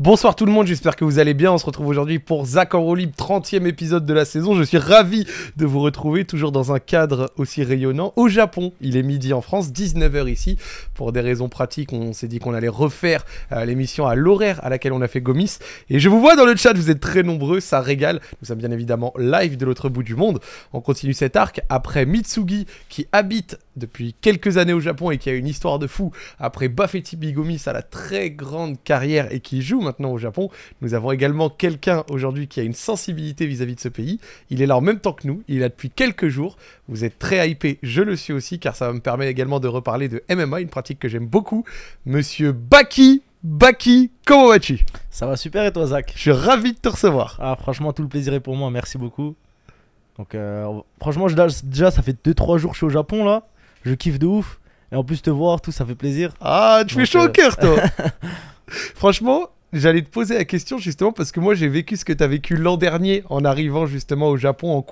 Bonsoir tout le monde, j'espère que vous allez bien. On se retrouve aujourd'hui pour Zach en 30e épisode de la saison. Je suis ravi de vous retrouver, toujours dans un cadre aussi rayonnant. Au Japon, il est midi en France, 19h ici. Pour des raisons pratiques, on s'est dit qu'on allait refaire euh, l'émission à l'horaire à laquelle on a fait Gomis. Et je vous vois dans le chat, vous êtes très nombreux, ça régale. Nous sommes bien évidemment live de l'autre bout du monde. On continue cet arc après Mitsugi qui habite depuis quelques années au Japon et qui a une histoire de fou. Après Buffetti Gomis à la très grande carrière et qui joue maintenant au Japon. Nous avons également quelqu'un aujourd'hui qui a une sensibilité vis-à-vis de ce pays. Il est là en même temps que nous, il a depuis quelques jours. Vous êtes très hypé, je le suis aussi, car ça me permet également de reparler de MMA, une pratique que j'aime beaucoup. Monsieur Baki Baki, comment vas-tu Ça va super et toi Zach Je suis ravi de te recevoir. Ah franchement tout le plaisir est pour moi, merci beaucoup. Donc euh, franchement je, déjà ça fait 2-3 jours que je suis au Japon là, je kiffe de ouf. Et en plus te voir, tout ça fait plaisir. Ah tu fais chaud au euh, cœur toi Franchement, J'allais te poser la question justement parce que moi j'ai vécu ce que tu as vécu l'an dernier en arrivant justement au Japon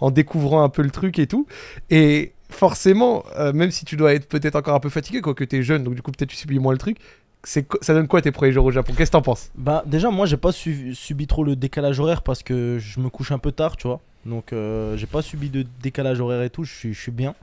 en découvrant un peu le truc et tout. Et forcément, euh, même si tu dois être peut-être encore un peu fatigué, quoique tu es jeune, donc du coup peut-être tu subis moins le truc, ça donne quoi tes premiers jours au Japon Qu'est-ce que t'en penses Bah déjà moi j'ai pas subi trop le décalage horaire parce que je me couche un peu tard tu vois. Donc euh, j'ai pas subi de décalage horaire et tout, je suis, bien.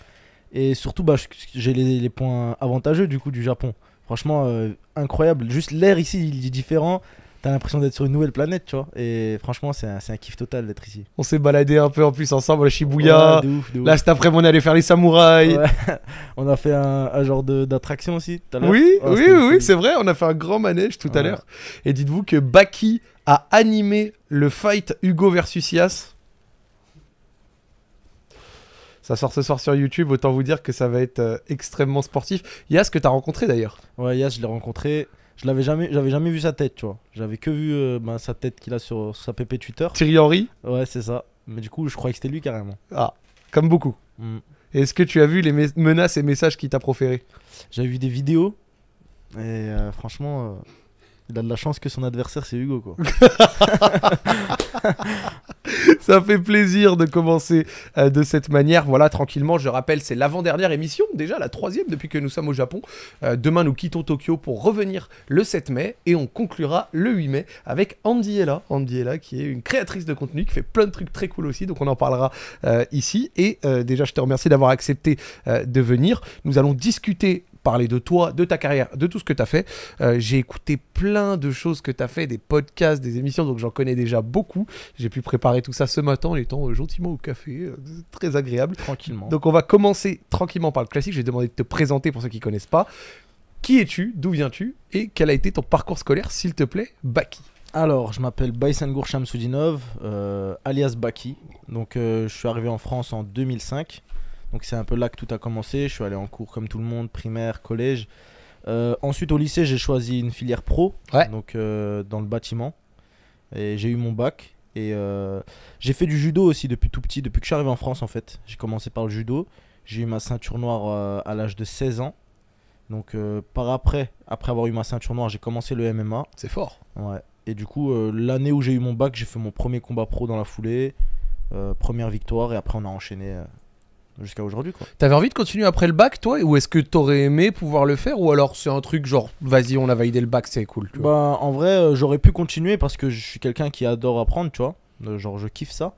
Et surtout bah, j'ai les, les, points avantageux du coup du Japon. Franchement, euh, incroyable. Juste l'air ici, il est différent. T'as l'impression d'être sur une nouvelle planète, tu vois. Et franchement, c'est un, un, kiff total d'être ici. On s'est baladé un peu en plus ensemble à Shibuya. Là, cet après-midi, on est allé faire les samouraïs. on a fait un, genre d'attraction aussi Oui, oui, oui, oui c'est vrai. On a fait un grand manège tout à l'heure. Et dites-vous que Baki a animé le fight Hugo versus Yas. Ça sort ce soir sur YouTube, autant vous dire que ça va être euh, extrêmement sportif. Yas, que t'as rencontré d'ailleurs Ouais, Yas, je l'ai rencontré. Je l'avais jamais, j'avais jamais vu sa tête, tu vois. J'avais que vu euh, ben, sa tête qu'il a sur, sa PP Twitter. Thierry Henry Ouais, c'est ça. Mais du coup, je croyais que c'était lui carrément. Ah, comme beaucoup. Et mm. Est-ce que tu as vu les menaces et messages qu'il t'a proférés J'avais vu des vidéos. Et euh, franchement, il a de la chance que son adversaire, c'est Hugo, quoi. Ça fait plaisir de commencer euh, de cette manière. Voilà, tranquillement, je rappelle, c'est l'avant-dernière émission, déjà la troisième depuis que nous sommes au Japon. Euh, demain, nous quittons Tokyo pour revenir le 7 mai et on conclura le 8 mai avec Andy Ella. qui est une créatrice de contenu, qui fait plein de trucs très cool aussi, donc on en parlera euh, ici. Et déjà, je te remercie d'avoir accepté de venir. Nous allons discuter parler de toi, de ta carrière, de tout ce que tu as fait. Euh, j'ai écouté plein de choses que tu as fait, des podcasts, des émissions, donc j'en connais déjà beaucoup. J'ai pu préparer tout ça ce matin en étant euh, gentiment au café, euh, très agréable. Tranquillement. Donc on va commencer tranquillement par le classique. J'ai demandé demander de te présenter pour ceux qui ne connaissent pas. Qui es-tu D'où viens-tu Et quel a été ton parcours scolaire, s'il te plaît, Baki alors, je m'appelle Baisan Shamsoudinov, euh, alias Baki. Donc, je suis arrivé en France en 2005. Donc c'est un peu là que tout a commencé. Je suis allé en cours comme tout le monde, primaire, collège. Euh, ensuite au lycée, j'ai choisi une filière pro, donc euh, dans le bâtiment. Et j'ai eu mon bac. Et euh, j'ai fait du judo aussi depuis tout petit, depuis que je suis arrivé en France en fait. J'ai commencé par le judo. J'ai eu ma ceinture noire à l'âge de 16 ans. Donc par après, après avoir eu ma ceinture noire, j'ai commencé le MMA. C'est fort. Ouais. Et du coup, l'année où j'ai eu mon bac, j'ai fait mon premier combat pro dans la foulée. première victoire et après on a enchaîné jusqu'à aujourd'hui. Quoi. T'avais envie de continuer après le bac, toi Ou est-ce que t'aurais aimé pouvoir le faire Ou alors c'est un truc genre, vas-y, on a validé le bac, c'est cool tu vois. Ben, en vrai, euh, j'aurais pu continuer parce que je suis quelqu'un qui adore apprendre, tu vois. Euh, genre, je kiffe ça.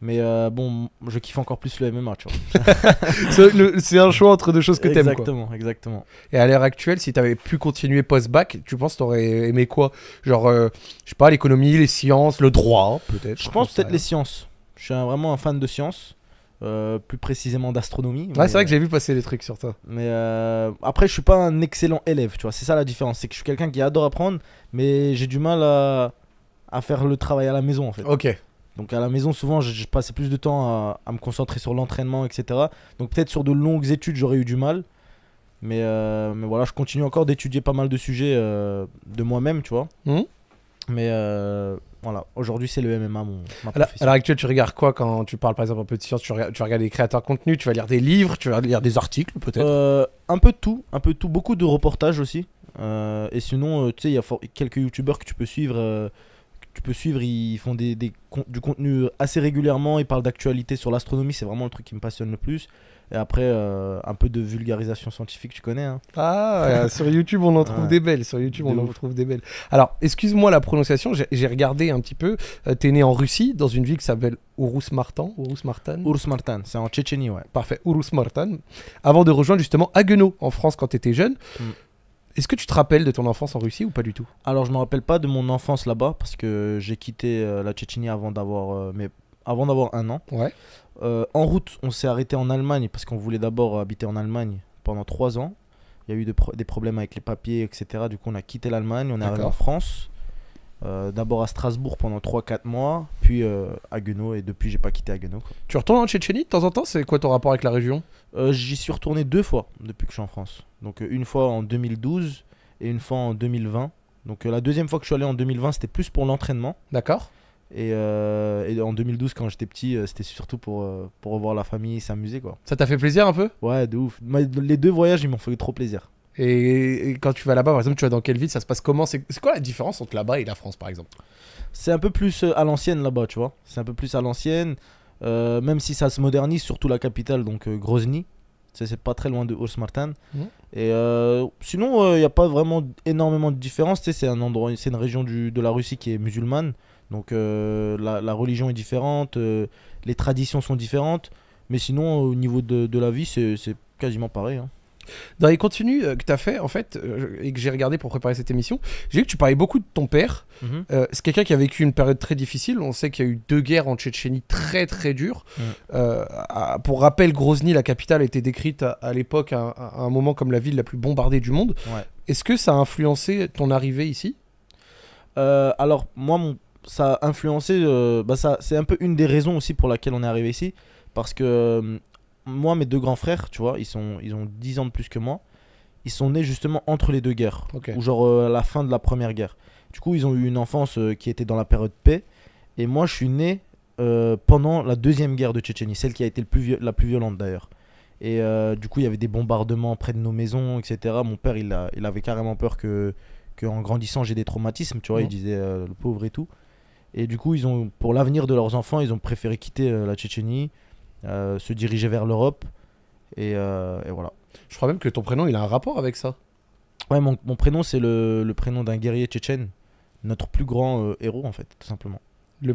Mais euh, bon, je kiffe encore plus le MMA, tu vois. c'est, c'est un choix entre deux choses que t'aimes. Exactement, quoi. exactement. Et à l'heure actuelle, si t'avais pu continuer post-bac, tu penses t'aurais aimé quoi Genre, je sais pas, l'économie, les sciences, le droit, hein, peut-être Je pense peut-être les sciences. Je suis vraiment un fan de sciences. Euh, plus précisément d'astronomie. Ouais, c'est vrai que j'ai vu passer les trucs sur toi. Mais euh, après, je suis pas un excellent élève, tu vois. C'est ça la différence. C'est que je suis quelqu'un qui adore apprendre, mais j'ai du mal à... faire le travail à la maison, en fait. Ok. Donc à la maison, souvent, je, passais plus de temps à, me concentrer sur l'entraînement, etc. Donc peut-être sur de longues études, j'aurais eu du mal. Mais, euh, voilà, je continue encore d'étudier pas mal de sujets de moi-même, tu vois. Mmh. Mais euh, voilà, aujourd'hui c'est le MMA mon ma alors, actuellement tu regardes quoi quand tu parles par exemple un peu de science tu regardes, tu des créateurs de contenu, tu vas lire des livres, tu vas lire des articles peut-être euh, Un peu de tout, un peu de tout, beaucoup de reportages aussi. Euh, et sinon, tu sais, il y a quelques youtubeurs que tu peux suivre suivre. Ils font des, du contenu euh, assez régulièrement. Ils parlent d'actualité sur l'astronomie. C'est vraiment le truc qui me passionne le plus. Et après, euh, un peu de vulgarisation scientifique, tu connais. Hein. ah, euh, sur YouTube, on en trouve des belles. Sur YouTube, on en trouve des belles. Alors, excuse-moi la prononciation, j'ai regardé un petit peu. tu T'es né en Russie, dans une ville qui s'appelle Urus-Martan. urus c'est en Tchétchénie, ouais. Parfait, urus Avant de rejoindre justement Haguenau en France quand t'étais jeune. Mm. Est-ce que tu te rappelles de ton enfance en Russie ou pas du tout Alors, je ne me rappelle pas de mon enfance là-bas parce que j'ai quitté euh, la Tchétchénie avant d'avoir euh, un an. Euh, en route, on s'est arrêté en Allemagne parce qu'on voulait d'abord habiter en Allemagne pendant trois ans. Il y a eu des problèmes avec les papiers, etc. Du coup, on a quitté l'Allemagne, on est arrivé en France. Euh, d'abord à Strasbourg pendant 3-4 mois, puis euh, à Guenot, et depuis j'ai pas quitté à Guenot. Tu retournes en Tchétchénie de temps en temps C'est quoi ton rapport avec la région euh, J'y suis retourné deux fois depuis que je suis en France. Donc une fois en 2012 et une fois en 2020. Donc la deuxième fois que je suis allé en 2020, c'était plus pour l'entraînement. D'accord. Et, et, en 2012, quand j'étais petit, c'était surtout pour, pour revoir la famille, s'amuser quoi. Ça t'a fait plaisir un peu Ouais, de ouf. Les deux voyages, ils m'ont fait trop plaisir. Et, quand tu vas là-bas, par exemple, tu vas dans quelle ville Ça se passe comment C'est quoi la différence entre là-bas et la France, par exemple C'est un peu plus euh, à l'ancienne là-bas, tu vois. C'est un peu plus à l'ancienne, euh, même si ça se modernise, surtout la capitale, donc euh, Grozny. C'est pas très loin de Horsmartin. Mhm. Et sinon, il n'y a pas vraiment énormément de différence. C'est un endroit, c'est une région de la Russie qui est musulmane. Donc la, religion est différente, les traditions sont différentes. Mais sinon, au niveau de, de la vie, c'est quasiment pareil. Hein. Dans les contenus euh, que tu as fait, en fait, euh, et que j'ai regardé pour préparer cette émission, j'ai vu que tu parlais beaucoup de ton père. Mhm. Euh, c'est quelqu'un qui a vécu une période très difficile. On sait qu'il y a eu deux guerres en Tchétchénie très très dures. Mhm. pour rappel, Grozny, la capitale, a été décrite à, l'époque à, un moment comme la ville la plus bombardée du monde. Est-ce que ça a influencé ton arrivée ici Alors, moi, ça a influencé. Bah, c'est un peu une des raisons aussi pour laquelle on est arrivé ici. Parce que moi, mes deux grands frères, tu vois, ils, sont, ils ont 10 ans de plus que moi. Ils sont nés justement entre les deux guerres, ou genre à euh, la fin de la première guerre. Du coup, ils ont eu une enfance euh, qui était dans la période paix. Et moi, je suis né euh, pendant la deuxième guerre de Tchétchénie, celle qui a été la plus violente d'ailleurs. Et du coup, il y avait des bombardements près de nos maisons, etc. Mon père, il, avait carrément peur que, en grandissant, j'ai des traumatismes, tu vois. Il disait le pauvre et tout. Et du coup, ils ont, pour l'avenir de leurs enfants, ils ont préféré quitter la Tchétchénie euh, se diriger vers l'Europe. Euh, et, voilà. Je crois même que ton prénom, il a un rapport avec ça. Ouais, mon, prénom, c'est le, prénom d'un guerrier tchétchène. Notre plus grand euh, héros, en fait, tout simplement. Le,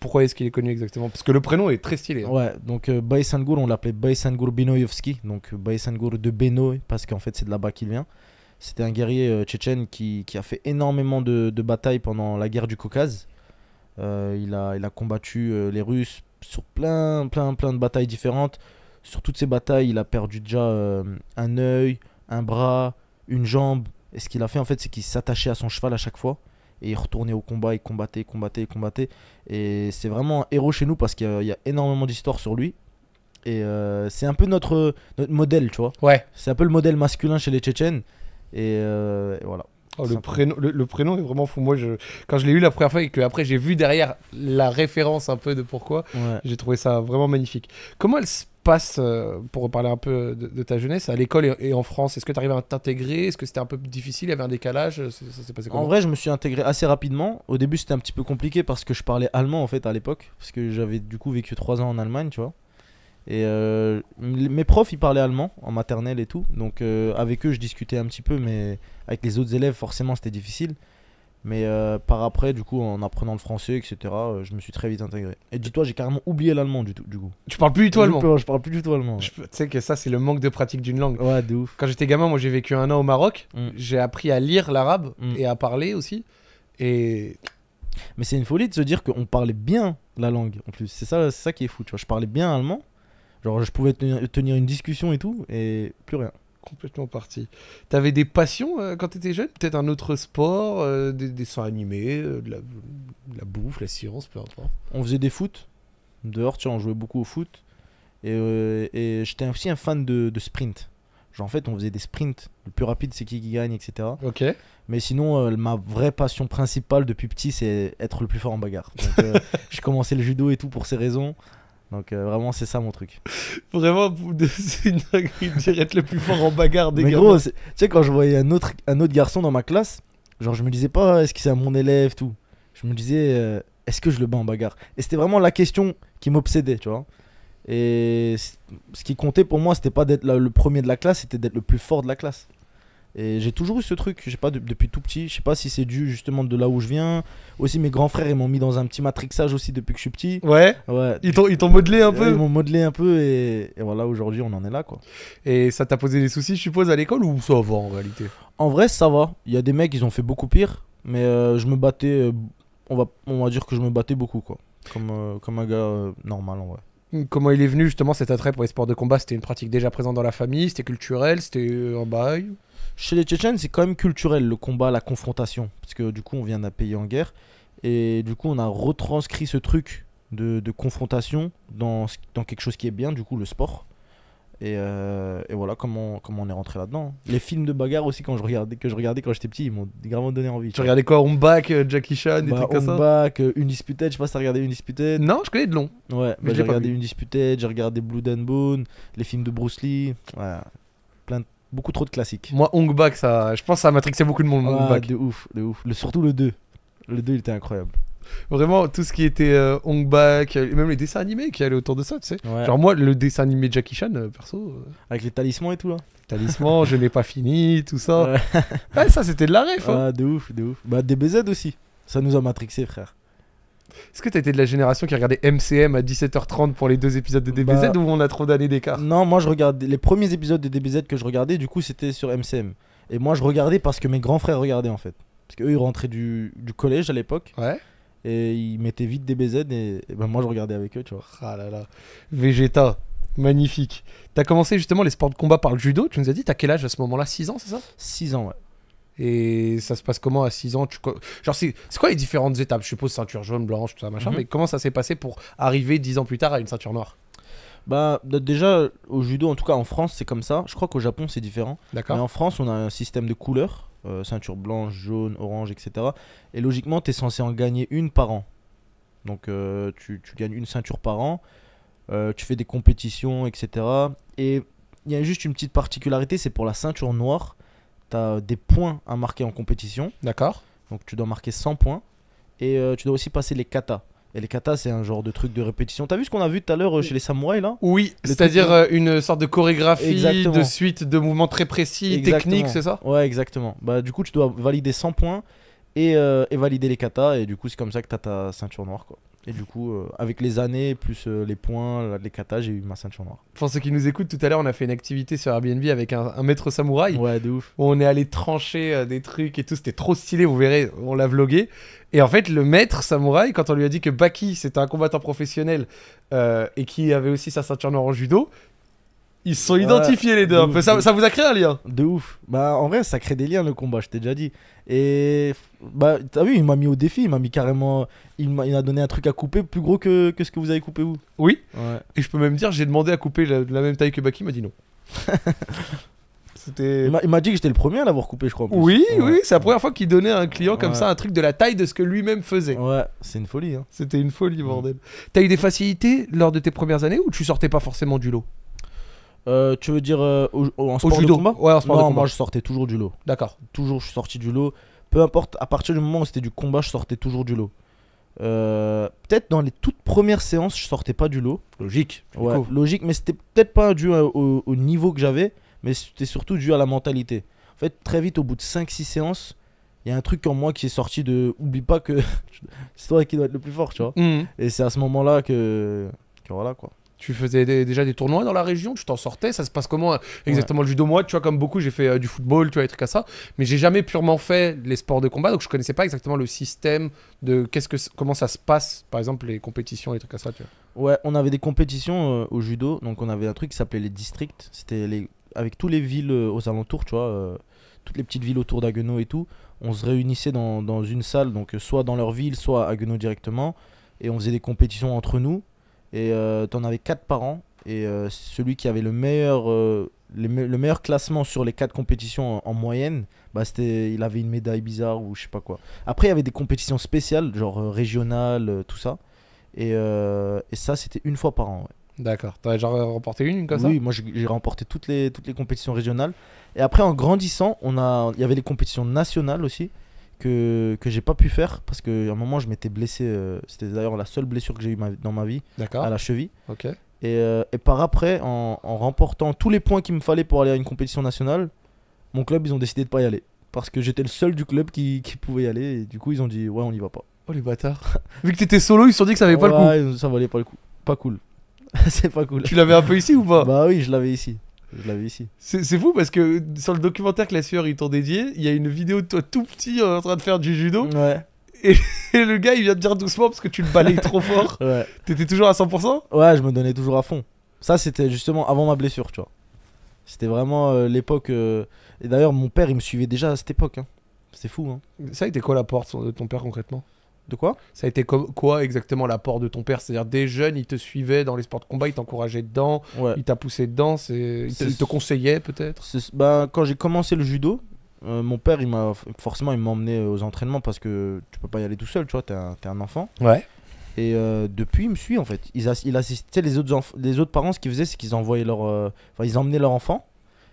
pourquoi est-ce qu'il est connu exactement Parce que le prénom est très stylé. Hein. Ouais, donc euh, on l'appelait Baysangur Binoyevski. donc Baysangur de Benoy, parce qu'en fait c'est de là-bas qu'il vient. C'était un guerrier tchétchène qui, a fait énormément de, batailles pendant la guerre du Caucase. il, a, il a combattu les Russes, sur plein, plein, plein de batailles différentes. Sur toutes ces batailles, il a perdu déjà euh, un œil, un bras, une jambe. Et ce qu'il a fait, en fait, c'est qu'il s'attachait à son cheval à chaque fois. Et il retournait au combat, et combattait, combattait, combattait. Et c'est vraiment un héros chez nous parce qu'il y, a énormément d'histoires sur lui. Et euh, c'est un peu notre, notre modèle, tu vois. Ouais. C'est un peu le modèle masculin chez les Tchétchènes. et euh, voilà. Oh, le, prénom, le, prénom est vraiment fou. Moi, je, quand je l'ai eu la première fois et que après j'ai vu derrière la référence un peu de pourquoi, j'ai trouvé ça vraiment magnifique. Comment elle se passe, euh, pour reparler un peu de, ta jeunesse, à l'école et, en France Est-ce que tu arrives à t'intégrer Est-ce que c'était un peu difficile Il y avait un décalage ça s'est passé En vrai, je me suis intégré assez rapidement. Au début, c'était un petit peu compliqué parce que je parlais allemand en fait à l'époque. Parce que j'avais du coup vécu 3 ans en Allemagne, tu vois. Et euh, mes profs, ils parlaient allemand en maternelle et tout. Donc euh, avec eux, je discutais un petit peu, mais avec les autres élèves, forcément, c'était difficile. Mais euh, par après, du coup, en apprenant le français, etc., je me suis très vite intégré. Et dis-toi, j'ai carrément oublié l'allemand du, tout, du coup. Tu parles plus du tout allemand je, parle plus du tout allemand. Tu sais que ça, c'est le manque de pratique d'une langue. Ouais, de ouf. Quand j'étais gamin, moi, j'ai vécu un an au Maroc. Mm. J'ai appris à lire l'arabe mm. et à parler aussi. Et mais c'est une folie de se dire qu'on parlait bien la langue en plus. C'est ça, ça qui est fou. Tu vois, je parlais bien allemand, Genre, je pouvais tenir une discussion et tout, et plus rien complètement parti. T'avais des passions quand euh, quand t'étais jeune Peut-être un autre sport, euh, des, dessins animés, euh, de, la, bouffe, la science, peu importe. On faisait des foot. Dehors, tu vois, on jouait beaucoup au foot. Et, et j'étais aussi un fan de, sprint. Genre, en fait, on faisait des sprints. Le plus rapide, c'est qui, qui gagne, etc. Ok. Mais sinon, ma vraie passion principale depuis petit, c'est être le plus fort en bagarre. J'ai commencé le judo et tout pour ces raisons. Donc euh, vraiment, c'est ça mon truc. vraiment, c'est une être le plus fort en bagarre des Mais gros, tu sais, quand je voyais un autre, un autre garçon dans ma classe, genre je me disais pas est-ce que c'est mon élève, tout. Je me disais euh, est-ce que je le bats en bagarre Et c'était vraiment la question qui m'obsédait, tu vois. Et ce qui comptait pour moi, c'était pas d'être le premier de la classe, c'était d'être le plus fort de la classe. Et j'ai toujours eu ce truc, je sais pas, depuis tout petit, je sais pas si c'est dû justement de là où je viens. Aussi, mes grands frères, ils m'ont mis dans un petit matrixage aussi depuis que je suis petit. Ouais. ouais. Ils t'ont modelé un peu Ils m'ont modelé un peu et, voilà, aujourd'hui, on en est là, quoi. Et ça t'a posé des soucis, je suppose, à l'école ou ça va en réalité En vrai, ça va. Il y a des mecs, ils ont fait beaucoup pire, mais euh, je me battais, euh, on, va, on va dire que je me battais beaucoup, quoi. Comme, euh, comme un gars normal, en vrai hum, comment il est venu justement cet attrait pour les sports de combat C'était une pratique déjà présente dans la famille C'était culturel C'était un bail chez les Tchétchènes, c'est quand même culturel le combat, la confrontation. Parce que du coup, on vient d'un pays en guerre. Et du coup, on a retranscrit ce truc de, confrontation dans, dans quelque chose qui est bien, du coup, le sport. Et, euh, voilà comment, comment on est rentré là-dedans. Hein. Les films de bagarre aussi quand je regardais, que je regardais quand j'étais petit, ils m'ont vraiment donné envie. Tu regardais quoi On euh, Jackie Chan, des bah, trucs comme ça On euh, je sais pas si t'as regardé Undisputed. Non, je connais de long. Ouais, mais bah, j'ai regardé Undisputed, j'ai regardé Blood and Bone, les films de Bruce Lee. Ouais. Beaucoup trop de classiques. Moi, Ong Bak, ça, je pense que ça a matrixé beaucoup de monde. Ah, Bak. De ouf, de ouf. surtout le 2. Le 2, il était incroyable. Vraiment, tout ce qui était euh, Ong Bak, euh, même les dessins animés qui allaient autour de ça, tu sais. Genre, moi, le dessin animé Jackie Chan, euh, perso. Euh, Avec les talismans et tout, là. Talisman, je n'ai pas fini, tout ça. ça, c'était de la ref. Hein. Ah, de ouf, de ouf. Bah, DBZ aussi. Ça nous a matrixé, frère. Est-ce que t'as été de la génération qui regardait MCM à 17h30 pour les deux épisodes de DBZ bah, où on a trop d'années d'écart Non, moi je regardais les premiers épisodes de DBZ que je regardais, du coup c'était sur MCM. Et moi je regardais parce que mes grands frères regardaient en fait. Parce qu'eux ils rentraient du, collège à l'époque. Ouais. Et ils mettaient vite DBZ et, ben moi je regardais avec eux, tu vois. Ah là là. Vegeta, magnifique. T'as commencé justement les sports de combat par le judo, tu nous as dit, t'as quel âge à ce moment-là 6 ans, c'est ça 6 ans, ouais. Et ça se passe comment à 6 ans Genre, c'est quoi les différentes étapes Je suppose ceinture jaune, blanche, tout ça, machin. Mhm. Mais comment ça s'est passé pour arriver 10 ans plus tard à une ceinture noire bah déjà au judo en tout cas en France c'est comme ça. Je crois qu'au Japon c'est différent. Mais en France on a un système de couleurs, euh, ceinture blanche, jaune, orange, etc. Et logiquement tu es censé en gagner une par an. Donc euh, tu, gagnes une ceinture par an, euh, tu fais des compétitions, etc. Et il y a juste une petite particularité, c'est pour la ceinture noire, tu euh, des points à marquer en compétition. D'accord. Donc tu dois marquer 100 points. Et euh, tu dois aussi passer les katas. Et les katas, c'est un genre de truc de répétition. T'as vu ce qu'on a vu tout à l'heure euh, chez les samouraïs là Oui, c'est-à-dire une sorte de chorégraphie, de suite, de mouvements très précis, techniques, c'est ça Ouais, exactement. Bah, du coup, tu dois valider 100 points et, valider les katas. Et du coup, c'est comme ça que t'as ta ceinture noire quoi. Et du coup, euh, avec les années, plus euh, les points, les katas, j'ai eu ma ceinture noire. Pour ceux qui nous écoutent, tout à l'heure, on a fait une activité sur Airbnb avec un, maître samouraï. Ouais, de ouf. on est allé trancher euh, des trucs et tout. C'était trop stylé, vous verrez, on l'a vlogué. Et en fait, le maître samouraï, quand on lui a dit que Baki, c'était un combattant professionnel et qui avait aussi sa ceinture noire en judo, ils se sont identifiés les deux Ça, vous a créé un lien De ouf. Bah en vrai, ça crée des liens le combat, je t'ai déjà dit. Et bah t'as vu, il m'a mis au défi, il m'a mis carrément. Il m'a, il a donné un truc à couper plus gros que, que ce que vous avez coupé vous. Oui. Et je peux même dire, j'ai demandé à couper la, la même taille que Baki, il m'a dit non. C'était... Il m'a dit que j'étais le premier à l'avoir coupé, je crois. Oui, oui, c'est la première fois qu'il donnait à un client comme ça un truc de la taille de ce que lui-même faisait. Ouais, c'est une folie. Hein. C'était une folie, mm. bordel. T'as eu des facilités lors de tes premières années ou tu sortais pas forcément du lot euh, tu veux dire euh, en sport au combat en sport non, moi je sortais toujours du lot. D'accord. Toujours je suis sorti du lot. Peu importe, à partir du moment où c'était du combat, je sortais toujours du lot. Euh, peut-être dans les toutes premières séances, je sortais pas du lot. Logique. logique, mais c'était peut-être pas dû au, niveau que j'avais, mais c'était surtout dû à la mentalité. En fait, très vite, au bout de 5-6 séances, il y a un truc en moi qui est sorti de oublie pas que c'est toi qui dois être le plus fort, tu vois. Mmh. Et c'est à ce moment-là que... que voilà quoi. Tu faisais déjà des tournois dans la région, tu t'en sortais, ça se passe comment euh, exactement le judo Moi, tu vois, comme beaucoup, j'ai fait euh, du football, tu vois, des trucs à ça, mais j'ai jamais purement fait les sports de combat, donc je connaissais pas exactement le système de qu'est-ce que comment ça se passe, par exemple les compétitions, les trucs à ça, tu vois. Ouais, on avait des compétitions euh, au judo, donc on avait un truc qui s'appelait les districts, c'était les avec toutes les villes aux alentours, tu vois, toutes les petites villes autour d'Aguenau et tout, on se réunissait dans, dans une salle, donc soit dans leur ville, soit à directement, et on faisait des compétitions entre nous et euh, t'en avais 4 par an. Et euh, celui qui avait le meilleur, euh, le meilleur classement sur les 4 compétitions en, moyenne, bah il avait une médaille bizarre ou je sais pas quoi. Après, il y avait des compétitions spéciales, genre euh, régionales, tout ça. Et, et ça, c'était une fois par an. D'accord. t'avais déjà remporté une, comme ça Oui, moi j'ai remporté toutes les, toutes les compétitions régionales. Et après, en grandissant, on a, il y avait les compétitions nationales aussi que, que j'ai pas pu faire parce qu'à un moment je m'étais blessé. Euh, c'était d'ailleurs la seule blessure que j'ai eu dans ma vie à la cheville. Euh, et, par après, en, remportant tous les points qu'il me fallait pour aller à une compétition nationale, mon club ils ont décidé de pas y aller parce que j'étais le seul du club qui, pouvait y aller et du coup ils ont dit ouais on y va pas. Oh les bâtards. Vu que t'étais solo, ils se sont dit que ça valait pas le coup. Ça valait pas le coup. Pas cool. C'est pas cool. Tu l'avais un peu ici ou pas Bah oui, je l'avais ici l'avais ici. C'est fou parce que sur le documentaire que la sueur ils t'ont dédié, il y a une vidéo de toi tout petit en train de faire du judo. Ouais. Et, le gars il vient te dire doucement parce que tu le balais trop fort. Ouais. T'étais toujours à 100% Ouais, je me donnais toujours à fond. Ça c'était justement avant ma blessure, tu vois. C'était vraiment euh, l'époque. Euh, et d'ailleurs, mon père il me suivait déjà à cette époque. c'était hein. C'est fou. Hein. Ça a été quoi la porte de ton père concrètement de quoi Ça a été quoi exactement l'apport de ton père C'est-à-dire des jeunes, ils te suivaient dans les sports de combat, ils t'encourageaient dedans, ils t'a poussé dedans, ils te, conseillaient peut-être bah, Quand j'ai commencé le judo, euh, mon père, il m'a forcément, il m'a emmené euh, aux entraînements parce que tu peux pas y aller tout seul, tu vois, t'es un, un, enfant. Ouais. Et euh, depuis, il me suit en fait. il assistait les autres, les autres parents, ce qu'ils faisaient, c'est qu'ils envoyaient leur, ils emmenaient leur enfant,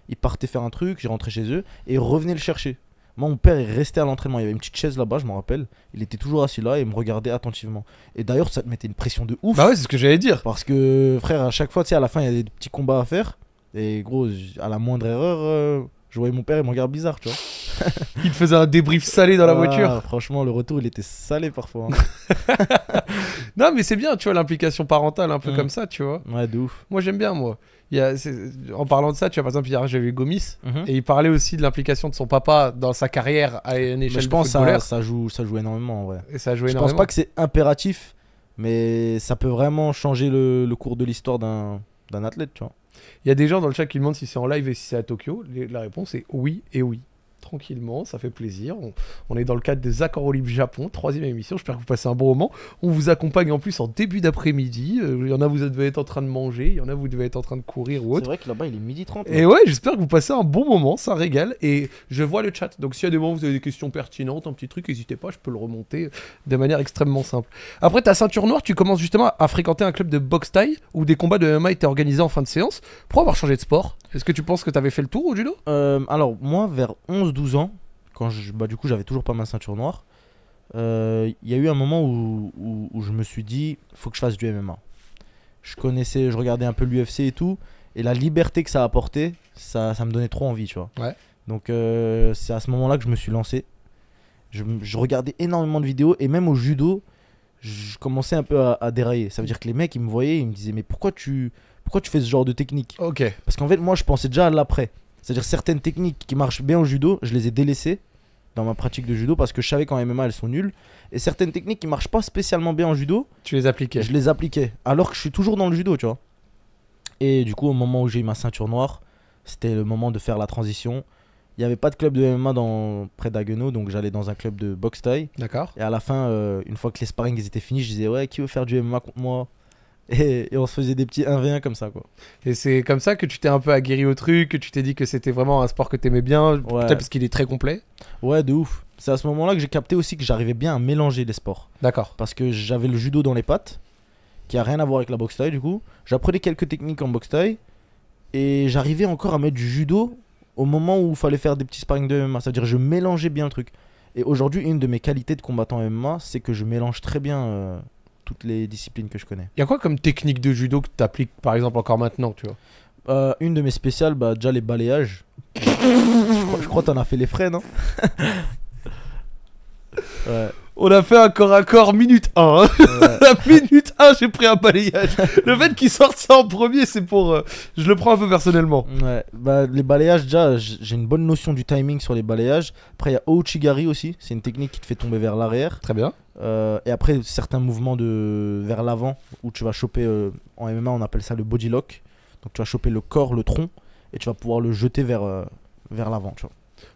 ils partaient faire un truc, j'ai rentré chez eux et ils revenaient le chercher. Moi, mon père est resté à l'entraînement. Il y avait une petite chaise là-bas, je m'en rappelle. Il était toujours assis là et me regardait attentivement. Et d'ailleurs, ça te mettait une pression de ouf. Bah ouais, c'est ce que j'allais dire. Parce que, frère, à chaque fois, tu sais, à la fin, il y a des petits combats à faire. Et gros, à la moindre erreur, euh, je voyais mon père, il me regarde bizarre, tu vois. il te faisait un débrief salé dans la ah, voiture. Franchement, le retour, il était salé parfois. Hein. non, mais c'est bien, tu vois, l'implication parentale, un peu mm. comme ça, tu vois. Ouais, de ouf. Moi, j'aime bien, moi en parlant de ça, tu vois, par exemple, hier, j'ai vu Gomis, mhm. et il parlait aussi de l'implication de son papa dans sa carrière à une échelle Je pense que ça, joue, ça joue énormément, en vrai. Et je pense pas que c'est impératif, mais ça peut vraiment changer le, cours de l'histoire d'un athlète, tu vois. Il y a des gens dans le chat qui demandent si c'est en live et si c'est à Tokyo. La réponse est oui et oui tranquillement, ça fait plaisir. On, est dans le cadre des Accords au Japon, troisième émission. J'espère que vous passez un bon moment. On vous accompagne en plus en début d'après-midi. Euh, il y en a, vous devez être en train de manger, il y en a, vous devez être en train de courir ou autre. C'est vrai que là-bas, il est midi 30. Et ouais, j'espère que vous passez un bon moment, ça régale. Et je vois le chat. Donc, s'il y a des moments vous avez des questions pertinentes, un petit truc, n'hésitez pas, je peux le remonter euh, de manière extrêmement simple. Après, ta ceinture noire, tu commences justement à fréquenter un club de boxe taille où des combats de MMA étaient organisés en fin de séance. pour avoir changé de sport est-ce que tu penses que tu avais fait le tour au judo euh, Alors, moi, vers 11-12 ans, quand je, bah, du coup, j'avais toujours pas ma ceinture noire, euh, il y a eu un moment où, où, je me suis dit, faut que je fasse du MMA. Je connaissais, je regardais un peu l'UFC et tout, et la liberté que ça apportait, ça, ça me donnait trop envie, tu vois. Ouais. Donc, euh, c'est à ce moment-là que je me suis lancé. Je, regardais énormément de vidéos, et même au judo, je commençais un peu à, à, dérailler. Ça veut dire que les mecs, ils me voyaient, ils me disaient, mais pourquoi tu, pourquoi tu fais ce genre de technique Ok. Parce qu'en fait, moi, je pensais déjà à l'après. C'est-à-dire certaines techniques qui marchent bien au judo, je les ai délaissées dans ma pratique de judo parce que je savais qu'en MMA elles sont nulles. Et certaines techniques qui marchent pas spécialement bien en judo, tu les appliquais. Je les appliquais. Alors que je suis toujours dans le judo, tu vois. Et du coup, au moment où j'ai eu ma ceinture noire, c'était le moment de faire la transition. Il n'y avait pas de club de MMA dans, près d'Aguenau, donc j'allais dans un club de boxe taille. D'accord. Et à la fin, euh, une fois que les sparring étaient finis, je disais Ouais, qui veut faire du MMA contre moi et, on se faisait des petits 1v1 comme ça quoi. Et c'est comme ça que tu t'es un peu aguerri au truc, que tu t'es dit que c'était vraiment un sport que t'aimais bien, peut-être parce qu'il est très complet. Ouais, de ouf. C'est à ce moment-là que j'ai capté aussi que j'arrivais bien à mélanger les sports. D'accord. Parce que j'avais le judo dans les pattes, qui a rien à voir avec la boxe taille du coup. J'apprenais quelques techniques en boxe taille et j'arrivais encore à mettre du judo au moment où il fallait faire des petits sparring de MMA, c'est-à-dire je mélangeais bien le truc. Et aujourd'hui, une de mes qualités de combattant MMA, c'est que je mélange très bien euh, toutes les disciplines que je connais. Il y a quoi comme technique de judo que tu appliques par exemple encore maintenant, tu vois euh, Une de mes spéciales, bah, déjà les balayages. je crois que t'en as fait les frais, non Ouais on a fait un corps à corps minute 1. Hein. minute 1, j'ai pris un balayage. le fait qu'il sorte ça en premier, c'est pour. Euh, je le prends un peu personnellement. Ouais, bah, les balayages, déjà, j'ai une bonne notion du timing sur les balayages. Après, il y a Ouchigari aussi. C'est une technique qui te fait tomber vers l'arrière. Très bien. Euh, et après, certains mouvements de vers l'avant où tu vas choper. Euh, en MMA, on appelle ça le body lock. Donc, tu vas choper le corps, le tronc, et tu vas pouvoir le jeter vers, vers l'avant, tu vois.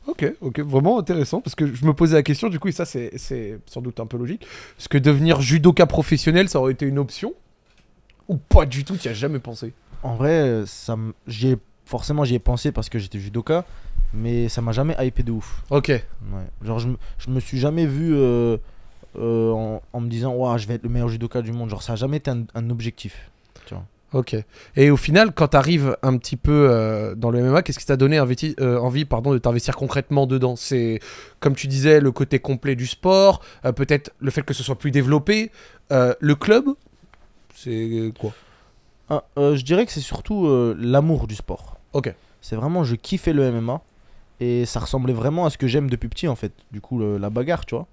Ok, ok, vraiment intéressant parce que je me posais la question du coup, et ça c'est sans doute un peu logique. Est-ce que devenir judoka professionnel ça aurait été une option Ou pas du tout, tu as jamais pensé En vrai, ça forcément j'y ai pensé parce que j'étais judoka, mais ça m'a jamais hypé de ouf. Ok. Genre, je, je me suis jamais vu euh, euh, en, me disant, ouais, je vais être le meilleur judoka du monde. Genre, ça a jamais été un objectif. Ok. Et au final, quand tu arrives un petit peu euh, dans le MMA, qu'est-ce qui t'a donné euh, envie pardon, de t'investir concrètement dedans C'est, comme tu disais, le côté complet du sport, euh, peut-être le fait que ce soit plus développé. le club, c'est quoi ah, Je dirais que c'est surtout l'amour du sport. Ok. C'est vraiment, je kiffais le MMA. Et ça ressemblait vraiment à ce que j'aime depuis petit, en fait. Du coup, la bagarre, tu vois.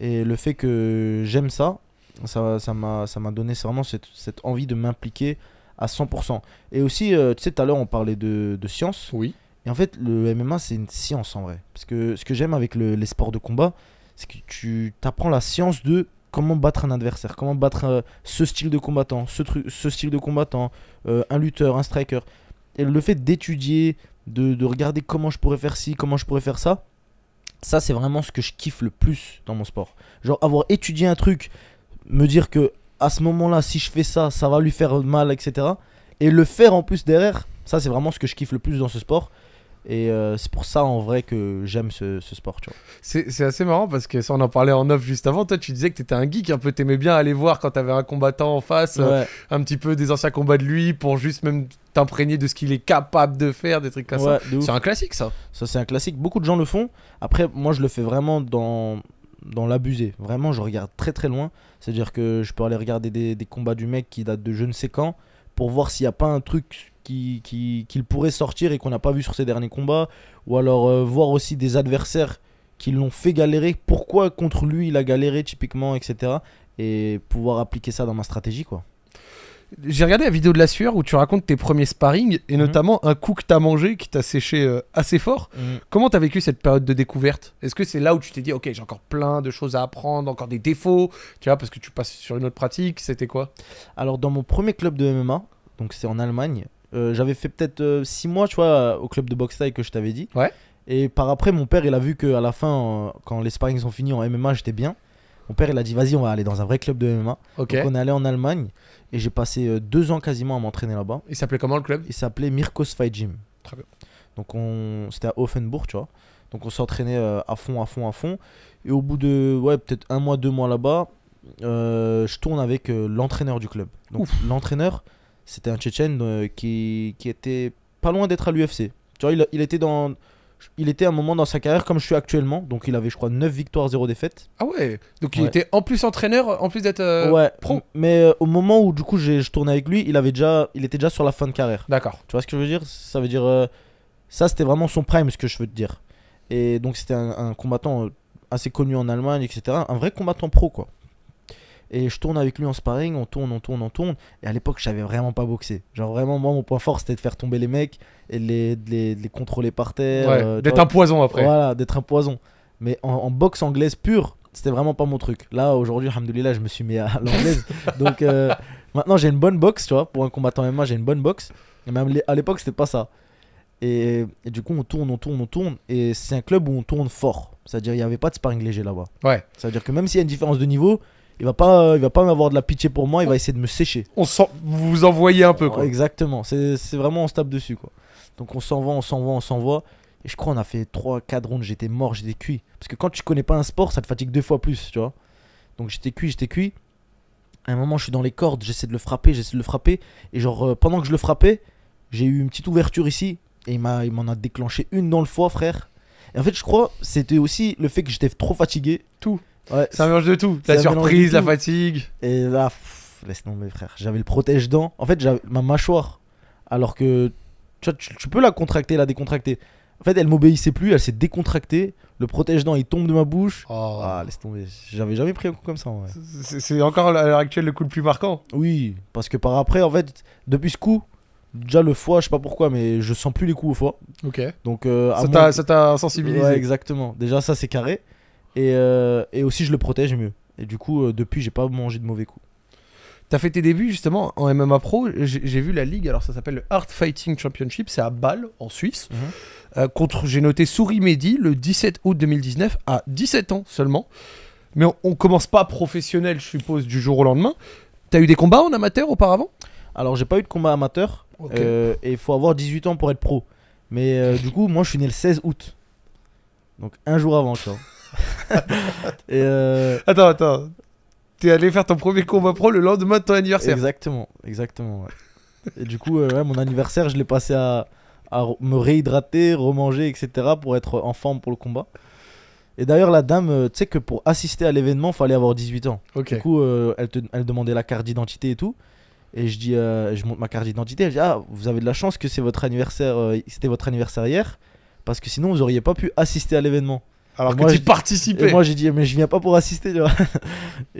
Et le fait que j'aime ça, ça ça m'a ça m'a donné vraiment cette, envie de m'impliquer à 100%. Et aussi, euh, tu sais, tout à l'heure, on parlait de, de science. Oui. Et en fait, le MMA, c'est une science en vrai. Parce que ce que j'aime avec les sports de combat, c'est que tu apprends la science de comment battre un adversaire, comment battre euh, ce style de combattant, ce, truc, ce style de combattant, euh, un lutteur, un striker. Et le fait d'étudier, de, de, regarder comment je pourrais faire ci, comment je pourrais faire ça, ça c'est vraiment ce que je kiffe le plus dans mon sport. Genre avoir étudié un truc, me dire que à ce moment-là, si je fais ça, ça va lui faire mal, etc. Et le faire en plus derrière, ça c'est vraiment ce que je kiffe le plus dans ce sport. Et euh, c'est pour ça en vrai que j'aime ce, sport. C'est assez marrant parce que ça on en parlait en off juste avant. Toi tu disais que t'étais un geek un peu, t'aimais bien aller voir quand t'avais un combattant en face, euh, un petit peu des anciens combats de lui pour juste même t'imprégner de ce qu'il est capable de faire, des trucs comme ça. C'est un classique ça. Ça c'est un classique, beaucoup de gens le font. Après moi je le fais vraiment dans, dans l'abusé. Vraiment, je regarde très très loin. C'est-à-dire que je peux aller regarder des, combats du mec qui datent de je ne sais quand pour voir s'il n'y a pas un truc qu'il qui, pourrait sortir et qu'on n'a pas vu sur ses derniers combats. Ou alors euh, voir aussi des adversaires qui l'ont fait galérer. Pourquoi contre lui il a galéré typiquement, etc. Et pouvoir appliquer ça dans ma stratégie, quoi. J'ai regardé la vidéo de la sueur où tu racontes tes premiers sparring et mhm. notamment un coup que t'as mangé qui t'a séché euh, assez fort. comment Comment t'as vécu cette période de découverte Est-ce que c'est là où tu t'es dit, ok, j'ai encore plein de choses à apprendre, encore des défauts, tu vois, parce que tu passes sur une autre pratique C'était quoi Alors, dans mon premier club de MMA, donc c'est en Allemagne, euh, j'avais fait peut-être 6 euh, mois, tu vois, au club de boxe taille que je t'avais dit. Ouais. Et par après, mon père, il a vu qu'à la fin, quand les sparring sont finis en MMA, j'étais bien. Mon père, il a dit, vas-y, on va aller dans un vrai club de MMA. Donc, on est allé en Allemagne. Et j'ai passé euh, deux ans quasiment à m'entraîner là-bas. Il s'appelait comment le club Il s'appelait Mirkos Fight Gym. Très bien. Donc on... c'était à Offenbourg, tu vois. Donc on s'entraînait euh, à fond, à fond, à fond. Et au bout de ouais, peut-être un mois, deux mois là-bas, euh, je tourne avec l'entraîneur du club. Donc l'entraîneur, c'était un Tchétchène qui... qui, était pas loin d'être à l'UFC. Tu vois, il, il était dans il était à un moment dans sa carrière comme je suis actuellement. Donc il avait, je crois, 9 victoires, 0 défaites. Ah ouais Donc il était en plus entraîneur, en plus d'être euh, pro. Mais euh, au moment où du coup je tournais avec lui, il, avait déjà, il était déjà sur la fin de carrière. D'accord. Tu vois ce que je veux dire Ça veut dire. Euh, ça, c'était vraiment son prime, ce que je veux te dire. Et donc c'était un, un combattant assez connu en Allemagne, etc. Un vrai combattant pro, quoi. Et je tourne avec lui en sparring, on tourne, on tourne, on tourne. Et à l'époque, je savais vraiment pas boxer. Genre vraiment, moi, mon point fort, c'était de faire tomber les mecs et de les, les, les, contrôler par terre. Ouais, euh, d'être un poison après. Voilà, d'être un poison. Mais en, boxe anglaise pure, c'était vraiment pas mon truc. Là, aujourd'hui, alhamdoulilah, je me suis mis à l'anglaise. Donc euh, maintenant, j'ai une bonne boxe, tu vois. Pour un combattant MMA, j'ai une bonne boxe. Mais à l'époque, c'était pas ça. Et, du coup, on tourne, on tourne, on tourne. Et c'est un club où on tourne fort. C'est-à-dire, il n'y avait pas de sparring léger là-bas. Ouais. C'est-à-dire que même s'il y a une différence de niveau, il va pas, euh, il va pas avoir de la pitié pour moi, il va essayer de me sécher. On vous vous envoyez un peu quoi. Exactement, c'est vraiment on se tape dessus quoi. Donc on s'envoie, on s'envoie, on s'envoie. Et je crois on a fait 3-4 rondes, j'étais mort, j'étais cuit. Parce que quand tu connais pas un sport, ça te fatigue deux fois plus, tu vois. Donc j'étais cuit, j'étais cuit. À un moment, je suis dans les cordes, j'essaie de le frapper, j'essaie de le frapper. Et genre, euh, pendant que je le frappais, j'ai eu une petite ouverture ici. Et il m'en a, a déclenché une dans le foie, frère. Et en fait, je crois, c'était aussi le fait que j'étais trop fatigué. Tout. Ouais. C'est mélange de tout. La surprise, la fatigue. Et là, laisse tomber, frère. J'avais le protège-dents. En fait, j'avais ma mâchoire. Alors que tu, peux la contracter, la décontracter. En fait, elle m'obéissait plus, elle s'est décontractée. Le protège-dents, il tombe de ma bouche. Oh. Ah, laisse tomber. J'avais jamais pris un coup comme ça. Ouais. C'est encore à l'heure actuelle le coup le plus marquant. Oui, parce que par après, en fait, depuis ce coup, déjà le foie, je sais pas pourquoi, mais je sens plus les coups au foie. Ok. Donc, euh, ça t'a sensibilisé. Ouais, exactement. Déjà, ça, c'est carré. Euh, et, aussi, je le protège mieux. Et du coup, euh, depuis, j'ai pas mangé de mauvais coups. T'as fait tes débuts justement en MMA Pro. J'ai vu la ligue, alors ça s'appelle le Art Fighting Championship, c'est à Bâle, en Suisse. Mhm. Euh, contre, j'ai noté Souris Mehdi le 17 août 2019, à 17 ans seulement. Mais on, commence pas professionnel, je suppose, du jour au lendemain. T'as eu des combats en amateur auparavant Alors j'ai pas eu de combat amateur. et il faut avoir 18 ans pour être pro. Mais du coup, moi je suis né le 16 août. Donc un jour avant, ça et euh, Attends, attends. T'es allé faire ton premier combat pro le lendemain de ton anniversaire. Exactement, exactement. et du coup, euh, mon anniversaire, je l'ai passé à, à, me réhydrater, remanger, etc. pour être en forme pour le combat. Et d'ailleurs, la dame, euh, tu sais que pour assister à l'événement, fallait avoir 18 ans. Du coup, elle, te, elle demandait la carte d'identité et tout. Et je dis, je monte ma carte d'identité. Elle dit, ah, vous avez de la chance que c'est votre anniversaire, c'était votre anniversaire hier, parce que sinon vous auriez pas pu assister à l'événement. Alors que tu participais. moi j'ai dit mais je viens pas pour assister.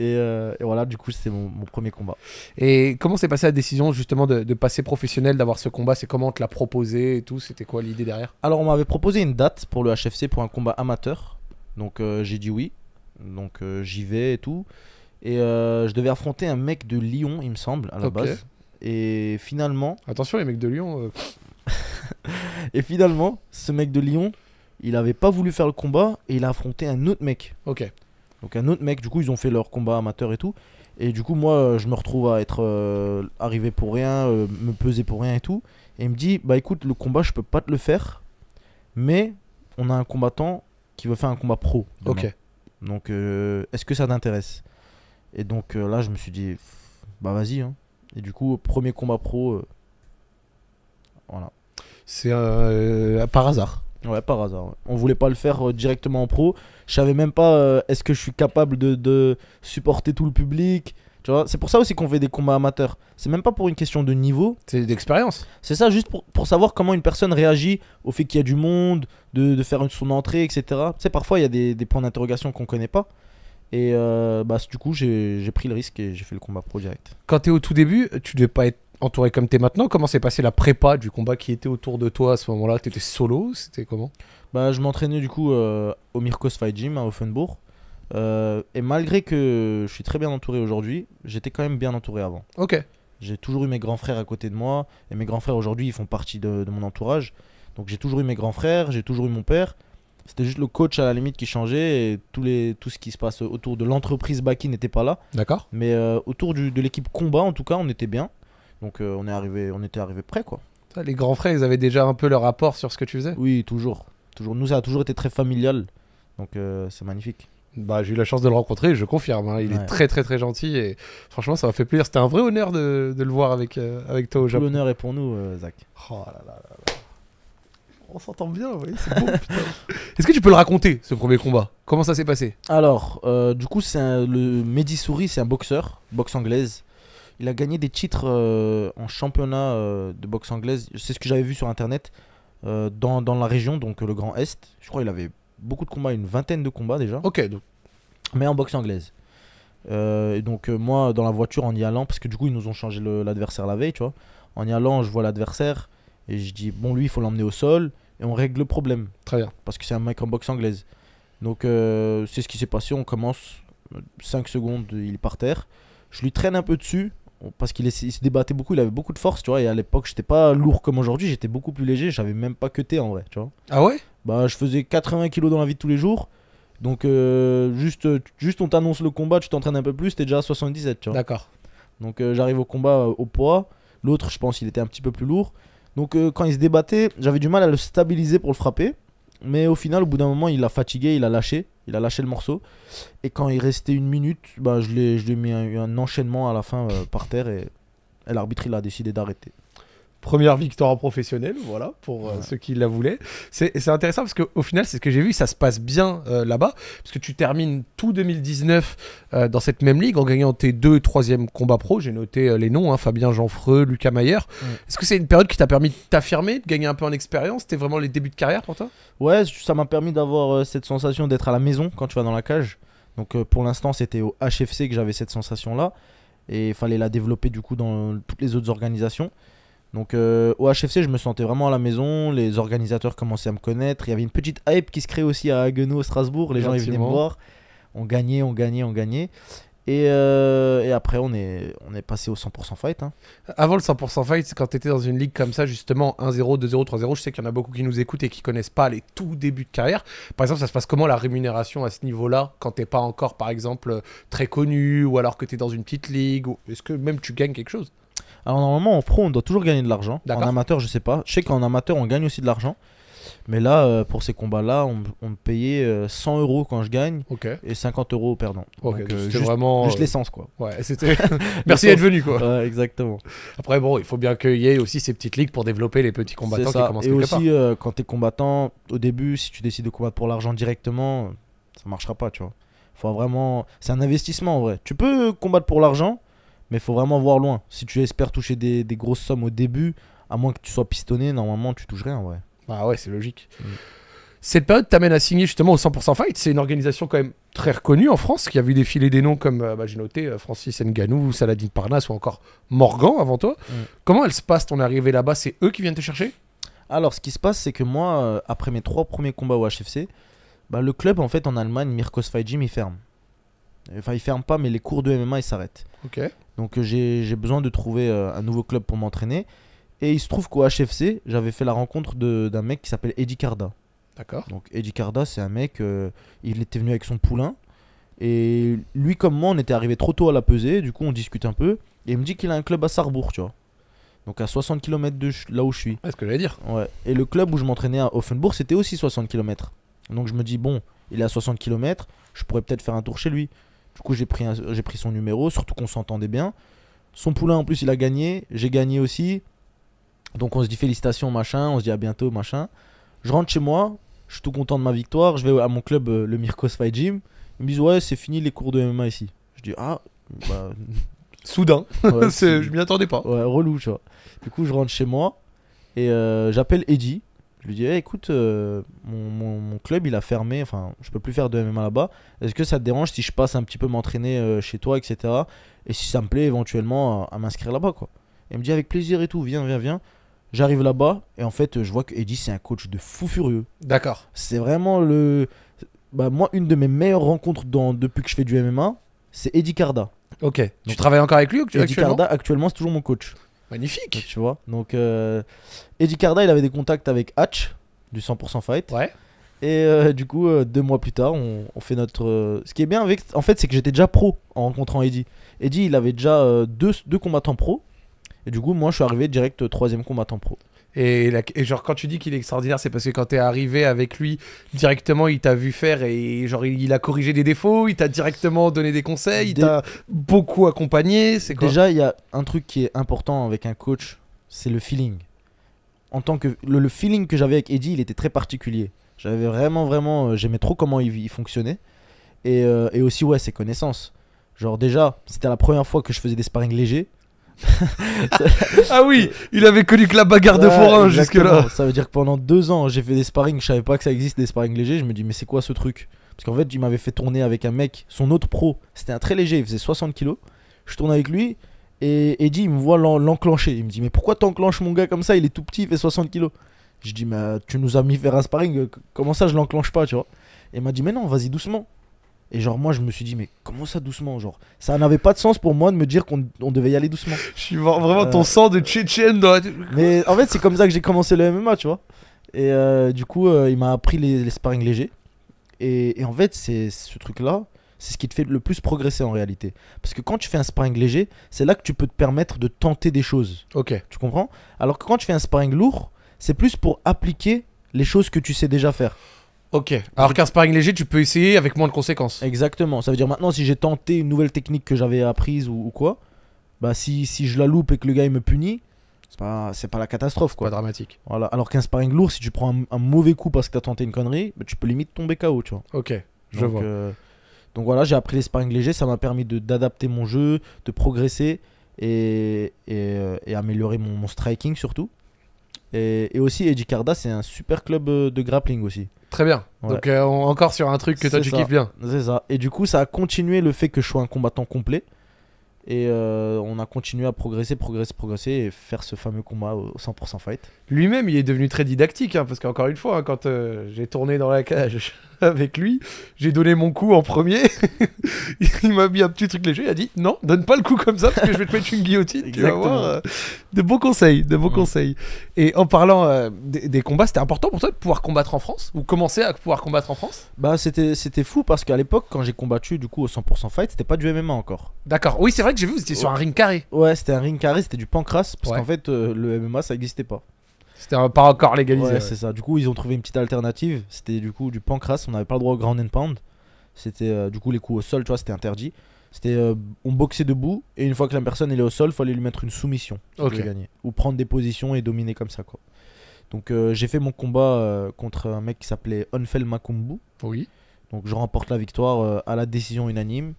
Euh, et, voilà, du coup c'était mon, premier combat. Et comment s'est passée la décision justement de, passer professionnel, d'avoir ce combat C'est comment on te l'a proposé et tout C'était quoi l'idée derrière Alors on m'avait proposé une date pour le HFC pour un combat amateur. Donc euh, j'ai dit oui. Donc euh, j'y vais et tout. Et je devais affronter un mec de Lyon, il me semble, à la base. Et finalement. Attention les mecs de Lyon. et finalement, ce mec de Lyon, il avait pas voulu faire le combat et il a affronté un autre mec. Ok. Donc un autre mec, du coup ils ont fait leur combat amateur et tout. Et du coup moi je me retrouve à être euh, arrivé pour rien, euh, me peser pour rien et tout. Et il me dit bah écoute le combat je peux pas te le faire, mais on a un combattant qui veut faire un combat pro. Ok. Donc euh, est-ce que ça t'intéresse Et donc là je me suis dit bah vas-y. Hein. Et du coup premier combat pro, voilà. C'est par hasard. Ouais, par hasard. On voulait pas le faire euh, directement en pro. Je savais même pas euh, est-ce que je suis capable de, supporter tout le public. Tu vois, c'est pour ça aussi qu'on fait des combats amateurs. C'est même pas pour une question de niveau. C'est d'expérience. C'est ça, juste pour, savoir comment une personne réagit au fait qu'il y a du monde, de, faire une, son entrée, etc. Tu sais, parfois il y a des, points d'interrogation qu'on connaît pas. Et euh, bah, du coup, j'ai pris le risque et j'ai fait le combat pro direct. Quand t'es au tout début, tu devais pas être entouré comme tu es maintenant, comment s'est passée la prépa du combat qui était autour de toi à ce moment-là Tu étais solo C'était comment bah, je m'entraînais du coup euh, au Mirkos Fight Gym à Offenbourg. Euh, et malgré que je suis très bien entouré aujourd'hui, j'étais quand même bien entouré avant. Ok. J'ai toujours eu mes grands frères à côté de moi, et mes grands frères aujourd'hui, ils font partie de, mon entourage. Donc j'ai toujours eu mes grands frères, j'ai toujours eu mon père. C'était juste le coach à la limite qui changeait et tout, les, tout ce qui se passe autour de l'entreprise Baki n'était pas là. D'accord. Mais euh, autour de l'équipe combat, en tout cas, on était bien. Donc euh, on est arrivé, on était arrivé près quoi. les grands frères, ils avaient déjà un peu leur rapport sur ce que tu faisais. Oui, toujours, toujours. Nous, ça a toujours été très familial, donc euh, c'est magnifique. Bah, j'ai eu la chance de le rencontrer, je confirme. Hein. il est très très très gentil et franchement, ça m'a fait plaisir. C'était un vrai honneur de, le voir avec, euh, avec toi au Japon. L'honneur est pour nous, Zach. Oh là là là On s'entend bien, oui, Est-ce que tu peux le raconter, ce premier combat Comment ça s'est passé Alors, du coup, c'est le Medisouri, c'est un boxeur, boxe anglaise. Il a gagné des titres euh, en championnat euh, de boxe anglaise. C'est ce que j'avais vu sur internet euh, dans, dans, la région, donc le Grand Est. Je crois qu'il avait beaucoup de combats, une vingtaine de combats déjà. Ok, Mais en boxe anglaise. et donc, moi, dans la voiture, en y allant, parce que du coup, ils nous ont changé l'adversaire la veille, tu vois. En y allant, je vois l'adversaire et je dis, bon, lui, il faut l'emmener au sol et on règle le problème. Très bien. Parce que c'est un mec en boxe anglaise. Donc, c'est ce qui s'est passé. On commence 5 secondes, il est par terre. Je lui traîne un peu dessus parce qu'il se débattait beaucoup, il avait beaucoup de force, tu vois. Et à l'époque, j'étais pas lourd comme aujourd'hui, j'étais beaucoup plus léger, j'avais même pas cuté en vrai, tu vois. Ah ouais Bah, je faisais 80 kilos dans la vie de tous les jours. Donc, euh, juste, juste on t'annonce le combat, tu t'entraînes un peu plus, t'es déjà à 77, tu vois. D'accord. Donc, euh, j'arrive au combat euh, au poids. L'autre, je pense, il était un petit peu plus lourd. Donc, quand il se débattait, j'avais du mal à le stabiliser pour le frapper. Mais au final, au bout d'un moment, il a fatigué, il a lâché, il a lâché le morceau. Et quand il restait une minute, bah, je, lui ai, mis un, enchaînement à la fin euh, par terre et, et l'arbitre il a décidé d'arrêter première victoire professionnelle, voilà, pour euh, ceux qui la voulaient. C'est intéressant parce qu'au final, c'est ce que j'ai vu, ça se passe bien euh, là-bas, parce que tu termines tout 2019 euh, dans cette même ligue en gagnant tes deux et troisième combats pro. J'ai noté les noms, hein, Fabien Jeanfreux, Lucas Mayer. Est-ce que c'est une période qui t'a permis de t'affirmer, de gagner un peu en expérience C'était vraiment les débuts de carrière pour toi Ouais, ça m'a permis d'avoir cette sensation d'être à la maison quand tu vas dans la cage. Donc pour l'instant, c'était au HFC que j'avais cette sensation-là. Et il fallait la développer du coup dans toutes les autres organisations. Donc euh, au HFC, je me sentais vraiment à la maison, les organisateurs commençaient à me connaître, il y avait une petite hype qui se créait aussi à Haguenau, au Strasbourg, les gens ils venaient me voir, on gagnait, on gagnait, on gagnait. Et, euh, après, on est, on est passé au 100% fight. Hein. Avant le 100% fight, quand tu étais dans une ligue comme ça, justement 1-0, 2-0, 3-0, je sais qu'il y en a beaucoup qui nous écoutent et qui connaissent pas les tout débuts de carrière. Par exemple, ça se passe comment la rémunération à ce niveau-là quand t'es pas encore, par exemple, très connu ou alors que tu es dans une petite ligue Est-ce que même tu gagnes quelque chose alors normalement en pro on doit toujours gagner de l'argent. En amateur je sais pas. Je sais qu'en amateur on gagne aussi de l'argent. Mais là, euh, pour ces combats-là, on, me payait 100 euros quand je gagne et 50 euros au perdant. Euh, vraiment. l'essence, quoi. Merci d'être venu, quoi. exactement. Après, bon, il faut bien qu'il y ait aussi ces petites ligues pour développer les petits combattants qui commencent Et aussi, euh, quand tu es combattant, au début, si tu décides de combattre pour l'argent directement, ça marchera pas, tu vois. Faut vraiment. C'est un investissement, en vrai. Tu peux combattre pour l'argent, mais il faut vraiment voir loin. Si tu espères toucher des, grosses sommes au début, à moins que tu sois pistonné, normalement tu touches rien, ouais. Ah ouais, c'est logique. Mm. Cette période t'amène à signer justement au 100% Fight. C'est une organisation quand même très reconnue en France qui a vu défiler des noms comme, euh, bah, j'ai noté, euh, Francis Nganou, Saladin Parnas ou encore Morgan avant toi. Mm. Comment elle se passe ton arrivée là-bas C'est eux qui viennent te chercher Alors, ce qui se passe, c'est que moi, euh, après mes trois premiers combats au HFC, bah, le club en fait en Allemagne, Mirkos Fight Gym, il ferme. Enfin, il ferme pas, mais les cours de MMA, ils s'arrêtent. Ok donc euh, j'ai besoin de trouver euh, un nouveau club pour m'entraîner. Et il se trouve qu'au HFC, j'avais fait la rencontre d'un mec qui s'appelle Eddie Carda. D'accord. Donc Eddie Carda, c'est un mec, euh, il était venu avec son poulain. Et lui comme moi, on était arrivé trop tôt à la pesée, du coup on discute un peu. Et il me dit qu'il a un club à Sarrebourg, tu vois. Donc à 60 km de là où je suis. C'est ce que j'allais dire. Ouais. Et le club où je m'entraînais à Offenbourg, c'était aussi 60 km. Donc je me dis, bon, il est à 60 km, je pourrais peut-être faire un tour chez lui. Du coup, j'ai pris, pris son numéro, surtout qu'on s'entendait bien. Son poulain, en plus, il a gagné. J'ai gagné aussi. Donc, on se dit félicitations, machin. On se dit à bientôt, machin. Je rentre chez moi. Je suis tout content de ma victoire. Je vais à mon club, euh, le Mirkos Fight Gym. Ils me disent, ouais, c'est fini les cours de MMA ici. Je dis, ah, bah. Soudain. je m'y attendais pas. Ouais, relou, tu vois. Du coup, je rentre chez moi. Et euh, j'appelle Eddie. Je lui dis, eh, écoute, euh, mon, club il a fermé, enfin, je peux plus faire de MMA là-bas. Est-ce que ça te dérange si je passe un petit peu m'entraîner euh, chez toi, etc. Et si ça me plaît éventuellement à, m'inscrire là-bas, quoi. Et il me dit, avec plaisir et tout, viens, viens, viens. J'arrive là-bas et en fait, je vois que Eddie c'est un coach de fou furieux. D'accord. C'est vraiment le. Bah, moi, une de mes meilleures rencontres dans... depuis que je fais du MMA, c'est Eddie Carda. Ok. tu travailles encore avec lui ou tu Eddie actuellement Carda, actuellement, c'est toujours mon coach. Magnifique. tu vois. Donc, euh, Eddie Carda, il avait des contacts avec Hatch du 100% Fight. Ouais. Et euh, du coup, euh, deux mois plus tard, on, fait notre. Euh, ce qui est bien avec. En fait, c'est que j'étais déjà pro en rencontrant Eddie. Eddie, il avait déjà deux, deux combattants pro. Et du coup, moi, je suis arrivé direct troisième combattant pro. Et, genre, quand tu dis qu'il est extraordinaire, c'est parce que quand tu es arrivé avec lui, directement, il t'a vu faire et genre, il, a corrigé des défauts, il t'a directement donné des conseils, il t'a beaucoup accompagné. C'est Déjà, il y a un truc qui est important avec un coach, c'est le feeling. En tant que le, feeling que j'avais avec Eddie, il était très particulier. J'avais vraiment, vraiment, euh, j'aimais trop comment il, fonctionnait. Et, euh, et aussi, ouais, ses connaissances. Genre, déjà, c'était la première fois que je faisais des sparring légers. ah oui, il avait connu que la bagarre de forain jusque-là. Ça veut dire que pendant deux ans, j'ai fait des sparring, je savais pas que ça existe, des sparring légers. Je me dis, mais c'est quoi ce truc Parce qu'en fait, il m'avait fait tourner avec un mec, son autre pro. C'était un très léger, il faisait 60 kilos. Je tourne avec lui et Eddie, il me voit l'enclencher. Il me dit, mais pourquoi t'enclenches mon gars comme ça Il est tout petit, il fait 60 kilos. Je dis, mais tu nous as mis faire un sparring, comment ça je l'enclenche pas, tu vois Et il m'a dit, mais non, vas-y doucement. Et genre, moi, je me suis dit, mais comment ça doucement Genre, ça n'avait pas de sens pour moi de me dire qu'on devait y aller doucement. je suis vraiment ton euh, sang de tchétchène dans Mais en fait, c'est comme ça que j'ai commencé le MMA, tu vois. Et euh, du coup, euh, il m'a appris les, les sparring légers. Et, en fait, c'est ce truc-là, c'est ce qui te fait le plus progresser en réalité. Parce que quand tu fais un sparring léger, c'est là que tu peux te permettre de tenter des choses. Ok. Tu comprends Alors que quand tu fais un sparring lourd, c'est plus pour appliquer les choses que tu sais déjà faire. Ok. Alors qu'un sparring léger, tu peux essayer avec moins de conséquences. Exactement. Ça veut dire maintenant, si j'ai tenté une nouvelle technique que j'avais apprise ou, quoi, bah si, si je la loupe et que le gars il me punit, c'est pas, la catastrophe quoi. Pas dramatique. Voilà. Alors qu'un sparring lourd, si tu prends un, mauvais coup parce que t'as tenté une connerie, bah, tu peux limite tomber KO, tu vois. Ok, je donc, vois. Euh, donc voilà, j'ai appris les sparring légers, ça m'a permis d'adapter mon jeu, de progresser et, et, euh, et améliorer mon striking surtout. Et, aussi, Eddie c'est un super club euh, de grappling aussi. Très bien. Donc euh, encore sur un truc que toi tu kiffes bien. C'est ça. Et du coup, ça a continué le fait que je sois un combattant complet. Et euh, on a continué à progresser, progresser, progresser et faire ce fameux combat au 100% fight lui-même, il est devenu très didactique, hein, parce qu'encore une fois, hein, quand euh, j'ai tourné dans la cage avec lui, j'ai donné mon coup en premier. il m'a mis un petit truc léger, il a dit non, donne pas le coup comme ça, parce que je vais te mettre une guillotine. Euh, de bons conseils, de bons mm. conseils. Et en parlant euh, des, combats, c'était important pour toi de pouvoir combattre en France ou commencer à pouvoir combattre en France Bah c'était c'était fou parce qu'à l'époque, quand j'ai combattu du coup au 100% fight, c'était pas du MMA encore. D'accord. Oui, c'est vrai que j'ai vu, vous étiez sur oh. un ring carré. Ouais, c'était un ring carré, c'était du pancras parce qu'en fait le MMA ça n'existait pas. C'était pas encore légalisé. c'est ça. Du coup, ils ont trouvé une petite alternative. C'était du coup du pancras. On n'avait pas le droit au ground and pound. C'était euh, du coup les coups au sol, tu vois, c'était interdit. C'était euh, on boxait debout et une fois que la personne elle est au sol, il fallait lui mettre une soumission pour ou prendre des positions et dominer comme ça quoi. Donc euh, j'ai fait mon combat contre un mec qui s'appelait Onfel Makumbu. Oui. Donc je remporte la victoire à la décision unanime.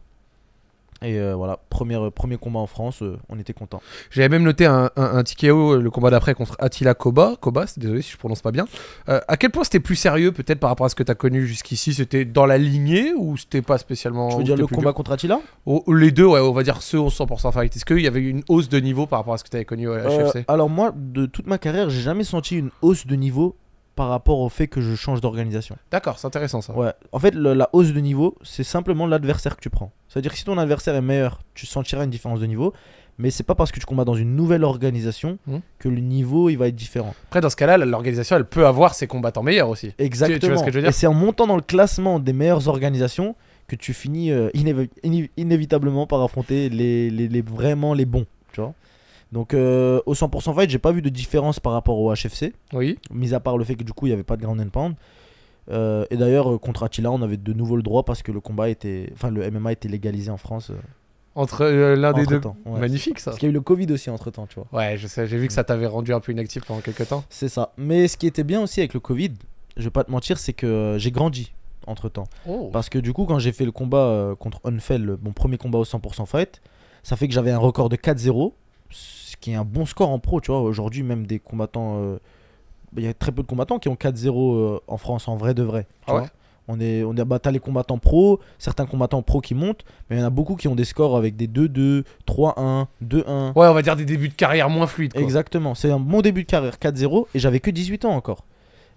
Et euh, voilà, premier, euh, premier combat en France, euh, on était content. J'avais même noté un, un, TKO, le combat d'après contre Attila Koba. Koba, désolé si je prononce pas bien. à quel point c'était plus sérieux peut-être par rapport à ce que tu as connu jusqu'ici C'était dans la lignée ou c'était pas spécialement. Je veux dire le combat contre Attila oh, Les deux, ouais, on va dire ceux 100% Est-ce qu'il y avait une hausse de niveau par rapport à ce que tu avais connu au HFC Alors moi, de toute ma carrière, j'ai jamais senti une hausse de niveau par rapport au fait que je change d'organisation. D'accord, c'est intéressant ça. Ouais. En fait, la hausse de niveau, c'est simplement l'adversaire que tu prends. C'est-à-dire que si ton adversaire est meilleur, tu sentiras une différence de niveau. Mais c'est pas parce que tu combats dans une nouvelle organisation hmm. que le niveau il va être différent. Après, dans ce cas-là, l'organisation elle peut avoir ses combattants meilleurs aussi. Exactement. Tu, ce que je veux dire Et c'est en montant dans le classement des meilleures organisations que tu finis euh, inévitablement par affronter les, les, vraiment les bons. Tu vois donc euh, au 100% fight, j'ai pas vu de différence par rapport au HFC. Oui. Mis à part le fait que du coup il n'y avait pas de ground and euh, et d'ailleurs euh, contre Attila, on avait de nouveau le droit parce que le combat était, enfin le MMA était légalisé en France. entre l'un des deux. Magnifique ça. Parce qu'il y a eu le Covid aussi entre temps, tu vois. Ouais, je sais, j'ai vu que ça t'avait rendu un peu inactif pendant quelques temps. C'est ça. Mais ce qui était bien aussi avec le Covid, je vais pas te mentir, c'est que j'ai grandi entre temps. Oh. Parce que du coup, quand j'ai fait le combat contre Unfell, mon premier combat au 100% fight, ça fait que j'avais un record de 4-0 ce qui est un bon score en pro, tu vois. Aujourd'hui, même des combattants, euh, il y a très peu de combattants qui ont 4-0 euh, en France, en vrai de vrai. Tu ah vois on est, on est, bah, les combattants pro, certains combattants pro qui montent, mais il y en a beaucoup qui ont des scores avec des 2-2, 3-1, 2-1. Ouais, on va dire des débuts de carrière moins fluides. Exactement, c'est un bon début de carrière, 4-0, et j'avais que 18 ans encore.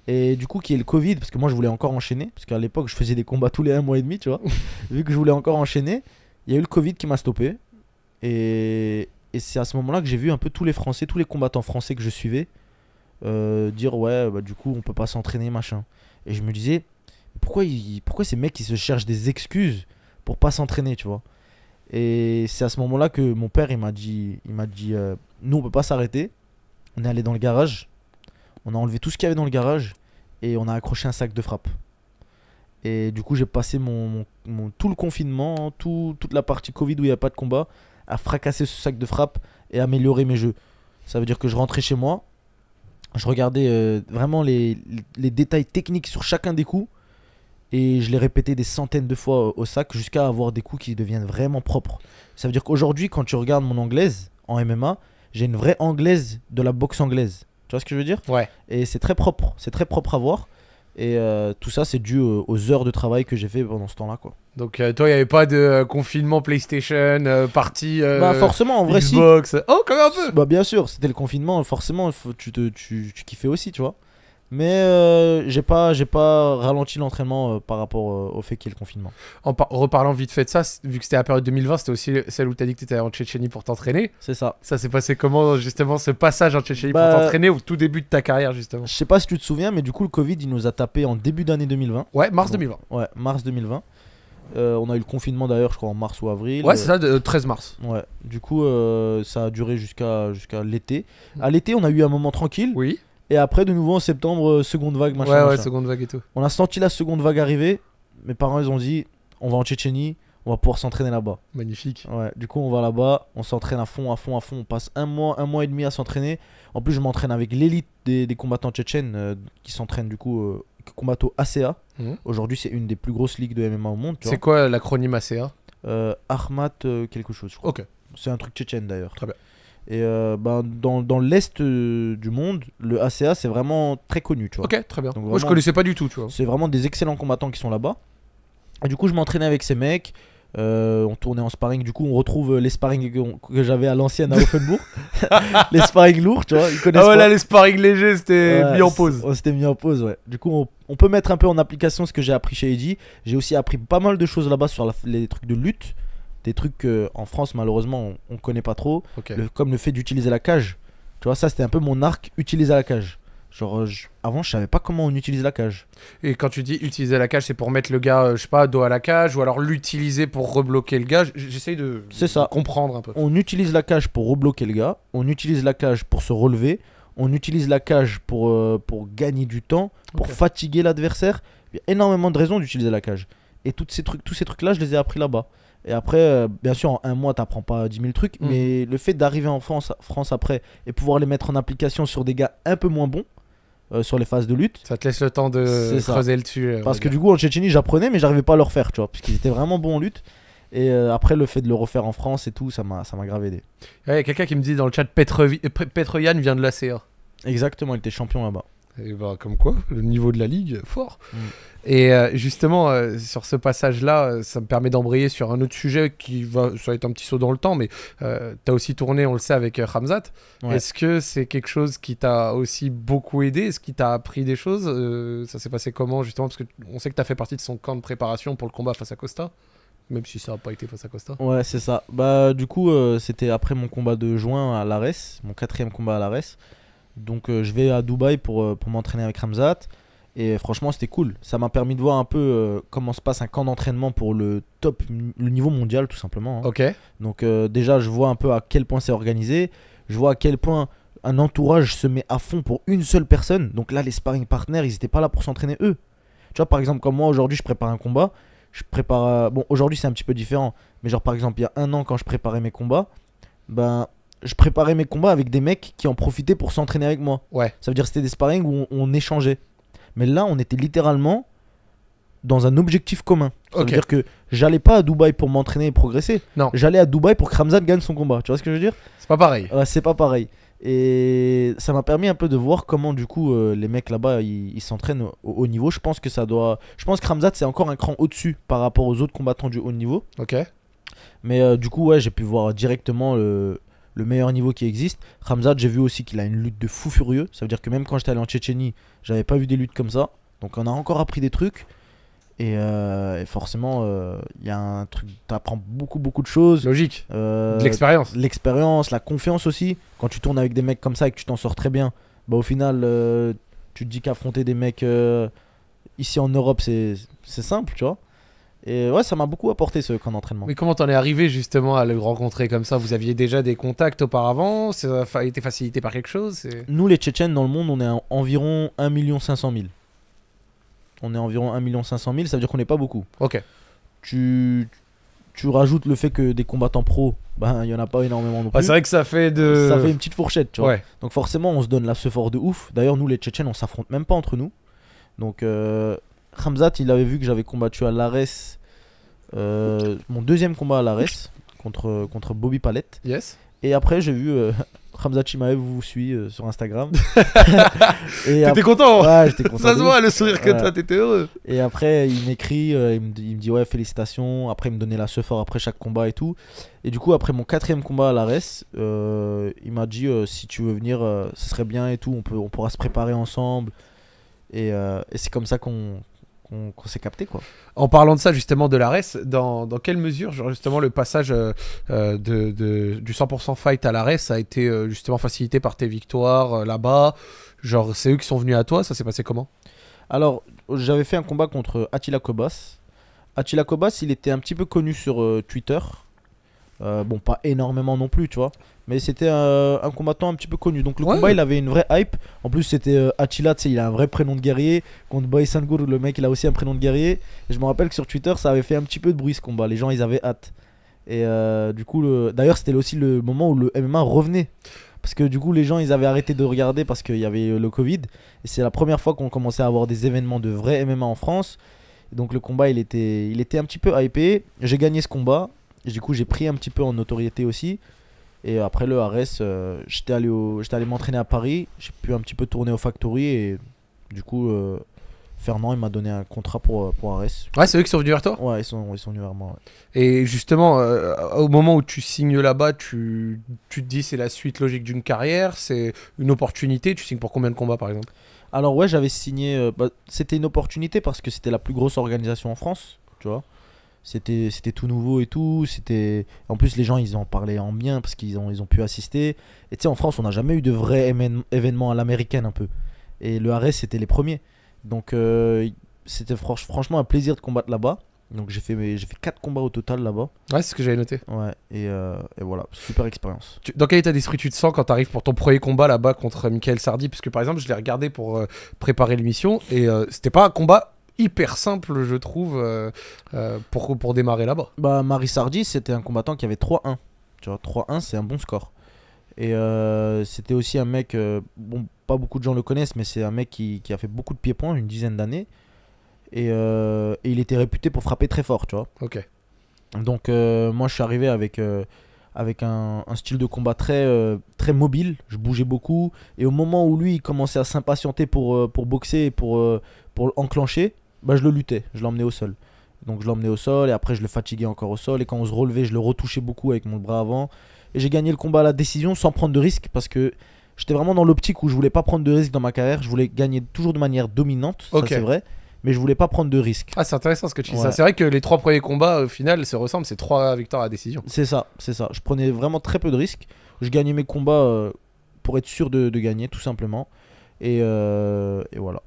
Et du coup, qui est le Covid, parce que moi je voulais encore enchaîner, parce qu'à l'époque je faisais des combats tous les 1 mois et demi, tu vois, vu que je voulais encore enchaîner, il y a eu le Covid qui m'a stoppé. Et, et c'est à ce moment-là que j'ai vu un peu tous les Français, tous les combattants français que je suivais, euh, dire ouais, bah, du coup, on peut pas s'entraîner, machin. Et je me disais, pourquoi, pourquoi ces mecs, ils se cherchent des excuses pour pas s'entraîner, tu vois Et c'est à ce moment-là que mon père, il m'a dit, il m'a dit euh, nous, on peut pas s'arrêter. On est allé dans le garage, on a enlevé tout ce qu'il y avait dans le garage et on a accroché un sac de frappe. Et du coup, j'ai passé mon, tout le confinement, toute la partie Covid où il n'y a pas de combat, à fracasser ce sac de frappe et améliorer mes jeux. Ça veut dire que je rentrais chez moi, je regardais euh, vraiment les, détails techniques sur chacun des coups et je les répétais des centaines de fois au sac jusqu'à avoir des coups qui deviennent vraiment propres. Ça veut dire qu'aujourd'hui, quand tu regardes mon anglaise en MMA, j'ai une vraie anglaise de la boxe anglaise. Tu vois ce que je veux dire Ouais. Et c'est très propre, c'est très propre à voir. Et euh, tout ça, c'est dû euh, aux heures de travail que j'ai fait pendant ce temps-là, quoi. Donc euh, toi, il n'y avait pas de euh, confinement PlayStation, euh, partie bah forcément, en vrai, Xbox. Si. Oh, quand même un peu. Bah bien sûr, c'était le confinement. Forcément, tu te, kiffais aussi, tu vois. Mais j'ai pas, j'ai pas ralenti l'entraînement par rapport au fait qu'il y ait le confinement. En reparlant vite fait de ça, vu que c'était la période 2020, c'était aussi celle où t'as dit que t'étais en Tchétchénie pour t'entraîner. C'est ça. Ça s'est passé comment justement ce passage en Tchétchénie pour bah, t'entraîner au tout début de ta carrière justement. Je sais pas si tu te souviens, mais du coup le Covid il nous a tapé en début d'année 2020. Ouais, mars 2020. Ouais, mars 2020. Euh, on a eu le confinement d'ailleurs, je crois, en mars ou avril. Ouais, c'est ça, le 13 euh, mars. Ouais. Du coup, euh, ça a duré jusqu'à l'été. Mm. À l'été, on a eu un moment tranquille. Oui. Et après, de nouveau en septembre, seconde vague, Ouais, ouais, seconde vague et tout. On a senti la seconde vague arriver. Mes parents, ils ont dit on va en Tchétchénie, on va pouvoir s'entraîner là-bas. Magnifique. Ouais, du coup, on va là-bas, on s'entraîne à fond, à fond, à fond. On passe un mois, un mois et demi à s'entraîner. En plus, je m'entraîne avec l'élite des, combattants tchétchènes qui s'entraînent du coup au ACA. Mhm. Aujourd'hui, c'est une des plus grosses ligues de MMA au monde. C'est quoi l'acronyme ACA euh, Ahmad euh, quelque chose, je crois. Ok. C'est un truc tchétchène d'ailleurs. Très bien. Et euh, ben, dans, l'est euh, du monde, le ACA c'est vraiment très connu, tu Ok, très bien. je connaissais pas du tout, C'est vraiment des excellents combattants qui sont là-bas. du coup, je m'entraînais avec ces mecs. Euh, on tournait en sparring, du coup on retrouve euh, les sparring que, j'avais à l'ancienne à Offenbourg. les sparring lourds, tu vois. Ils connaissent ah ouais, là les sparring légers c'était mis en pause. On mis en pause, ouais. Du coup on, peut mettre un peu en application ce que j'ai appris chez Eddy J'ai aussi appris pas mal de choses là-bas sur les trucs de lutte. Des trucs qu'en France malheureusement on, connaît pas trop. comme le fait d'utiliser la cage. Tu vois, ça c'était un peu mon arc, utiliser la cage. Genre, euh, avant, je savais pas comment on utilise la cage. Et quand tu dis utiliser la cage, c'est pour mettre le gars, euh, je sais pas, dos à la cage, ou alors l'utiliser pour rebloquer le gars. J'essaye de, ça. comprendre un peu. On utilise la cage pour rebloquer le gars, on utilise la cage pour se relever, on utilise la cage pour, euh, pour gagner du temps, pour fatiguer l'adversaire. Il y a énormément de raisons d'utiliser la cage. Et tous ces trucs, tous ces trucs-là, je les ai appris là-bas. Et après, bien sûr, en un mois, t'apprends pas 10 000 trucs, mm. mais le fait d'arriver en France, France après et pouvoir les mettre en application sur des gars un peu moins bons, euh, sur les phases de lutte. Ça te laisse le temps de creuser le dessus. Euh, parce que du coup, en Tchétchénie, j'apprenais, mais j'arrivais pas à le refaire, tu vois, parce étaient vraiment bons en lutte. Et euh, après, le fait de le refaire en France et tout, ça m'a grave aidé. Il y a quelqu'un qui me dit dans le chat Petroyan vient de la CA. Exactement, il était champion là-bas. Et bah, comme quoi, le niveau de la ligue, fort. Mm. Et euh, justement, euh, sur ce passage-là, euh, ça me permet d'embrayer sur un autre sujet qui va, être un petit saut dans le temps, mais tu as aussi tourné, on le sait, avec Hamzat. Est-ce que c'est quelque chose qui t'a aussi beaucoup aidé Est-ce qui t'a appris des choses Ça s'est passé comment, justement Parce qu'on sait que tu as fait partie de son camp de préparation pour le combat face à Costa même si ça n'a pas été face à Costa. Ouais, c'est ça. Bah, du coup, c'était après mon combat de juin à l'Ares, mon quatrième combat à l'Ares. Donc euh, je vais à Dubaï euh, pour, m'entraîner avec Ramzat. Et franchement, c'était cool. Ça m'a permis de voir un peu euh, comment se passe un camp d'entraînement pour le top, le niveau mondial, tout simplement. Hein. Ok. Donc, déjà, je vois un peu à quel point c'est organisé. Je vois à quel point un entourage se met à fond pour une seule personne. Donc, là, les sparring partners, ils n'étaient pas là pour s'entraîner eux. Tu vois, par exemple, comme moi, aujourd'hui, je prépare un combat. Je prépare. bon, aujourd'hui, c'est un petit peu différent. Mais, genre, par exemple, il y a un an, quand je préparais mes combats, ben, je préparais mes combats avec des mecs qui en profitaient pour s'entraîner avec moi. Ouais. Ça veut dire que c'était des sparring où on, échangeait. Mais là, on était littéralement dans un objectif commun. Ça veut dire que j'allais pas à Dubaï pour m'entraîner et progresser. Non. J'allais à Dubaï pour que Ramzan gagne son combat. Tu vois ce que je veux dire C'est pas pareil. Ouais, c'est pas pareil. Et ça m'a permis un peu de voir comment du coup euh, les mecs là-bas ils s'entraînent au haut niveau. Je pense que ça doit. Je pense que c'est encore un cran au-dessus par rapport aux autres combattants du haut niveau. Ok. Mais euh, du coup ouais j'ai pu voir directement le le meilleur niveau qui existe. Ramzad, j'ai vu aussi qu'il a une lutte de fou furieux. Ça veut dire que même quand j'étais allé en Tchétchénie, j'avais pas vu des luttes comme ça. Donc on a encore appris des trucs. Et, euh, forcément, euh, il y a un truc, t'apprends beaucoup beaucoup de choses. Logique. Euh, l'expérience. L'expérience, la confiance aussi. Quand tu tournes avec des mecs comme ça et que tu t'en sors très bien, bah au final, tu te dis qu'affronter des mecs ici en Europe, c'est simple, tu vois. Et ouais, ça m'a beaucoup apporté ce camp d'entraînement. Mais comment t'en es arrivé justement à le rencontrer comme ça Vous aviez déjà des contacts auparavant Ça a été facilité par quelque chose Nous, les Tchétchènes, dans le monde, on est à environ 1 500 000. On est à environ 1 500 000, ça veut dire qu'on n'est pas beaucoup. Ok. Tu, tu rajoutes le fait que des combattants pro, ben il y en a pas énormément non plus. c'est vrai que ça fait de ça fait une petite fourchette, tu vois. Donc forcément, on se donne la ce fort de ouf. D'ailleurs, nous les Tchétchènes, on s'affronte même pas entre nous. Donc euh, Hamzat, il avait vu que j'avais combattu à l'Ares, euh, mon deuxième combat à l'Ares, contre, contre Bobby Palette. Yes. Et après, j'ai vu euh, Chimaev vous suit euh, sur Instagram. t'étais content hein Ouais, j'étais content. Ça se voit, le sourire que t'as, t'étais heureux. Et après, il m'écrit, euh, il, me, dit ouais, félicitations. Après, il me donnait la fort après chaque combat et tout. Et du coup, après mon quatrième combat à l'Ares, il m'a dit si tu veux venir, ce serait bien et tout. On, peut, on pourra se préparer ensemble. et c'est comme ça qu'on, on s'est capté. Quoi. En parlant de ça, justement, de la dans, quelle mesure, justement, le passage euh, euh, de, du 100% fight à la a été euh, justement facilité par tes victoires là-bas Genre, c'est eux qui sont venus à toi, ça s'est passé comment Alors, j'avais fait un combat contre Attila Kobas. Attila Kobas, il était un petit peu connu sur Twitter. Euh, bon, pas énormément non plus, tu vois. Mais c'était euh, un combattant un petit peu connu. Donc le combat, il avait une vraie hype. En plus, c'était euh, Attila, il a un vrai prénom de guerrier. Contre Boy Guru, le mec, il a aussi un prénom de guerrier. je me rappelle que sur Twitter, ça avait fait un petit peu de bruit ce combat. Les gens, ils avaient hâte. Et euh, du coup, d'ailleurs, c'était aussi le moment où le MMA revenait. Parce que du coup, les gens, ils avaient arrêté de regarder parce qu'il y avait le Covid. Et c'est la première fois qu'on commençait à avoir des événements de vrai MMA en France. Donc le combat, il était, il était un petit peu hypé. J'ai gagné ce combat du coup, j'ai pris un petit peu en notoriété aussi. Et après le Ares, euh, j'étais allé, allé m'entraîner à Paris. J'ai pu un petit peu tourner au Factory. Et du coup, euh, Fernand, il m'a donné un contrat pour, euh, pour Ares. Ouais, c'est eux qui sont venus vers toi Ouais, ils sont, ils sont venus vers moi. Et justement, au moment où tu signes là-bas, tu, tu te dis c'est la suite logique d'une carrière, c'est une opportunité. Tu signes pour combien de combats par exemple Alors, ouais, j'avais signé. Bah, c'était une opportunité parce que c'était la plus grosse organisation en France, tu vois. C'était, c'était tout nouveau et tout. C'était... En plus, les gens, ils en parlaient en bien parce qu'ils ont, ils ont pu assister. Et tu sais, en France, on n'a jamais eu de vrai événement à l'américaine un peu. Et le RS e c'était les premiers. Donc, euh, c'était franchement un plaisir de combattre là-bas. Donc, j'ai fait, j'ai fait 4 combats au total là-bas. Ouais, c'est ce que j'avais noté. Ouais, et, euh, voilà, super expérience. Dans quel état d'esprit tu te sens quand tu arrives pour ton premier combat là-bas contre Michael Sardi Parce que par exemple, je l'ai regardé pour euh, préparer l'émission et c'était pas un combat hyper simple, je trouve, euh, euh, pour, pour démarrer là-bas. Bah, Marie Sardi, c'était un combattant qui avait 3-1. Tu vois, 3-1, c'est un bon score. Et euh, c'était aussi un mec, bon, pas beaucoup de gens le connaissent, mais c'est un mec qui, a fait beaucoup de pieds-points, une dizaine d'années. Et, il était réputé pour frapper très fort, tu Ok. Donc, moi, je suis arrivé avec. avec un, style de combat très, très mobile, je bougeais beaucoup, et au moment où lui il commençait à s'impatienter pour, pour boxer et pour, pour enclencher, bah, je le luttais, je l'emmenais au sol. Donc je l'emmenais au sol et après je le fatiguais encore au sol. Et quand on se relevait, je le retouchais beaucoup avec mon bras avant. Et j'ai gagné le combat à la décision sans prendre de risque parce que j'étais vraiment dans l'optique où je voulais pas prendre de risque dans ma carrière. Je voulais gagner toujours de manière dominante, ça c'est vrai. Mais je voulais pas prendre de risque. Ah, c'est intéressant ce que tu dis. ça C'est vrai que les trois premiers combats au final se ressemblent, c'est trois victoires à la décision. C'est ça, c'est ça. Je prenais vraiment très peu de risques. Je gagnais mes combats euh, pour être sûr de, gagner, tout simplement. et, euh, et voilà.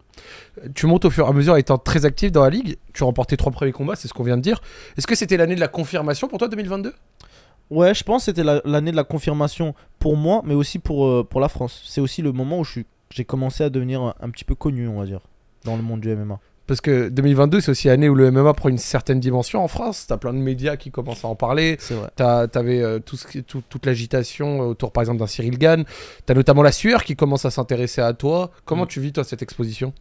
Tu montes au fur et à mesure étant très actif dans la ligue. Tu remporté trois premiers combats, c'est ce qu'on vient de dire. Est-ce que c'était l'année de la confirmation pour toi, 2022 Ouais, je pense que c'était l'année de la confirmation pour moi, mais aussi pour, euh, pour la France. C'est aussi le moment où j'ai commencé à devenir un, petit peu connu, on va dire, dans le monde du MMA. Parce que 2022, c'est aussi l'année où le MMA prend une certaine dimension en France. T'as plein de médias qui commencent à en parler. T'avais avais euh, tout toute l'agitation euh, autour, par exemple, d'un Cyril Gann. T'as notamment la sueur qui commence à s'intéresser à toi. Comment mm. tu vis, toi, cette exposition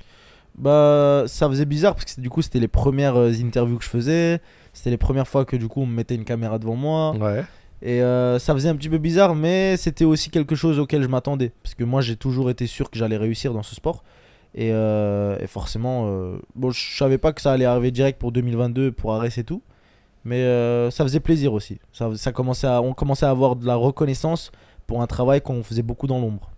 Bah, ça faisait bizarre parce que du coup, c'était les premières euh, interviews que je faisais. C'était les premières fois que du coup, on me mettait une caméra devant moi. Ouais. Et ça faisait un petit peu bizarre, mais c'était aussi quelque chose auquel je m'attendais. Parce que moi, j'ai toujours été sûr que j'allais réussir dans ce sport. Euh, et, forcément, euh, bon, je savais pas que ça allait arriver direct pour 2022, pour Arès et tout. Mais euh, ça faisait plaisir aussi. Ça, ça commençait à, on commençait à avoir de la reconnaissance pour un travail qu'on faisait beaucoup dans l'ombre.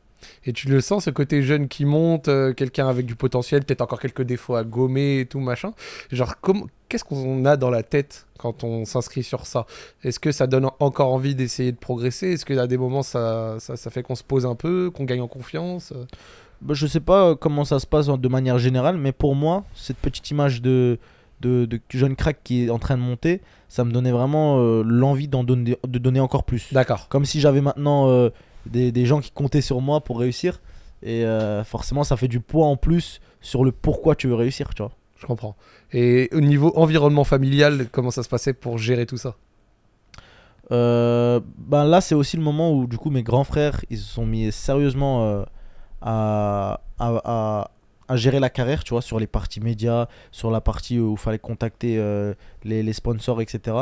Et tu le sens, ce côté jeune qui monte, euh, quelqu'un avec du potentiel, peut-être encore quelques défauts à gommer et tout machin. Genre, qu'est-ce qu'on a dans la tête quand on s'inscrit sur ça Est-ce que ça donne encore envie d'essayer de progresser Est-ce qu'à des moments, ça, ça, ça fait qu'on se pose un peu, qu'on gagne en confiance bah, je sais pas euh, comment ça se passe hein, de manière générale, mais pour moi, cette petite image de, de, jeune crack qui est en train de monter, ça me donnait vraiment euh, l'envie d'en donner, de donner encore plus. D'accord. Comme si j'avais maintenant euh, des, des, gens qui comptaient sur moi pour réussir. Et forcément, ça fait du poids en plus sur le pourquoi tu veux réussir, tu vois. Je comprends. Et au niveau environnement familial, comment ça se passait pour gérer tout ça ben là, c'est aussi le moment où du coup mes grands frères ils se sont mis sérieusement à, à, gérer la carrière, tu vois, sur les parties médias, sur la partie où il fallait contacter euh, les, les, sponsors, etc.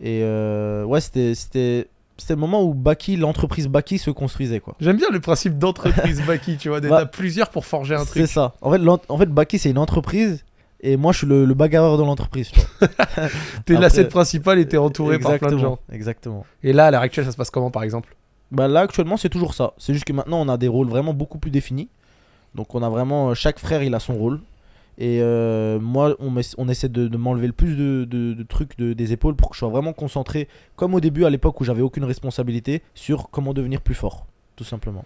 Et euh, ouais, c'était c'était le moment où Baki, l'entreprise Baki se construisait. quoi. J'aime bien le principe d'entreprise Baki, tu vois, d'être bah, à plusieurs pour forger un truc. C'est ça. En fait, en fait Baki, c'est une entreprise et moi, je suis le, bagarreur dans l'entreprise. t'es l'asset principal et t'es entouré par plein de gens. Exactement. Et là, à l'heure actuelle, ça se passe comment, par exemple bah, là actuellement c'est toujours ça. C'est juste que maintenant on a des rôles vraiment beaucoup plus définis. Donc on a vraiment euh, chaque frère il a son rôle. Et euh, moi on, on, essaie de, m'enlever le plus de, de trucs des épaules pour que je sois vraiment concentré, comme au début à l'époque où j'avais aucune responsabilité, sur comment devenir plus fort, tout simplement.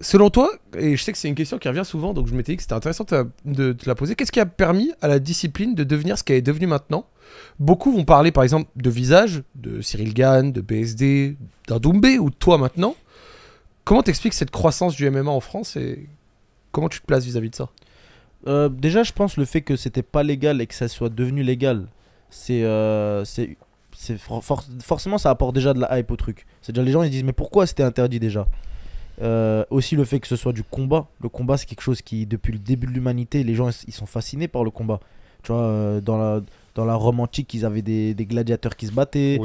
Selon toi, et je sais que c'est une question qui revient souvent, donc je m'étais dit que c'était intéressant de te la poser, qu'est-ce qui a permis à la discipline de devenir ce qu'elle est devenue maintenant Beaucoup vont parler par exemple de visage, de Cyril Gann, de BSD, d'un ou de toi maintenant. Comment t'expliques cette croissance du MMA en France et comment tu te places vis-à-vis de ça euh, Déjà, je pense le fait que c'était pas légal et que ça soit devenu légal, c'est euh, forcément ça apporte déjà de la hype au truc. C'est-à-dire les gens ils disent mais pourquoi c'était interdit déjà euh, aussi le fait que ce soit du combat. Le combat, c'est quelque chose qui, depuis le début de l'humanité, les gens ils sont fascinés par le combat. Tu vois, dans la, dans la Rome antique, ils avaient des, gladiateurs qui se battaient.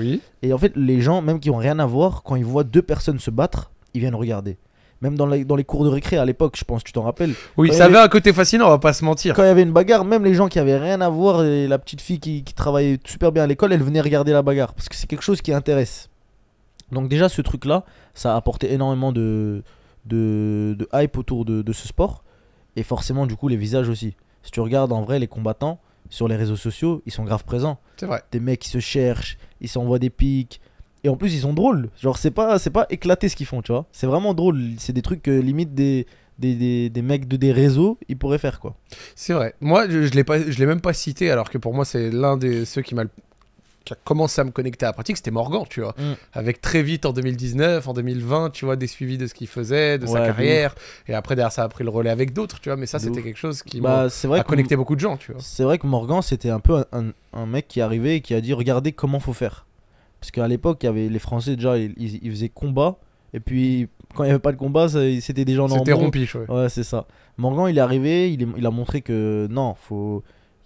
Et en fait, les gens, même qui n'ont rien à voir, quand ils voient deux personnes se battre, ils viennent regarder. Même dans, les cours de récré à l'époque, je pense, tu t'en rappelles. Oui, ça avait... un côté fascinant, on va pas se mentir. Quand il y avait une bagarre, même les gens qui avaient rien à voir, et la petite fille qui, travaillait super bien à l'école, elle venait regarder la bagarre. Parce que c'est quelque chose qui intéresse. Donc déjà, ce truc-là, ça a apporté énormément de, de, hype autour de, ce sport. Et forcément, du coup, les visages aussi. Si tu regardes en vrai les combattants, sur les réseaux sociaux, ils sont grave présents. C'est vrai. Des mecs qui se cherchent, ils s'envoient des pics. Et en plus, ils sont drôles. Genre, c'est pas, c'est pas éclaté ce qu'ils font, tu vois. C'est vraiment drôle. C'est des trucs que, euh, limite des, des, des, mecs de des réseaux, ils pourraient faire quoi. C'est vrai. Moi, je, je l'ai pas, je l'ai même pas cité, alors que pour moi, c'est l'un des ceux qui m'a qui a commencé à me connecter à la pratique, c'était Morgan, tu vois. Mm. Avec très vite en 2019, en 2020, tu vois, des suivis de ce qu'il faisait, de sa carrière. Et après, derrière, ça a pris le relais avec d'autres, tu vois. Mais ça, c'était quelque chose qui bah, m'a connecté beaucoup de gens, tu vois. C'est vrai que Morgan, c'était un peu un, mec qui est arrivé et qui a dit regardez comment faut faire. Parce qu'à l'époque, il y avait les Français, déjà, ils, faisaient combat. Et puis, quand il n'y avait pas de combat, c'était des gens normaux. C'était rompiche, ouais. Ouais, c'est ça. Morgan, il est arrivé, il, il a montré que non, faut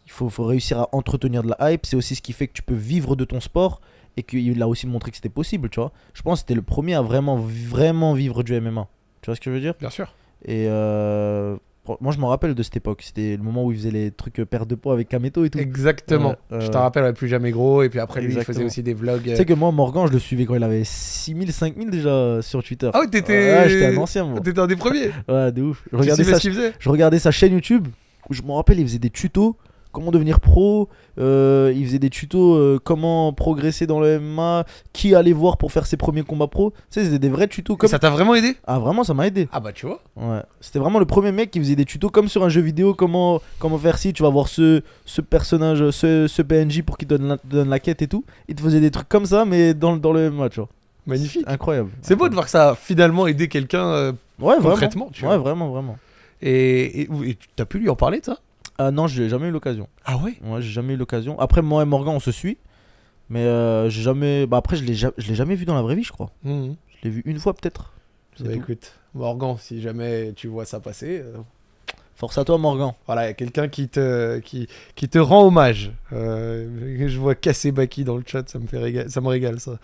il faut, réussir à entretenir de la hype. C'est aussi ce qui fait que tu peux vivre de ton sport et qu'il a aussi montré que c'était possible, tu vois. Je pense que c'était le premier à vraiment, vraiment vivre du MMA. Tu vois ce que je veux dire Bien sûr. Et euh, moi, je me rappelle de cette époque. C'était le moment où il faisait les trucs euh, perte de poids avec Kameto et tout. Exactement. Euh, je te rappelle, plus jamais gros. Et puis après, lui, il faisait aussi des vlogs. Tu sais que moi, Morgan, je le suivais quand il avait 6000, 5000 déjà sur Twitter. Ah oui, t'étais. un ancien, moi. T'étais un des premiers. ouais, de ouf. Je regardais, sa... je regardais sa chaîne YouTube où je me rappelle, il faisait des tutos comment devenir pro. Euh, il faisait des tutos euh, comment progresser dans le MMA, qui aller voir pour faire ses premiers combats pro. Tu sais, c'était des vrais tutos. Comme... ça t'a vraiment aidé Ah, vraiment, ça m'a aidé. Ah, bah, tu vois. Ouais. C'était vraiment le premier mec qui faisait des tutos comme sur un jeu vidéo comment, comment faire si tu vas voir ce, ce personnage, ce, ce PNJ pour qu'il donne donne la quête et tout. Il te faisait des trucs comme ça, mais dans, dans le MMA, tu vois. Magnifique. Incroyable. C'est beau de voir que ça a finalement aidé quelqu'un euh, ouais, concrètement. Vraiment. Tu vois. Ouais, vraiment, vraiment. Et tu as pu lui en parler, ça ah non, Non, n'ai jamais eu l'occasion. Ah ouais Moi, j'ai jamais eu l'occasion. Après, moi et Morgan, on se suit. Mais euh, j'ai jamais. Bah, après, je l'ai jamais vu dans la vraie vie, je crois. Mmh. Je l'ai vu une fois, peut-être. Bah, écoute, Morgan, si jamais tu vois ça passer, euh, Force à toi, Morgan. Voilà, quelqu'un qui te, qui, qui te rend hommage. Euh, je vois Cassé Baki dans le chat, ça me, fait régale, ça me régale ça.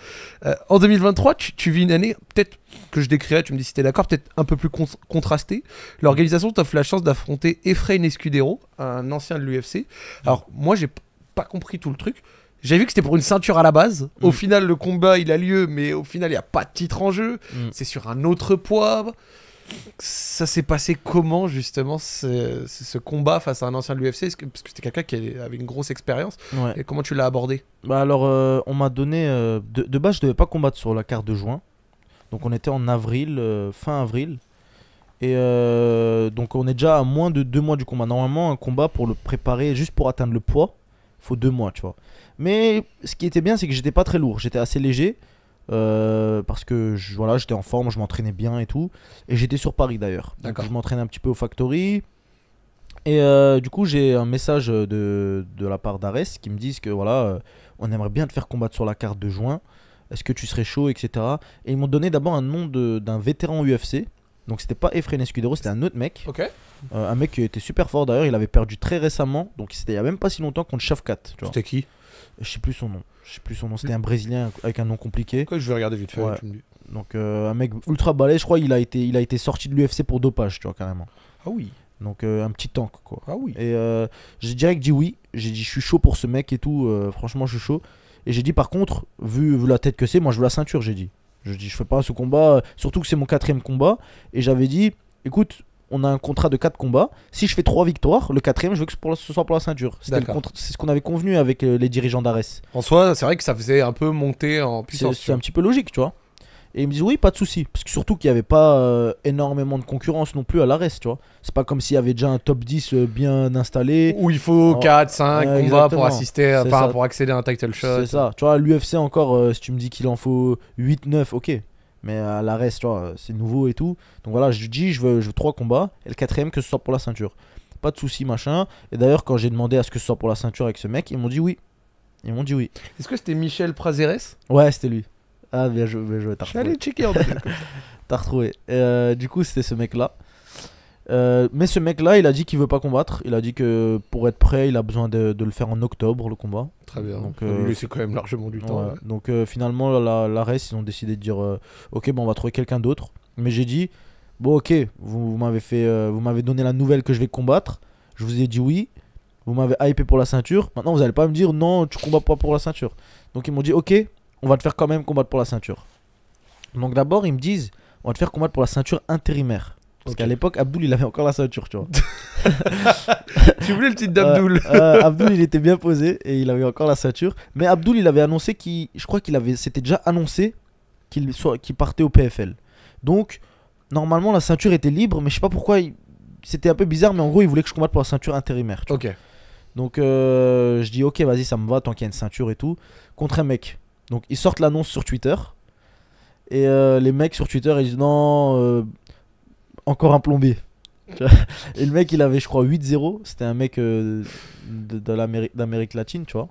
Euh, en 2023, tu, vis une année, peut-être que je décrirais, tu me dis si t'es d'accord, peut-être un peu plus contrastée. L'organisation t'offre la chance d'affronter Efrain Escudero, un ancien de l'UFC. Alors, moi, j'ai pas compris tout le truc. J'ai vu que c'était pour une ceinture à la base. Au mm. final, le combat, il a lieu, mais au final, il n'y a pas de titre en jeu. Mm. C'est sur un autre poids ça s'est passé comment justement ce, combat face à un ancien de l'UFC Parce que c'était quelqu'un qui avait une grosse expérience. Et comment tu l'as abordé Bah alors euh, on m'a donné euh, de, base je devais pas combattre sur la carte de juin. Donc on était en avril, euh, fin avril. Et donc on est déjà à moins de deux mois du combat. Normalement un combat pour le préparer juste pour atteindre le poids, faut deux mois tu vois. Mais ce qui était bien c'est que j'étais pas très lourd, j'étais assez léger. Euh, parce que voilà, j'étais en forme, je m'entraînais bien et tout. Et j'étais sur Paris d'ailleurs. Donc je m'entraînais un petit peu au Factory. Et euh, du coup, j'ai un message de, de la part d'Ares qui me disent que voilà, euh, on aimerait bien te faire combattre sur la carte de juin. Est-ce que tu serais chaud, etc. Et ils m'ont donné d'abord un nom d'un vétéran UFC. Donc c'était pas Efren Escudero, c'était un autre mec. un mec qui était super fort d'ailleurs, il avait perdu très récemment. Donc c'était il y a même pas si longtemps contre Shafkat. C'était qui je sais plus son nom. Je sais plus son nom. C'était mm. un Brésilien avec un nom compliqué. je vais regarder vite fait. Donc euh, un mec ultra balèze, je crois, il a été, il a été sorti de l'UFC pour dopage, tu vois, carrément. Ah oui. Donc euh, un petit tank, quoi. Ah oui. Et j'ai direct dit oui. J'ai dit, je suis chaud pour ce mec et tout. Euh, franchement, je suis chaud. Et j'ai dit, par contre, vu, vu la tête que c'est, moi, je veux la ceinture, j'ai dit. Je dis, je fais pas ce combat, surtout que c'est mon quatrième combat. Et j'avais dit, écoute, on a un contrat de 4 combats. Si je fais 3 victoires, le quatrième, je veux que ce soit pour la ceinture. C'est ce qu'on avait convenu avec euh, les dirigeants d'Ares. En soi, c'est vrai que ça faisait un peu monter en puissance. C'est un petit peu logique, tu vois. Et ils me disent oui, pas de souci. Parce que surtout qu'il n'y avait pas euh, énormément de concurrence non plus à l'ARES, tu vois. C'est pas comme s'il y avait déjà un top 10 euh, bien installé. Où il faut 4, 5 combats pour assister, pour accéder à un title shot. C'est ça. Tu vois, l'UFC encore, si tu me dis qu'il en faut 8, 9, ok mais à euh, l'arrêt, euh, c'est nouveau et tout. Donc voilà, je dis, je veux, je veux trois combats, et le quatrième que ce soit pour la ceinture. Pas de souci, machin. Et d'ailleurs, quand j'ai demandé à ce que ce soit pour la ceinture avec ce mec, ils m'ont dit oui. Ils m'ont dit oui. Est-ce que c'était Michel Prazeres Ouais, c'était lui. Ah, bien joué, t'as retrouvé. checker en T'as retrouvé. Euh, du coup, c'était ce mec-là. Euh, mais ce mec-là, il a dit qu'il veut pas combattre. Il a dit que pour être prêt, il a besoin de, le faire en octobre, le combat. Très bien. Donc, euh, lui, c'est quand même largement du temps. Donc euh, finalement, la, la ils ont décidé de dire Ok, bon, on va trouver quelqu'un d'autre. Mais j'ai dit Bon, ok, vous, m'avez fait, vous m'avez donné la nouvelle que je vais combattre. Je vous ai dit oui. Vous m'avez hypé pour la ceinture. Maintenant, vous allez pas me dire Non, tu combats pas pour la ceinture. Donc ils m'ont dit Ok, on va te faire quand même combattre pour la ceinture. Donc d'abord, ils me disent On va te faire combattre pour la ceinture intérimaire. Parce qu'à l'époque, Abdoul, il avait encore la ceinture, tu vois. tu voulais le titre d'Abdoul Abdoul, il était bien posé et il avait encore la ceinture. Mais Abdoul, il avait annoncé qu'il. Je crois qu'il avait. C'était déjà annoncé qu'il soit... partait au PFL. Donc, normalement, la ceinture était libre, mais je sais pas pourquoi. C'était un peu bizarre, mais en gros, il voulait que je combatte pour la ceinture intérimaire. Tu ok. Donc, euh, je dis, ok, vas-y, ça me va tant qu'il y a une ceinture et tout. Contre un mec. Donc, ils sortent l'annonce sur Twitter. Et euh, les mecs sur Twitter, ils disent, non euh, encore un plombier. Et le mec, il avait, je crois, 8-0. C'était un mec euh, d'Amérique latine, tu vois.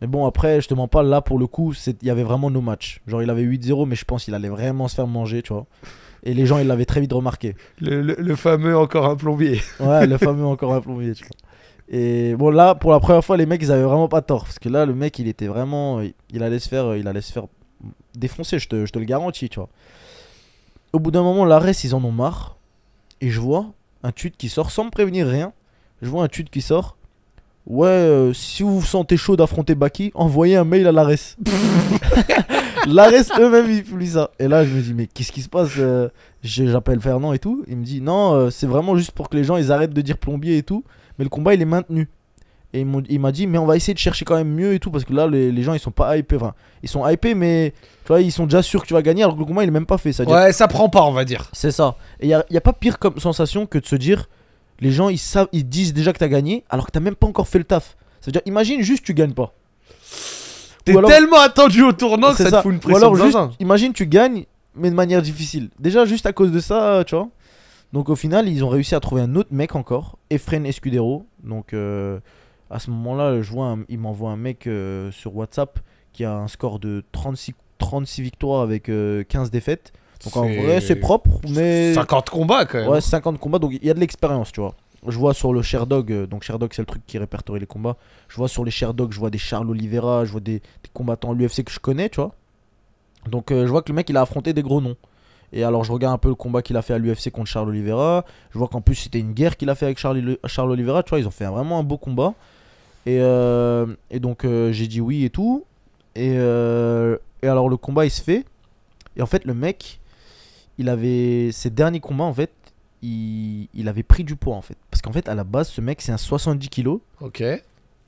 Mais bon, après, je te mens pas, là, pour le coup, il y avait vraiment nos matchs. Genre, il avait 8-0, mais je pense qu'il allait vraiment se faire manger, tu vois. Et les gens, ils l'avaient très vite remarqué. Le, le, fameux encore un plombier. Ouais, le fameux encore un plombier, tu vois. Et bon, là, pour la première fois, les mecs, ils avaient vraiment pas tort. Parce que là, le mec, il était vraiment. Il, il allait, se faire, il allait se faire défoncer, je te, je te le garantis, tu vois au bout d'un moment, l'Ares, ils en ont marre. Et je vois un tweet qui sort, sans me prévenir rien, je vois un tweet qui sort. Ouais, euh, si vous vous sentez chaud d'affronter Baki, envoyez un mail à l'Ares ». L'ARES eux-mêmes ils publient ça. Et là je me dis mais qu'est-ce qui se passe euh, J'appelle Fernand et tout. Il me dit non euh, c'est vraiment juste pour que les gens ils arrêtent de dire plombier et tout. Mais le combat il est maintenu. Et il m'a dit, mais on va essayer de chercher quand même mieux et tout, parce que là, les, gens, ils sont pas hypés. ils sont hypés, mais tu vois, ils sont déjà sûrs que tu vas gagner, alors que le combat, il est même pas fait. Ça ouais, ça prend pas, on va dire. C'est ça. Et il n'y a, a, pas pire comme sensation que de se dire, les gens, ils, savent, ils disent déjà que tu as gagné, alors que tu même pas encore fait le taf. C'est-à-dire, imagine juste, tu gagnes pas. T'es tellement attendu au tournant que ça, te fout une pression. alors, juste, imagine, tu gagnes, mais de manière difficile. Déjà, juste à cause de ça, tu vois. Donc, au final, ils ont réussi à trouver un autre mec encore, Efren Escudero. Donc. Euh... À ce moment-là, je vois il m'envoie un mec euh, sur WhatsApp qui a un score de 36, 36 victoires avec 15 euh, défaites. Donc en vrai, c'est propre, mais. 50 combats quand même. Ouais, 50 combats, donc il y a de l'expérience, tu vois. Je vois sur le Sherdog, euh, donc Sherdog c'est le truc qui répertorie les combats. Je vois sur les Sherdog, je vois des Charles Oliveira, je vois des, combattants de l'UFC que je connais, tu vois. Donc je vois que le mec il a affronté des gros noms. Et alors je regarde un peu le combat qu'il a fait à l'UFC contre Charles Oliveira. Je vois qu'en plus c'était une guerre qu'il a fait avec Charles Oliveira. Tu vois, ils ont fait vraiment un beau combat. Euh, et, donc euh, j'ai dit oui et tout. Euh, et, alors le combat il se fait. Et en fait le mec, il avait ses derniers combats en fait, il, il avait pris du poids en fait. Parce qu'en fait à la base ce mec c'est un 70 kg. Ok.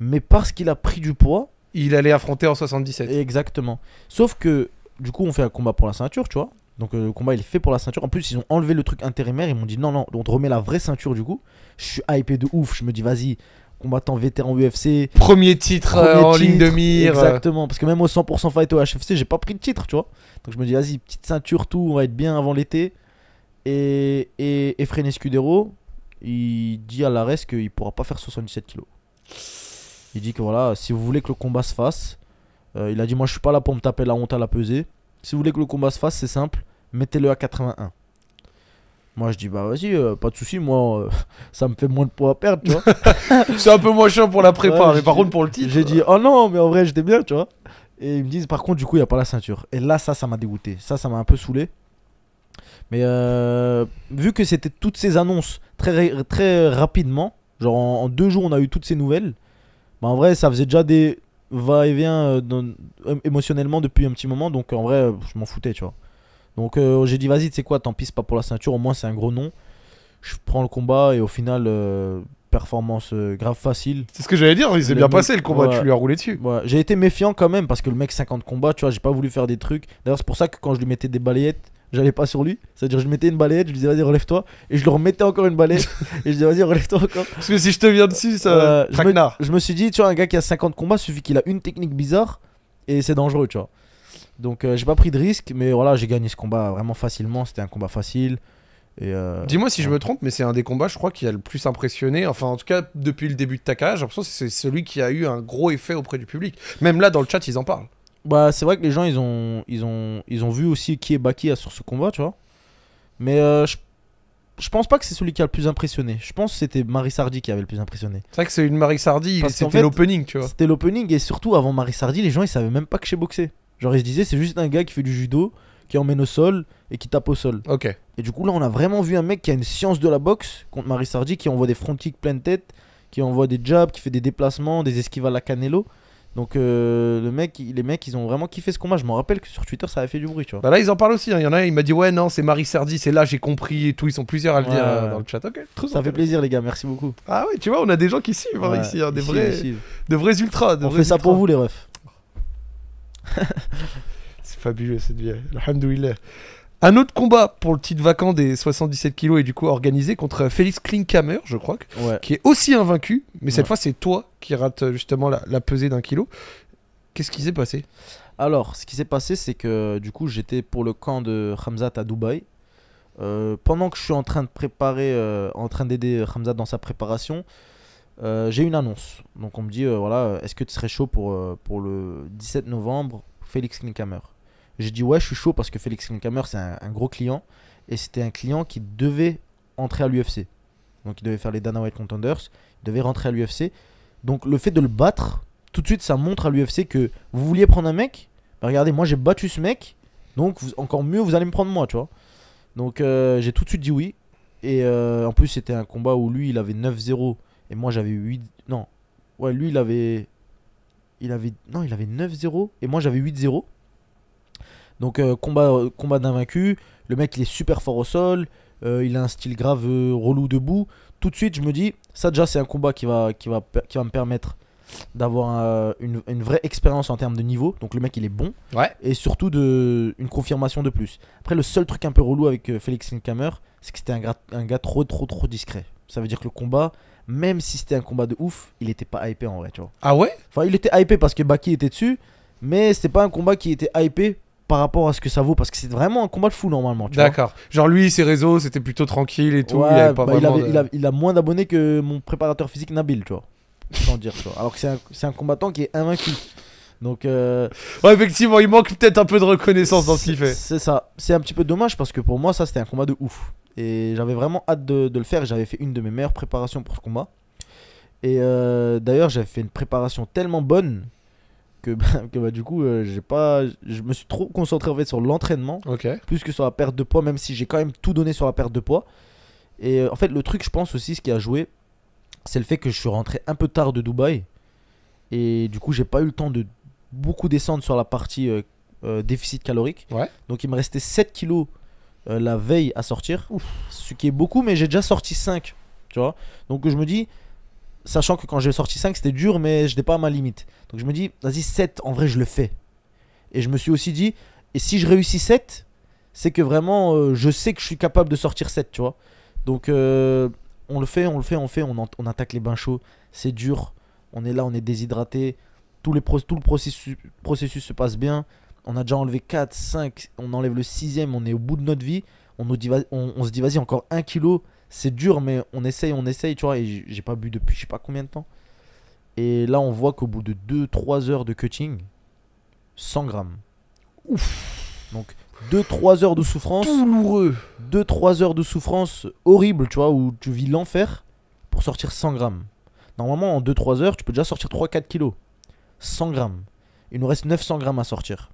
Mais parce qu'il a pris du poids. Il allait affronter en 77. Exactement. Sauf que du coup on fait un combat pour la ceinture tu vois. Donc le combat il est fait pour la ceinture. En plus ils ont enlevé le truc intérimaire. Ils m'ont dit non non on te remet la vraie ceinture du coup. Je suis hypé de ouf. Je me dis vas-y combattant vétéran UFC. Premier titre euh, en ligne de mire. Exactement, parce que même au 100% fight au HFC, j'ai pas pris de titre, tu vois. Donc je me dis, vas-y, petite ceinture, tout, on va être bien avant l'été. Et, et, Escudero, il dit à l'ARES qu'il pourra pas faire 77 kilos. Il dit que voilà, si vous voulez que le combat se fasse, euh, il a dit, moi je suis pas là pour me taper la honte à la pesée. Si vous voulez que le combat se fasse, c'est simple, mettez-le à 81. Moi, je dis, bah vas-y, euh, pas de souci, moi, euh, ça me fait moins de poids à perdre, tu vois. c'est un peu moins chiant pour la prépa, mais par contre, pour le titre. J'ai dit, euh. oh non, mais en vrai, j'étais bien, tu vois. Et ils me disent, par contre, du coup, il n'y a pas la ceinture. Et là, ça, ça m'a dégoûté. Ça, ça m'a un peu saoulé. Mais vu que c'était toutes ces annonces très, très rapidement, genre en, en, deux jours, on a eu toutes ces nouvelles, bah en vrai, ça faisait déjà des va-et-vient émotionnellement depuis un petit moment, donc en vrai, je m'en foutais, tu vois. Donc euh, j'ai dit vas-y, tu sais quoi, tant pis, c'est pas pour la ceinture, au moins c'est un gros nom. Je prends le combat et au final, euh, performance euh, grave facile. C'est ce que j'allais dire, il s'est bien passé le combat, tu lui as roulé dessus. J'ai été méfiant quand même parce que le mec 50 combats, tu vois, j'ai pas voulu faire des trucs. D'ailleurs, c'est pour ça que quand je lui mettais des balayettes, j'allais pas sur lui. C'est-à-dire, je mettais une balayette, je lui disais vas-y, relève-toi. Et je lui remettais encore une balayette. et je disais vas-y, relève-toi encore. Parce que si je te viens dessus, ça. je, me, suis dit, tu vois, un gars qui a 50 combats, suffit qu'il a une technique bizarre et c'est dangereux, tu vois. Donc euh, j'ai pas pris de risque, mais voilà, j'ai gagné ce combat vraiment facilement. C'était un combat facile. Euh, Dis-moi si je me trompe, mais c'est un des combats, je crois, qui a le plus impressionné. Enfin, en tout cas, depuis le début de ta j'ai l'impression que c'est celui qui a eu un gros effet auprès du public. Même là, dans le chat, ils en parlent. Bah, c'est vrai que les gens, ils ont, ils ont, ils ont vu aussi qui est Baki sur ce combat, tu vois. Mais euh, je, pense pas que c'est celui qui a le plus impressionné. Je pense que c'était Marie Sardi qui avait le plus impressionné. C'est vrai que c'est une Marie Sardi, c'était fait, l'opening, tu vois. C'était l'opening, et surtout avant Marie Sardi, les gens, ils savaient même pas que j'ai boxé. Genre, ils se disait, c'est juste un gars qui fait du judo, qui emmène au sol et qui tape au sol. Ok. Et du coup, là, on a vraiment vu un mec qui a une science de la boxe contre Marie Sardi, qui envoie des front kicks pleine tête, qui envoie des jabs, qui fait des déplacements, des esquives à la Canelo. Donc euh, le mec, les mecs, ils ont vraiment kiffé ce combat. Je me rappelle que sur Twitter, ça avait fait du bruit, tu vois. Bah là, ils en parlent aussi. Hein. Il y en a, il m'a dit ouais, non, c'est Marie Sardi, c'est là, j'ai compris et tout. Ils sont plusieurs à le dire euh, dans le chat. Ok. ça fait plaisir, les gars. Merci beaucoup. Ah oui, tu vois, on a des gens qui suivent hein, ici, hein, des, vrais, de vrais ultras. on fait ça pour vous, les refs. c'est fabuleux cette vie. Alhamdoulilah. Un autre combat pour le titre vacant des 77 kilos et du coup organisé contre Félix Klinkhammer, je crois, que, qui est aussi invaincu, mais cette fois c'est toi qui rates euh, justement la, pesée d'un kilo. Qu'est-ce qui s'est passé Alors, ce qui s'est passé, c'est que du coup j'étais pour le camp de Hamzat à Dubaï. Euh, pendant que je suis en train de préparer, euh, en train d'aider Hamzat dans sa préparation, euh, j'ai une annonce. Donc on me dit, euh, voilà, est-ce que tu serais chaud pour, euh, pour le 17 novembre, Félix Klinkhammer J'ai dit, ouais, je suis chaud parce que Félix Klinkhammer, c'est un, gros client. Et c'était un client qui devait entrer à l'UFC. Donc il devait faire les Dana White Contenders, il devait rentrer à l'UFC. Donc le fait de le battre, tout de suite, ça montre à l'UFC que vous vouliez prendre un mec. Bah, regardez, moi j'ai battu ce mec. Donc encore mieux, vous allez me prendre moi, tu vois. Donc j'ai tout de suite dit oui. Et en plus, c'était un combat où lui, il avait 9-0. Et moi, j'avais 8. Non. Ouais, lui, il avait. Il avait. Non, il avait 9-0. Et moi, j'avais 8-0. Donc, euh, combat, euh, combat d'invaincu. Le mec, il est super fort au sol. Euh, il a un style grave relou debout. Tout de suite, je me dis, ça déjà, c'est un combat qui va, qui va, qui va me permettre d'avoir une, une, vraie expérience en termes de niveau. Donc le mec, il est bon. Ouais. Et surtout, de, une confirmation de plus. Après, le seul truc un peu relou avec Félix Linkhammer c'est que c'était un, un, gars trop, trop, trop discret. Ça veut dire que le combat, même si c'était un combat de ouf, il était pas hypé en vrai, tu vois. Ah ouais Enfin, il était hypé parce que Baki était dessus, mais c'était pas un combat qui était hypé par rapport à ce que ça vaut parce que c'est vraiment un combat de fou normalement. D'accord. Genre lui, ses réseaux, c'était plutôt tranquille et tout. il, a, moins d'abonnés que mon préparateur physique Nabil, tu vois. Sans dire, tu vois. Alors que c'est un, combattant qui est invaincu. Donc. Euh, ouais, effectivement, il manque peut-être un peu de reconnaissance dans ce qu'il fait. C'est ça. C'est un petit peu dommage parce que pour moi, ça, c'était un combat de ouf. Et j'avais vraiment hâte de, le faire. J'avais fait une de mes meilleures préparations pour ce combat. Et euh, d'ailleurs, j'avais fait une préparation tellement bonne que, que bah, du coup, euh, j'ai pas, je me suis trop concentré en fait, sur l'entraînement plus que sur la perte de poids, même si j'ai quand même tout donné sur la perte de poids. Et euh, en fait, le truc, je pense aussi, ce qui a joué, c'est le fait que je suis rentré un peu tard de Dubaï. Et du coup, j'ai pas eu le temps de beaucoup descendre sur la partie déficit calorique. Donc, il me restait 7 kilos euh, la veille à sortir, Ouf. ce qui est beaucoup, mais j'ai déjà sorti 5, tu vois. Donc je me dis, sachant que quand j'ai sorti 5, c'était dur, mais je n'étais pas à ma limite. Donc je me dis, vas-y, 7, en vrai, je le fais. Et je me suis aussi dit, et si je réussis 7, c'est que vraiment, euh, je sais que je suis capable de sortir 7, tu vois. Donc euh, on le fait, on le fait, on fait, on, attaque les bains chauds, c'est dur, on est là, on est déshydraté, tout, le processus se passe bien on a déjà enlevé 4, 5, on enlève le 6 sixième, on est au bout de notre vie. On, nous on, se dit, vas-y, encore 1 kilo, c'est dur, mais on essaye, on essaye, tu vois. Et j'ai pas bu depuis je sais pas combien de temps. Et là, on voit qu'au bout de 2-3 heures de cutting, 100 grammes. Ouf! Donc, 2-3 heures de souffrance. Douloureux! 2-3 heures de souffrance horrible, tu vois, où tu vis l'enfer pour sortir 100 grammes. Normalement, en 2-3 heures, tu peux déjà sortir 3-4 kilos. 100 grammes. Il nous reste 900 grammes à sortir.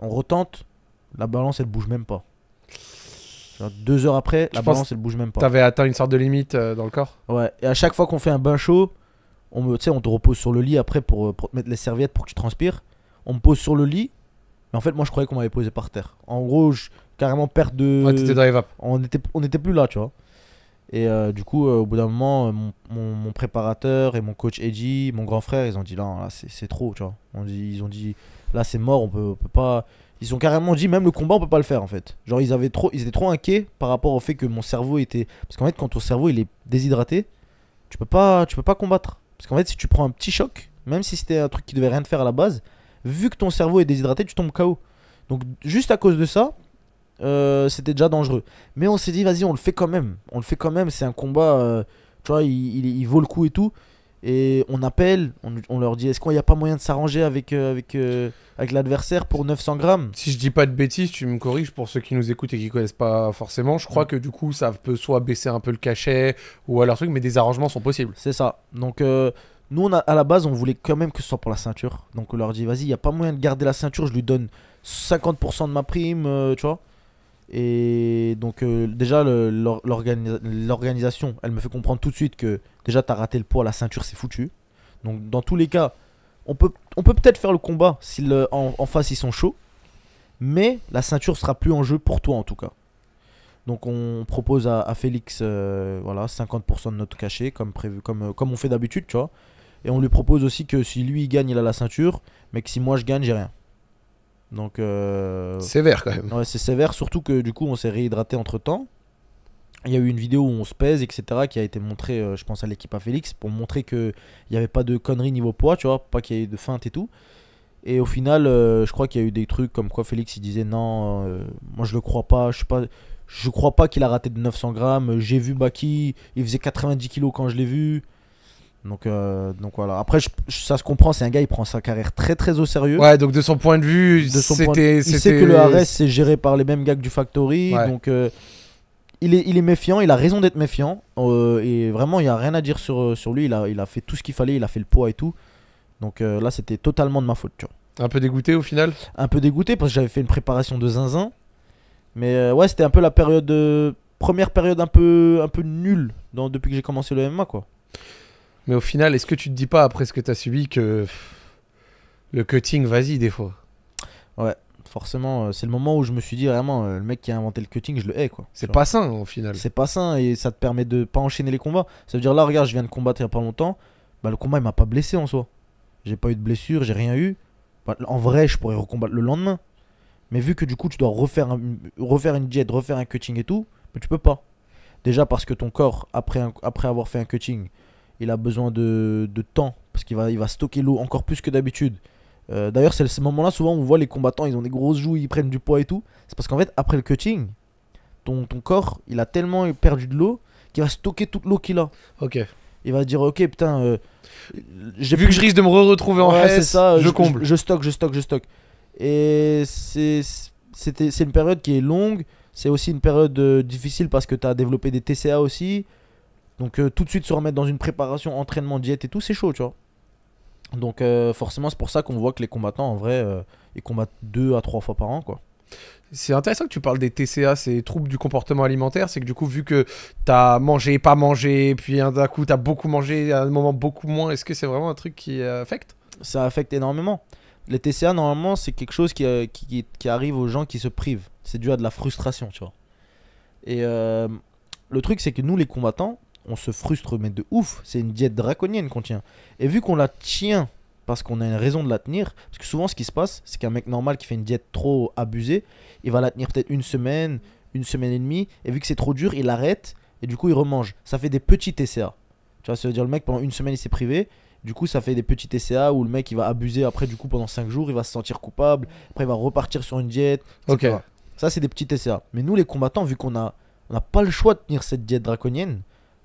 On retente, la balance elle bouge même pas. deux heures après, la balance elle bouge même pas. T'avais atteint une sorte de limite euh, dans le corps Ouais, et à chaque fois qu'on fait un bain chaud, on, me, on te repose sur le lit après euh, pour, te mettre les serviettes pour que tu transpires. On me pose sur le lit, mais en fait, moi je croyais qu'on m'avait posé par terre. En gros, carrément perte de. Ouais, dans les vapes. On était, on plus là, tu vois. Et euh, du coup, au bout d'un moment, mon, préparateur et mon coach Eddie, mon grand frère, ils ont dit là, là c'est trop, tu vois. On dit, ils ont dit, Là, c'est mort, on peut, pas. Ils ont carrément dit même le combat on peut pas le faire en fait. Genre ils avaient trop ils étaient trop inquiets par rapport au fait que mon cerveau était parce qu'en fait quand ton cerveau il est déshydraté, tu peux pas tu peux pas combattre parce qu'en fait si tu prends un petit choc, même si c'était un truc qui devait rien te faire à la base, vu que ton cerveau est déshydraté, tu tombes KO. Donc juste à cause de ça, euh, c'était déjà dangereux. Mais on s'est dit vas-y, on le fait quand même. On le fait quand même, c'est un combat euh, tu vois, il, vaut le coup et tout et on appelle, on, leur dit est-ce qu'il n'y a pas moyen de s'arranger avec, euh, avec, euh, avec l'adversaire pour 900 grammes Si je dis pas de bêtises, tu me corriges pour ceux qui nous écoutent et qui connaissent pas forcément. Je crois que du coup, ça peut soit baisser un peu le cachet ou alors truc, mais des arrangements sont possibles. C'est ça. Donc. Euh, nous, on a, à la base, on voulait quand même que ce soit pour la ceinture. Donc, on leur dit, vas-y, il n'y a pas moyen de garder la ceinture. Je lui donne 50% de ma prime, tu vois. Et donc, déjà, l'organisation, elle me fait comprendre tout de suite que Déjà, t'as raté le poids, la ceinture, c'est foutu. Donc, dans tous les cas, on peut, on peut peut-être faire le combat en, face ils sont chauds. Mais la ceinture sera plus en jeu pour toi en tout cas. Donc on propose à, Félix euh, voilà, 50% de notre cachet comme prévu, comme, euh, comme on fait d'habitude, tu Et on lui propose aussi que si lui il gagne, il a la ceinture, mais que si moi je gagne, j'ai rien. Donc euh, sévère quand même. Ouais, c'est sévère, surtout que du coup on s'est réhydraté entre temps il y a eu une vidéo où on se pèse, etc., qui a été montrée, euh, je pense, à l'équipe à Félix, pour montrer qu'il n'y avait pas de conneries niveau poids, tu vois, pas qu'il y ait de feinte et tout. Et au final, euh, je crois qu'il y a eu des trucs comme quoi Félix, il disait non, euh, moi je le crois pas, je suis pas. Je crois pas qu'il a raté de 900 grammes. J'ai vu Baki, il faisait 90 kilos quand je l'ai vu. Donc, donc voilà. Après, ça se comprend, c'est un gars, il prend sa carrière très très au sérieux. Ouais, donc de son point de vue, de son point de... il sait que le RS c'est géré par les mêmes gars que du Factory. Donc il est, méfiant, il a raison d'être méfiant. Euh, et vraiment, il n'y a rien à dire euh, sur, lui. Il a, il a fait tout ce qu'il fallait, il a fait le poids et tout. Donc euh, là, c'était totalement de ma faute. Un peu dégoûté au final Un peu dégoûté parce que j'avais fait une préparation de zinzin. Mais ouais, c'était un peu la période. première période un peu, un peu nulle depuis que j'ai commencé le MMA. Quoi. Mais au final, est-ce que tu te dis pas après ce que tu as subi que le cutting, vas-y des fois Ouais, forcément, euh, c'est le moment où je me suis dit vraiment, euh, le mec qui a inventé le cutting, je le hais quoi. C'est pas sain au final. C'est pas sain et ça te permet de pas enchaîner les combats. Ça veut dire là, regarde, je viens de combattre il y a pas longtemps, bah, le combat il m'a pas blessé en soi. J'ai pas eu de blessure, j'ai rien eu. Bah, en vrai, je pourrais recombattre le lendemain. Mais vu que du coup, tu dois refaire, refaire une diète, refaire un cutting et tout, mais bah, tu peux pas. Déjà parce que ton corps, après, après avoir fait un cutting, il a besoin de, temps parce qu'il va, il va stocker l'eau encore plus que d'habitude. Euh, d'ailleurs, c'est ce moment-là, souvent, on voit les combattants, ils ont des grosses joues, ils prennent du poids et tout. C'est parce qu'en fait, après le cutting, ton, corps, il a tellement perdu de l'eau qu'il va stocker toute l'eau qu'il a. Ok. Il va dire, ok, putain. Euh, j'ai Vu que je risque de me retrouver en reste, je, comble. Je, stocke, je stocke, je stocke. Et c'est une période qui est longue. C'est aussi une période euh, difficile parce que tu as développé des TCA aussi. Donc tout de suite se remettre dans une préparation, entraînement, diète et tout, c'est chaud, tu vois. Donc euh, forcément, c'est pour ça qu'on voit que les combattants, en vrai, euh, ils combattent deux à trois fois par an, quoi. C'est intéressant que tu parles des TCA, ces troubles du comportement alimentaire. C'est que du coup, vu que t'as mangé, pas mangé, puis hein, d'un coup t'as beaucoup mangé, à un moment beaucoup moins, est-ce que c'est vraiment un truc qui euh, affecte Ça affecte énormément. Les TCA, normalement, c'est quelque chose qui, qui, arrive aux gens qui se privent. C'est dû à de la frustration, tu vois. Et le truc, c'est que nous, les combattants, on se frustre, mais de ouf. C'est une diète draconienne qu'on tient. Et vu qu'on la tient parce qu'on a une raison de la tenir, parce que souvent ce qui se passe, c'est qu'un mec normal qui fait une diète trop abusée, il va la tenir peut-être une semaine, une semaine et demie, et vu que c'est trop dur, il arrête, et du coup il remange. Ça fait des petits TCA. Tu vois, ça veut dire le mec pendant une semaine il s'est privé, du coup, ça fait des petits TCA où le mec il va abuser après, du coup, pendant 5 jours, il va se sentir coupable. Après, il va repartir sur une diète. Ok. Ça, c'est des petits TCA. Mais nous, les combattants, vu qu'on a, on n'a pas le choix de tenir cette diète draconienne,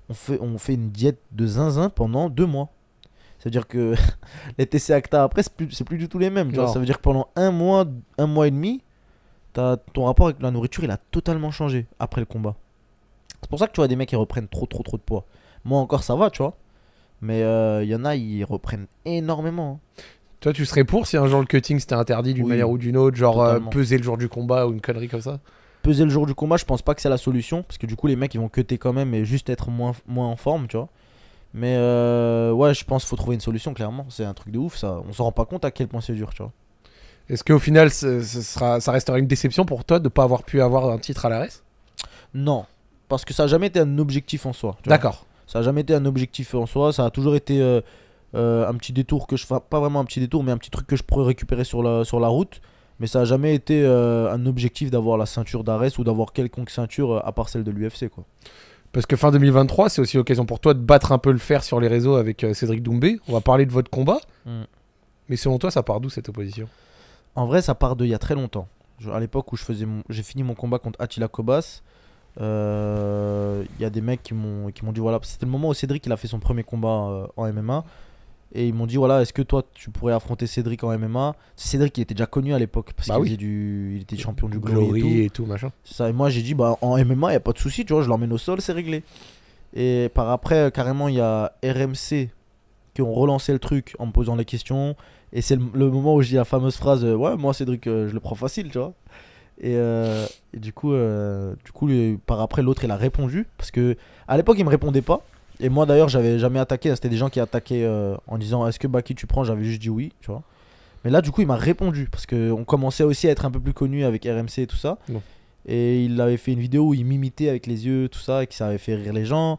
on fait, on fait une diète de zinzin pendant deux mois. C'est-à-dire que les TC Acta après, c'est plus, du tout les mêmes. Tu ça veut dire que pendant un mois, un mois et demi, ton rapport avec la nourriture, il a totalement changé après le combat. C'est pour ça que tu vois des mecs qui reprennent trop, trop, trop de poids. Moi encore, ça va, tu vois. Mais il euh, y en a, ils reprennent énormément. Hein. Toi, tu serais pour si un jour le cutting c'était interdit d'une manière ou d'une autre, genre euh, peser le jour du combat ou une connerie comme ça peser le jour du combat, je pense pas que c'est la solution. Parce que du coup, les mecs, ils vont cutter quand même et juste être moins, moins en forme, tu vois. Mais euh, ouais, je pense qu'il faut trouver une solution, clairement. C'est un truc de ouf, ça. On se rend pas compte à quel point c'est dur, tu vois. Est-ce qu'au final, ça restera une déception pour toi de ne pas avoir pu avoir un titre à la RS Non, parce que ça n'a jamais été un objectif en soi. D'accord. Ça a jamais été un objectif en soi, ça a toujours été euh, euh, un petit détour que je fais, pas vraiment un petit détour, mais un petit truc que je pourrais récupérer sur sur la route. Mais ça n'a jamais été euh, un objectif d'avoir la ceinture d'Ares ou d'avoir quelconque ceinture euh, à part celle de l'UFC. quoi. Parce que fin 2023, c'est aussi l'occasion pour toi de battre un peu le fer sur les réseaux avec euh, Cédric Doumbé. On va parler de votre combat. Mm. Mais selon toi, ça part d'où cette opposition En vrai, ça part d'il y a très longtemps. à l'époque où j'ai fini mon combat contre Attila Kobas, il y a des mecs qui m'ont dit voilà, c'était le moment où Cédric il a fait son premier combat en MMA. Et ils m'ont dit voilà, est-ce que toi tu pourrais affronter Cédric en MMA Cédric qui était déjà connu à l'époque parce bah qu'il du... il était champion du Glory, et, tout. et, machin. Ça, et moi j'ai dit bah en MMA il y a pas de souci, tu vois, je l'emmène au sol, c'est réglé. Et par après euh, carrément il y a RMC qui ont relancé le truc en me posant les questions et c'est le, moment où je dis la fameuse phrase euh, ouais, moi Cédric euh, je le prends facile, tu vois. Et, du coup, du coup par après, l'autre, il a répondu. Parce que à l'époque, il me répondait pas. Et moi d'ailleurs, j'avais jamais attaqué. Hein. C'était des gens qui attaquaient euh, en disant Est-ce que Baki tu prends J'avais juste dit oui, tu vois. Mais là, du coup, il m'a répondu parce qu'on commençait aussi à être un peu plus connu avec RMC et tout ça. Et il avait fait une vidéo où il m'imitait avec les yeux, tout ça, et qui ça avait fait rire les gens.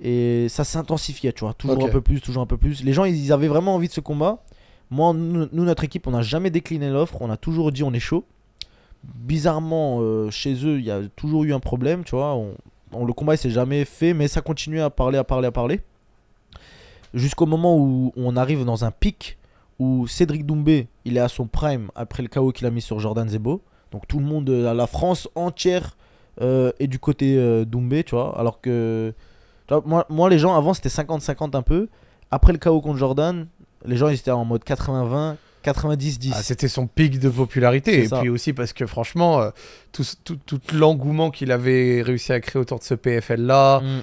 Et ça s'intensifiait, tu vois, toujours un peu plus, toujours un peu plus. Les gens, ils avaient vraiment envie de ce combat. Moi, nous, notre équipe, on n'a jamais décliné l'offre, on a toujours dit on est chaud bizarrement euh, chez eux il y a toujours eu un problème tu vois le combat il s'est jamais fait, mais ça continue à parler, à parler, à parler. Jusqu'au moment où on arrive dans un pic où Cédric Doumbé, il est à son prime après le chaos qu'il a mis sur Jordan Zebo. Donc tout le monde, euh, la France entière euh, est du côté euh, Doumbé, tu vois. Alors que moi, moi, les gens avant c'était 50-50 un peu. Après le chaos contre Jordan, les gens ils étaient en mode 80-20, 90-10. Ah, c'était son pic de popularité. Et puis aussi parce que franchement, euh, tout, l'engouement qu'il avait réussi à créer autour de ce PFL-là, mm.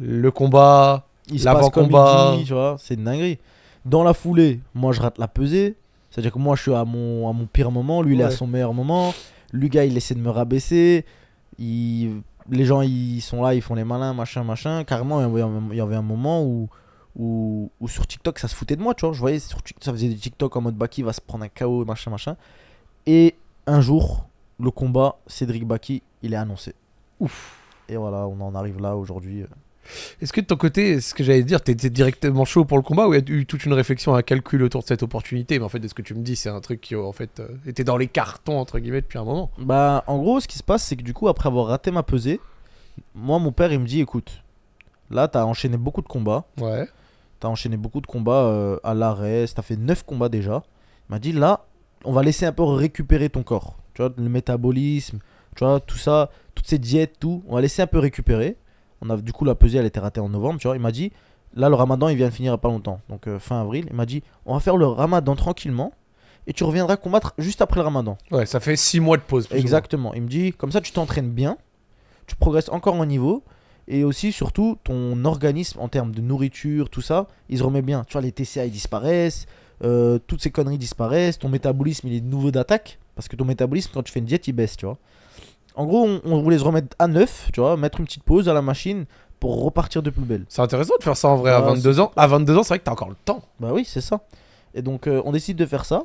le combat, l'avant-combat. C'est une dinguerie. Dans la foulée, moi je rate la pesée. C'est-à-dire que moi je suis à mon, pire moment, lui il est à son meilleur moment. Le gars il essaie de me rabaisser. Les gens ils sont là, ils font les malins, machin, machin. Carrément, il y avait un moment où ou sur TikTok ça se foutait de moi, tu vois. Je voyais ça faisait des TikTok en mode Baki va se prendre un KO, machin, machin. Et un jour, le combat Cédric Baki, il est annoncé. Ouf. Et voilà, on en arrive là aujourd'hui. Euh. Est-ce que de ton côté, ce que j'allais dire, t'étais directement chaud pour le combat ou y a eu toute une réflexion, un calcul autour de cette opportunité Mais en fait, de ce que tu me dis, c'est un truc qui en fait euh, était dans les cartons entre guillemets depuis un moment. Bah, en gros, ce qui se passe, c'est que du coup, après avoir raté ma pesée, moi, mon père, il me dit, écoute, là, t'as enchaîné beaucoup de combats. Ouais. T'as enchaîné beaucoup de combats euh, à l'arrêt, t'as fait 9 combats déjà. Il m'a dit là, on va laisser un peu récupérer ton corps. Tu vois, le métabolisme, tu vois, tout ça, toutes ces diètes, tout. On va laisser un peu récupérer. On a, du coup, la pesée, elle était ratée en novembre, tu vois. Il m'a dit, là, le ramadan, il vient de finir pas longtemps, donc euh, fin avril. Il m'a dit, on va faire le ramadan tranquillement et tu reviendras combattre juste après le ramadan. Ouais, ça fait 6 mois de pause. Exactement. Il me dit, comme ça, tu t'entraînes bien, tu progresses encore en niveau et aussi, surtout, ton organisme en termes de nourriture, tout ça, il se remet bien. Tu vois, les TCA, ils disparaissent, euh, toutes ces conneries disparaissent, ton métabolisme, il est de nouveau d'attaque. Parce que ton métabolisme, quand tu fais une diète, il baisse, tu vois. En gros, on, voulait se remettre à neuf, tu vois, mettre une petite pause à la machine, pour repartir de plus belle. C'est intéressant de faire ça en vrai à 22 bah, ans. À 22 ans, c'est vrai que t'as encore le temps. Bah oui, c'est ça. Et donc, euh, on décide de faire ça.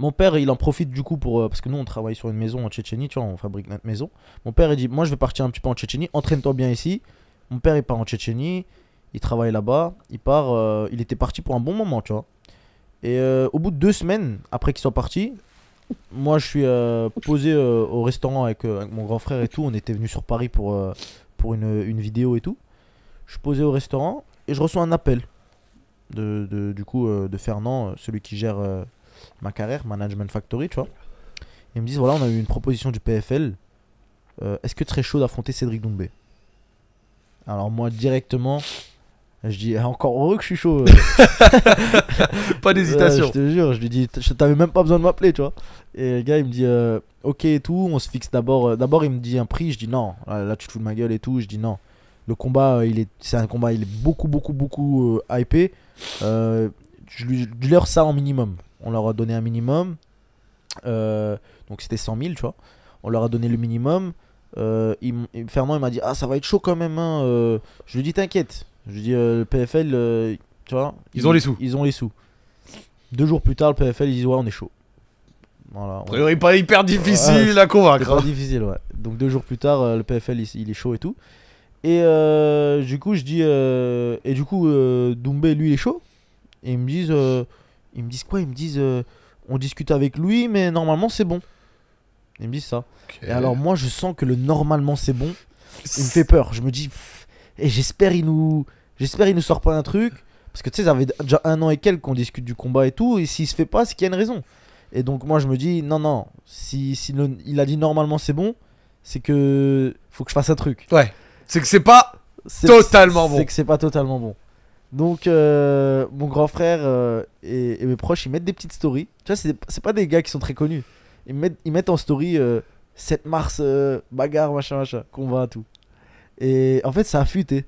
Mon père, il en profite du coup pour. Euh, parce que nous, on travaille sur une maison en Tchétchénie, tu vois, on fabrique notre maison. Mon père, il dit Moi, je vais partir un petit peu en Tchétchénie, entraîne-toi bien ici. Mon père, il part en Tchétchénie, il travaille là-bas, il part. Euh, il était parti pour un bon moment, tu vois. Et euh, au bout de deux semaines, après qu'il soit parti, moi, je suis posé au restaurant avec, mon grand frère et tout. On était venu sur Paris pour, pour une, vidéo et tout. Je suis posé au restaurant et je reçois un appel. De, du coup de Fernand, celui qui gère ma carrière, Management Factory, tu vois. ils me disent voilà, on a eu une proposition du PFL. Euh, est-ce que tu serais chaud d'affronter Cédric Doumbé Alors moi directement, je dis eh, encore heureux que je suis chaud. Euh. pas d'hésitation. Euh, je te jure, je lui dis t'avais même pas besoin de m'appeler, tu vois. Et le gars il me dit OK et tout, on se fixe d'abord d'abord il me dit un prix, je dis non, ah, là, tu te fous de ma gueule et tout, je dis non. Le combat, il est c'est un combat, il est beaucoup beaucoup beaucoup hypé. je lui je leur ça en minimum on leur a donné un minimum. Euh, donc c'était 100 000, tu vois. On leur a donné le minimum. Euh, il, Fernand, il m'a dit Ah, ça va être chaud quand même. Hein, euh. je lui dis T'inquiète. Je lui dis euh, Le PFL, tu vois. Ils, ont les sous. Ils ont les sous. Deux jours plus tard, le PFL, ils disent Ouais, on est chaud. Voilà. On... pas hyper difficile à convaincre. Pas hein. difficile, ouais. Donc deux jours plus tard, le PFL, il, est chaud et tout. Et du coup, je dis Et du coup, Doumbé, lui, il est chaud. Et ils me disent ils me disent quoi Ils me disent euh, on discute avec lui, mais normalement c'est bon. Ils me disent ça. Et alors moi je sens que le normalement c'est bon, il me fait peur. Je me dis et j'espère il nous j'espère il nous sort pas un truc parce que tu sais ça avait déjà un an et quelques qu'on discute du combat et tout et s'il se fait pas c'est qu'il y a une raison. Et donc moi je me dis non non si, il a dit normalement c'est bon c'est que faut que je fasse un truc. Ouais. C'est que c'est pas totalement bon. C'est que c'est pas totalement bon. Donc, euh, mon grand frère euh, et, mes proches, ils mettent des petites stories. Tu vois, c'est pas des gars qui sont très connus. Ils mettent, en story 7 euh, mars, bagarre, machin, machin, combat, tout. Et en fait, ça a fuité.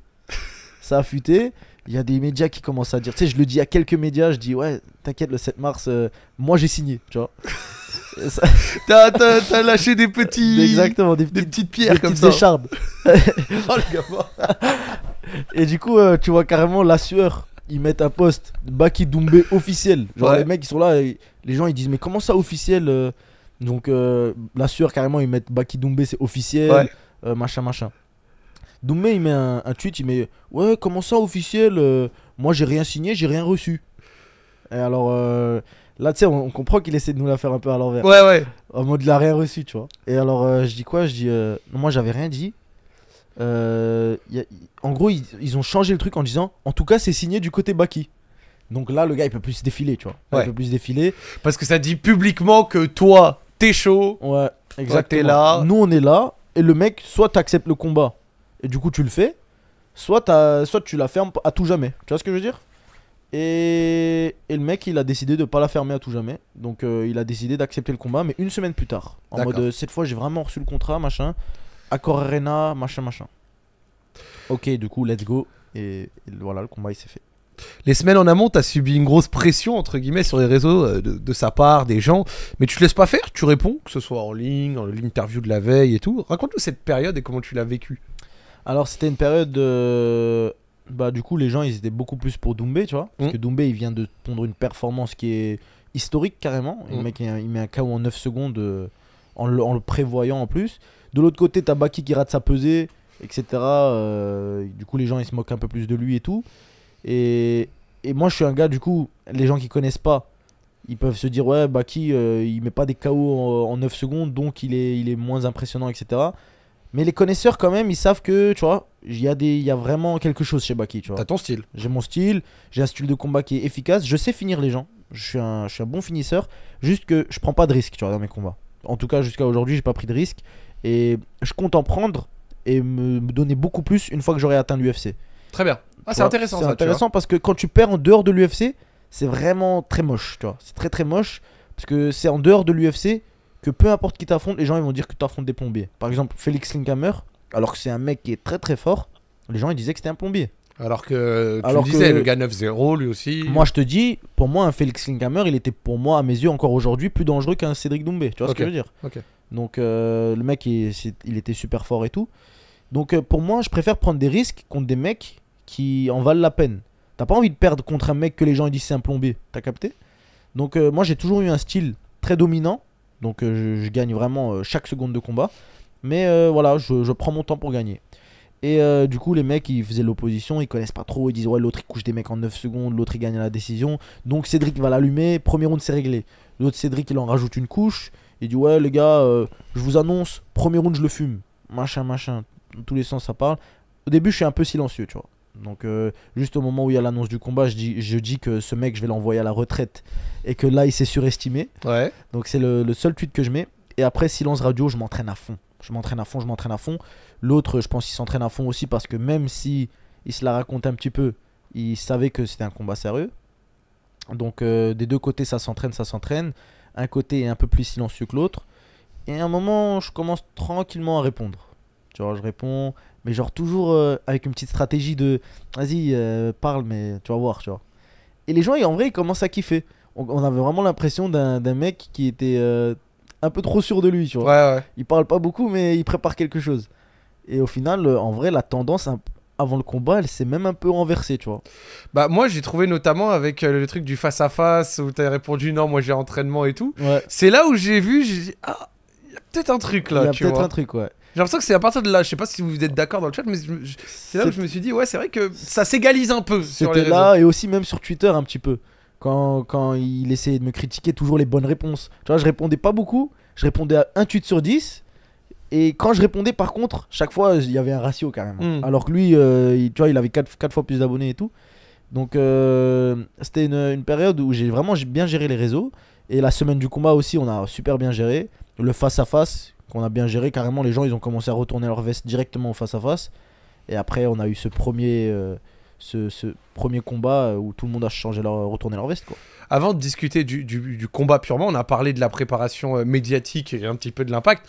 ça a fuité il y a des médias qui commencent à dire, tu sais, je le dis à quelques médias, je dis, ouais, t'inquiète, le 7 mars, euh, moi j'ai signé, tu vois. T'as lâché des petits. Exactement, des, petites, pierres des comme petites ça. oh, Et du coup, euh, tu vois carrément la sueur. Ils mettent un poste Baki officiel. Genre les mecs ils sont là, les gens ils disent mais comment ça officiel euh? Donc la sueur carrément ils mettent Baki Doumbé c'est officiel, machin machin. Doumé, il met un, tweet, il met Ouais, comment ça, officiel euh, Moi, j'ai rien signé, j'ai rien reçu. Et alors, euh, là, tu sais, on, comprend qu'il essaie de nous la faire un peu à l'envers. Ouais, ouais. En mode, il a rien reçu, tu vois. Et alors, euh, je dis quoi Je dis Moi, j'avais rien dit. en gros, ils, ont changé le truc en disant En tout cas, c'est signé du côté Baki. Donc là, le gars, il peut plus défiler, tu vois. ouais. Il peut plus se défiler. Parce que ça dit publiquement que toi, t'es chaud. Ouais, exactement. là. Nous, on est là. Et le mec, soit t'acceptes le combat et du coup tu le fais, soit, soit tu la fermes à tout jamais. Tu vois ce que je veux dire et... le mec il a décidé de pas la fermer à tout jamais. Donc euh, il a décidé d'accepter le combat, mais une semaine plus tard. En mode euh, cette fois j'ai vraiment reçu le contrat, machin. à Arena, machin, machin. Ok, du coup, let's go. Et, voilà, le combat il s'est fait. Les semaines en amont, t'as subi une grosse pression entre guillemets sur les réseaux euh, de, sa part, des gens, mais tu te laisses pas faire, tu réponds, que ce soit en ligne, Dans l'interview de la veille et tout. Raconte-nous cette période et comment tu l'as vécue. Alors c'était une période euh, Bah du coup les gens ils étaient beaucoup plus pour Doumbé, tu vois. Parce mm. que Doumbé il vient de pondre une performance qui est historique carrément. Le mm. mec il met un KO en 9 secondes euh, en, le, prévoyant en plus. De l'autre côté t'as Baki qui rate sa pesée, etc. Euh, du coup les gens ils se moquent un peu plus de lui et tout. Et, moi je suis un gars du coup, les gens qui connaissent pas, ils peuvent se dire ouais Baki qui il met pas des KO en, 9 secondes donc il est, il est moins impressionnant etc. Mais les connaisseurs, quand même, ils savent que, tu vois, il y, a y a vraiment quelque chose chez Baki, tu vois. ton style. J'ai mon style, j'ai un style de combat qui est efficace, je sais finir les gens, je suis un, suis un bon finisseur, juste que je prends pas de risques tu vois, dans mes combats. En tout cas, jusqu'à aujourd'hui, j'ai pas pris de risques. Et je compte en prendre et me, donner beaucoup plus une fois que j'aurai atteint l'UFC. Très bien. Ah, c'est intéressant C'est intéressant parce que quand tu perds en dehors de l'UFC, c'est vraiment très moche, tu vois. C'est très très moche parce que c'est en dehors de l'UFC que peu importe qui t'affronte, les gens ils vont dire que t'affronte des plombiers. Par exemple, Félix Linkhammer, alors que c'est un mec qui est très très fort, les gens ils disaient que c'était un plombier. Alors que tu le disais, le gars 9-0, lui aussi. Moi, je te dis, pour moi, un Félix Linkhammer, il était pour moi, à mes yeux, encore aujourd'hui, plus dangereux qu'un Cédric Doumbé. Tu vois ce que je veux dire Donc, euh, le mec, il, était super fort et tout. Donc, euh, pour moi, je préfère prendre des risques contre des mecs qui en valent la peine. T'as pas envie de perdre contre un mec que les gens ils disent c'est un plombier. T'as capté Donc, euh, moi, j'ai toujours eu un style très dominant donc euh, je, gagne vraiment euh, chaque seconde de combat. Mais euh, voilà, je, prends mon temps pour gagner. Et du coup, les mecs, ils faisaient l'opposition, ils connaissent pas trop, ils disent ouais, l'autre il couche des mecs en 9 secondes, l'autre il gagne la décision. Donc Cédric va l'allumer, premier round c'est réglé. L'autre Cédric il en rajoute une couche, il dit ouais les gars, je vous annonce, premier round je le fume. Machin, machin. Dans tous les sens ça parle. Au début je suis un peu silencieux, tu vois. Donc juste au moment où il y a l'annonce du combat, je dis, je dis que ce mec je vais l'envoyer à la retraite et que là il s'est surestimé. Ouais. Donc c'est le, seul tweet que je mets. Et après silence radio, je m'entraîne à fond. Je m'entraîne à fond, je m'entraîne à fond. L'autre, je pense qu'il s'entraîne à fond aussi parce que même si il se la raconte un petit peu, il savait que c'était un combat sérieux. Donc euh, des deux côtés, ça s'entraîne, ça s'entraîne. Un côté est un peu plus silencieux que l'autre. Et à un moment, je commence tranquillement à répondre. Tu je réponds, mais genre toujours euh, avec une petite stratégie de vas-y, euh, parle, mais tu vas voir, tu vois. Et les gens, en vrai, ils commencent à kiffer on, avait vraiment l'impression d'un mec qui était euh, un peu trop sûr de lui, tu vois. Il parle pas beaucoup, mais il prépare quelque chose. Et au final, euh, en vrai, la tendance avant le combat, elle s'est même un peu renversée, tu vois. Bah moi, j'ai trouvé notamment avec euh, le truc du face à face où t'as répondu non, moi j'ai entraînement et tout. C'est là où j'ai vu, j'ai dit ah, il y a peut-être un truc là, tu vois. peut-être un truc, ouais. J'ai l'impression que c'est à partir de là, je sais pas si vous êtes d'accord dans le chat, mais c'est là où je me suis dit, ouais, c'est vrai que ça s'égalise un peu. C'était là et aussi même sur Twitter un petit peu quand, quand il essayait de me critiquer, toujours les bonnes réponses. Tu vois, je répondais pas beaucoup, je répondais à un tweet sur 10. Et quand je répondais, par contre, chaque fois, il y avait un ratio carrément. même. Hmm. Alors que lui, euh, tu vois, il avait 4, 4 fois plus d'abonnés et tout. Donc, euh, c'était une, une, période où j'ai vraiment bien géré les réseaux. Et la semaine du combat aussi, on a super bien géré. Le face-à-face, qu'on a bien géré, carrément, les gens, ils ont commencé à retourner leur veste directement au face-à-face. Et après, on a eu ce premier. Euh, ce, premier combat euh, où tout le monde a changé leur, retourné leur veste. Quoi. Avant de discuter du, combat purement, on a parlé de la préparation euh, médiatique et un petit peu de l'impact.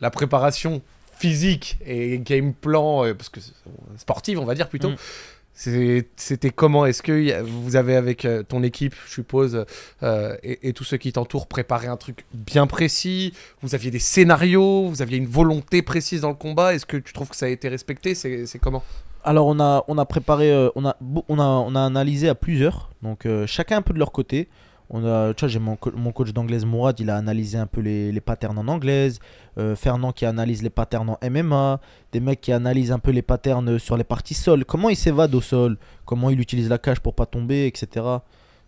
La préparation physique et game plan, euh, parce que sportive, on va dire plutôt. Mm. C'était comment Est-ce que vous avez avec ton équipe, je suppose, et, et, tous ceux qui t'entourent, préparé un truc bien précis Vous aviez des scénarios Vous aviez une volonté précise dans le combat Est-ce que tu trouves que ça a été respecté C'est comment alors on a, on a préparé, euh, on, a, on, a, analysé à plusieurs, donc euh, chacun un peu de leur côté. On a, tu vois, j'ai mon, coach d'anglaise Mourad, il a analysé un peu les, les patterns en anglaise, euh, Fernand qui analyse les patterns en MMA, des mecs qui analysent un peu les patterns sur les parties sol, comment il s'évade au sol, comment il utilise la cage pour pas tomber, etc.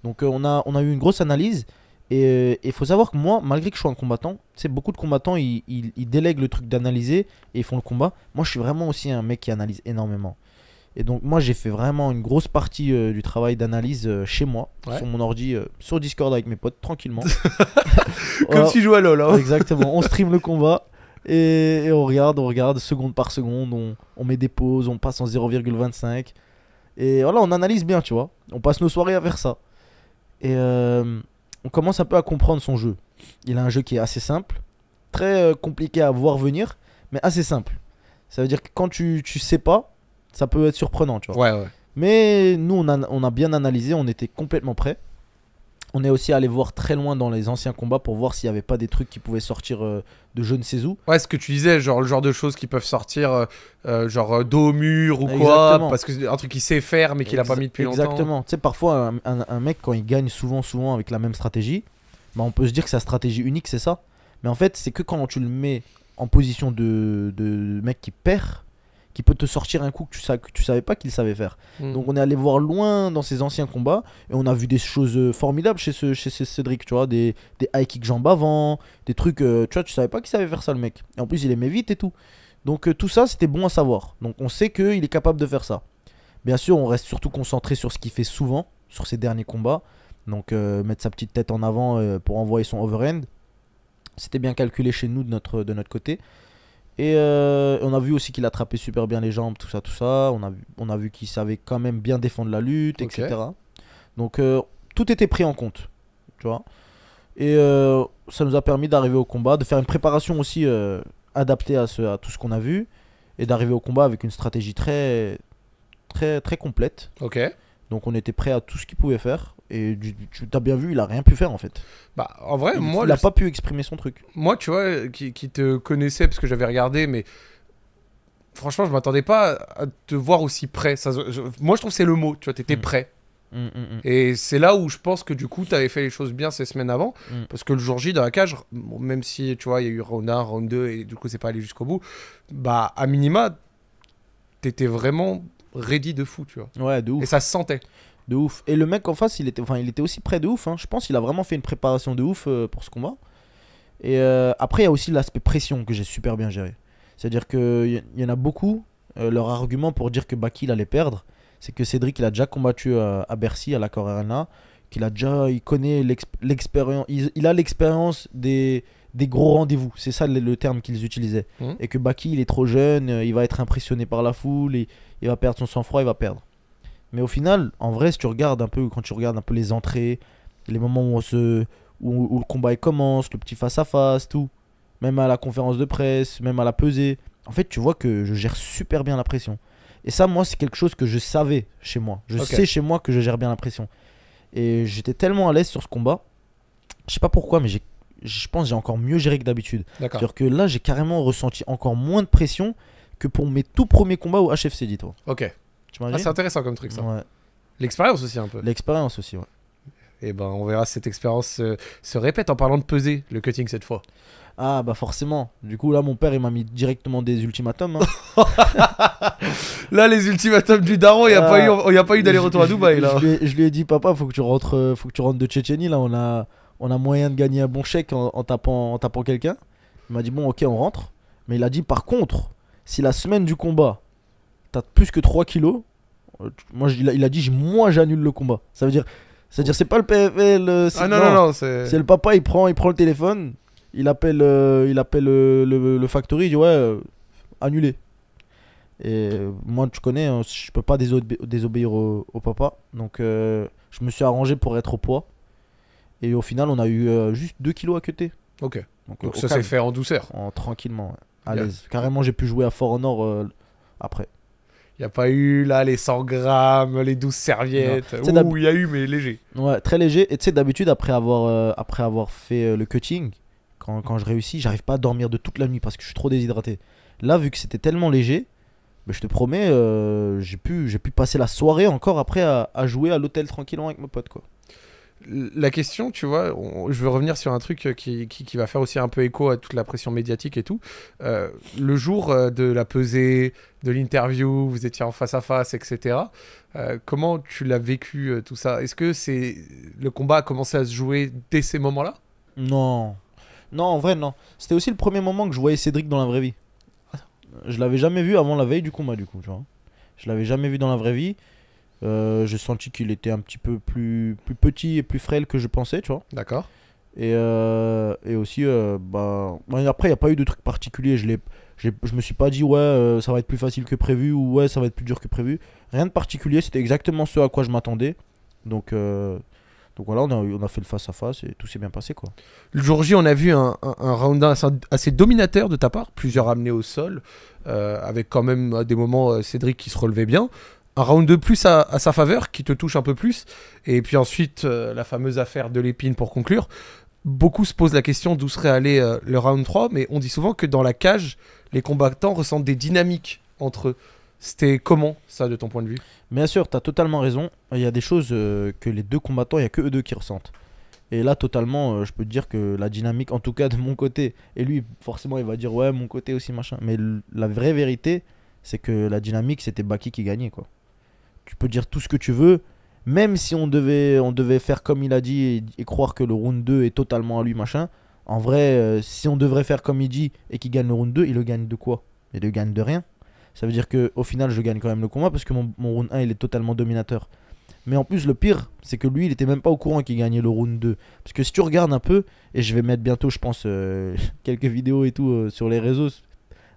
Donc on, a, on a eu une grosse analyse. Et il faut savoir que moi, malgré que je sois un combattant, c'est beaucoup de combattants, ils, ils, ils délèguent le truc d'analyser et ils font le combat. Moi, je suis vraiment aussi un mec qui analyse énormément. Et donc moi j'ai fait vraiment une grosse partie euh, du travail d'analyse euh, chez moi, sur mon ordi, euh, sur Discord avec mes potes tranquillement. Comme si je jouais à LoL. Hein. Exactement, on stream le combat. Et, on regarde, on regarde seconde par seconde, on, met des pauses, on passe en 0,25. Et voilà, on analyse bien, tu vois. On passe nos soirées à faire ça. Et on commence un peu à comprendre son jeu. Il a un jeu qui est assez simple, très compliqué à voir venir, mais assez simple. Ça veut dire que quand tu, tu sais pas, ça peut être surprenant, tu vois. Ouais, ouais. Mais nous, on a, on a bien analysé, on était complètement prêts. On est aussi allé voir très loin dans les anciens combats pour voir s'il n'y avait pas des trucs qui pouvaient sortir euh, de je ne sais où. Ouais, ce que tu disais, genre le genre de choses qui peuvent sortir, euh, euh, genre dos au mur ou quoi, parce que un truc qu'il sait faire mais qu'il n'a pas mis depuis longtemps. Exactement. Tu sais, parfois un, mec quand il gagne souvent, souvent avec la même stratégie, bah, on peut se dire que sa stratégie unique c'est ça. Mais en fait, c'est que quand tu le mets en position de mec qui perd, qui peut te sortir un coup que tu, savais pas qu'il savait faire. Hmm. Donc on est allé voir loin dans ses anciens combats et on a vu des choses euh, formidables chez, ce, Cédric, tu vois, des, high kicks jambes avant, des trucs, euh, tu vois, tu savais pas qu'il savait faire ça le mec. Et en plus il aimait vite et tout. Donc euh, tout ça c'était bon à savoir. Donc on sait qu'il est capable de faire ça. Bien sûr on reste surtout concentré sur ce qu'il fait souvent, sur ses derniers combats. Donc mettre sa petite tête en avant pour envoyer son overhand. C'était bien calculé chez nous de notre côté. Et euh, on a vu aussi qu'il attrapait super bien les jambes, tout ça, tout ça. On a, on a vu qu'il savait quand même bien défendre la lutte, etc. Donc euh, tout était pris en compte, tu vois. Et euh, ça nous a permis d'arriver au combat, de faire une préparation aussi adaptée à, ce, à tout ce qu'on a vu, et d'arriver au combat avec une stratégie très, très, très complète. Ok. Donc on était prêt à tout ce qu'il pouvait faire. Et tu t'as bien vu, il a rien pu faire en fait. Bah, en vrai, il, moi. Il a pas pu exprimer son truc. Moi, tu vois, qui, te connaissais parce que j'avais regardé, mais franchement, je m'attendais pas à te voir aussi prêt. moi, je trouve c'est le mot, tu vois, tu étais mm. prêt. Mm, mm, et c'est là où je pense que du coup, tu avais fait les choses bien ces semaines avant. Parce que le jour J, dans la cage, même si, tu vois, il y a eu round 1, round 2, et du coup, c'est pas allé jusqu'au bout, bah, à minima, t'étais vraiment ready de fou, tu vois. Ouais, de ouf. Et ça se sentait. De ouf. Et le mec en face, il était, enfin, il était aussi près de ouf. Hein. Je pense qu'il a vraiment fait une préparation de ouf euh, pour ce combat. Et euh, après, il y a aussi l'aspect pression que j'ai super bien géré. C'est-à-dire qu'il y, y en a beaucoup. Euh, leur argument pour dire que Baki il allait perdre, c'est que Cédric il a déjà combattu à, Bercy, à la Arena, qu'il a déjà, il connaît l'expérience, il, a l'expérience des, des gros rendez-vous. C'est ça le, terme qu'ils utilisaient. Mmh. Et que Baki il est trop jeune, il va être impressionné par la foule, il va perdre son sang-froid, il va perdre. Mais au final, en vrai, si tu regardes un peu, quand tu regardes un peu les entrées, les moments où, où, le combat commence, le petit face-à-face, tout, même à la conférence de presse, même à la pesée, en fait, tu vois que je gère super bien la pression. Et ça, moi, c'est quelque chose que je savais chez moi. Je sais chez moi que je gère bien la pression. Et j'étais tellement à l'aise sur ce combat. Je sais pas pourquoi, mais je pense j'ai encore mieux géré que d'habitude. C'est-à-dire que là, j'ai carrément ressenti encore moins de pression que pour mes tout premiers combats au HFC, dis-toi. Ok. Ah, c'est intéressant comme truc ça. L'expérience aussi un peu. L'expérience aussi, ouais. Et eh ben on verra si cette expérience se répète en parlant de peser le cutting cette fois. Ah bah forcément. Du coup là mon père il m'a mis directement des ultimatums. Hein. là les ultimatums du daron, il n'y a, a, pas eu d'aller-retour à Dubaï là. Je lui, ai, dit papa faut que tu rentres, faut que tu rentres de Tchétchénie là on a, on a moyen de gagner un bon chèque en, tapant, en tapant quelqu'un. Il m'a dit bon ok on rentre. Mais il a dit par contre si la semaine du combat t'as plus que 3 kilos. Euh, moi, il a, il a dit, moi j'annule le combat. Ça veut dire, c'est-à-dire, c'est pas le PFL. Euh, ah non, non, non, c'est. le papa, il prend, il prend le téléphone, il appelle, euh, il appelle le, factory, il dit ouais, annuler. Et moi, tu connais, hein, je peux pas désobéir au, papa. Donc, je me suis arrangé pour être au poids. Et au final, on a eu juste 2 kilos à queuter. Ok. Donc, ça s'est fait en douceur. tranquillement, à l'aise. Carrément, j'ai pu jouer à Fort Honor après. Il n'y a pas eu là les 100 grammes, les 12 serviettes. il y a eu, mais léger. Ouais, très léger. Et tu sais, d'habitude, après, avoir, euh, après avoir fait euh, le cutting, quand, je réussis, j'arrive pas à dormir de toute la nuit parce que je suis trop déshydraté. Là, vu que c'était tellement léger, bah, je te promets, euh, j'ai pu, pu passer la soirée encore après à, jouer à l'hôtel tranquillement avec mes potes. Quoi la question, tu vois, je veux revenir sur un truc euh, qui, va faire aussi un peu écho à toute la pression médiatique et tout. Euh, le jour euh, de la pesée, de l'interview, vous étiez en face à face, etc. comment tu l'as vécu tout ça Est-ce que c'est le combat a commencé à se jouer dès ces moments-là Non, non, en vrai non. C'était aussi le premier moment que je voyais Cédric dans la vraie vie. Je l'avais jamais vu avant la veille du combat, du coup, tu vois. Je l'avais jamais vu dans la vraie vie. Euh, j'ai senti qu'il était un petit peu plus, plus petit et plus frêle que je pensais, tu vois. D'accord. Et, euh, et, aussi, euh, bah, bah, après, il n'y a pas eu de truc particulier. Je ne Je me suis pas dit ouais ça va être plus facile que prévu ou ouais ça va être plus dur que prévu. Rien de particulier, c'était exactement ce à quoi je m'attendais. Donc, donc voilà, on a, on a fait le face-à-face et tout s'est bien passé. quoi. Le jour J, on a vu un, un, round assez, assez, dominateur de ta part, plusieurs amenés au sol, avec quand même des moments Cédric qui se relevait bien un round de plus à, sa faveur qui te touche un peu plus. Et puis ensuite, euh, la fameuse affaire de l'épine pour conclure. Beaucoup se posent la question d'où serait allé euh, le round 3, mais on dit souvent que dans la cage, les combattants ressentent des dynamiques entre eux. C'était comment ça de ton point de vue Bien sûr, tu as totalement raison. Il y a des choses euh, que les deux combattants, il n'y a que eux deux qui ressentent. Et là, totalement, je peux te dire que la dynamique, en tout cas de mon côté, et lui, forcément, il va dire ouais, mon côté aussi, machin. Mais la vraie vérité, c'est que la dynamique, c'était Baki qui gagnait, quoi tu peux dire tout ce que tu veux. Même si on devait, on devait faire comme il a dit et, croire que le round 2 est totalement à lui, machin. En vrai, euh, si on devrait faire comme il dit et qu'il gagne le round 2, il le gagne de quoi Il le gagne de rien. Ça veut dire qu'au final, je gagne quand même le combat parce que mon, round 1, il est totalement dominateur. Mais en plus, le pire, c'est que lui, il était même pas au courant qu'il gagnait le round 2. Parce que si tu regardes un peu, et je vais mettre bientôt, je pense, euh, quelques vidéos et tout euh, sur les réseaux.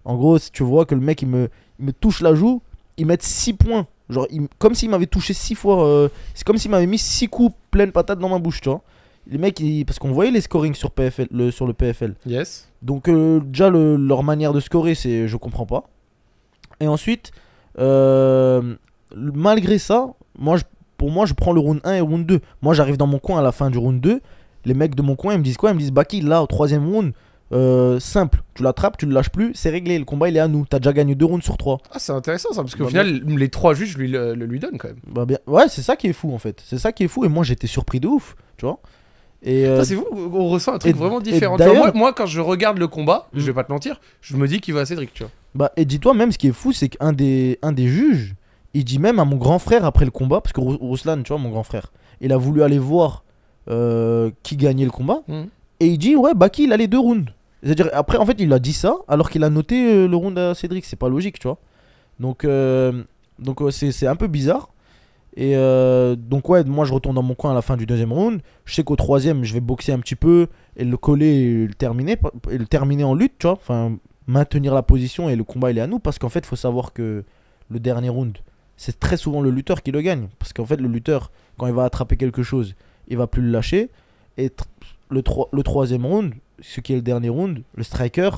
En gros, si tu vois que le mec, il me, il me touche la joue, il met 6 points. Genre, comme s'il m'avait touché six fois. Euh, c'est comme s'il m'avait mis six coups pleines patates dans ma bouche, tu vois. Les mecs, parce qu'on voyait les scorings sur, PFL, le, sur le PFL. Yes. Donc, euh, déjà, leur manière de scorer, c'est je comprends pas. Et ensuite, euh, malgré ça, moi, pour moi, je prends le round 1 et round 2. Moi, j'arrive dans mon coin à la fin du round 2. Les mecs de mon coin, ils me disent quoi Ils me disent Baki, là, au troisième round, euh, simple. Tu l'attrapes, tu ne lâches plus, c'est réglé. Le combat, il est à nous. T'as déjà gagné deux rounds sur trois. Ah, c'est intéressant ça, parce qu'au bah, final, les trois juges lui, le, lui donnent quand même. Bah, bien. Ouais, c'est ça qui est fou en fait. C'est ça qui est fou. Et moi, j'étais surpris de ouf, tu vois. Et euh, c'est vous, on ressent un truc vraiment différent. moi, quand je regarde le combat, mm. je vais pas te mentir, je me dis qu'il va à Cédric, tu vois. Bah, et dis-toi même, ce qui est fou, c'est qu'un des, un des juges, il dit même à mon grand frère après le combat, parce que Ruslan, tu vois, mon grand frère, il a voulu aller voir euh, qui gagnait le combat, mm. et il dit, ouais, Baki, il a les deux rounds. C'est-à-dire, après, en fait, il a dit ça alors qu'il a noté euh, le round à Cédric. C'est pas logique, tu vois. Donc, euh, donc c'est, un peu bizarre. Et euh, donc, ouais, moi, je retourne dans mon coin à la fin du deuxième round. Je sais qu'au troisième, je vais boxer un petit peu et le coller et le terminer, et le terminer en lutte, tu vois. Enfin, maintenir la position et le combat, il est à nous. Parce qu'en fait, il faut savoir que le dernier round, c'est très souvent le lutteur qui le gagne. Parce qu'en fait, le lutteur, quand il va attraper quelque chose, il va plus le lâcher. Et le, le troisième round, ce qui est le dernier round, le striker,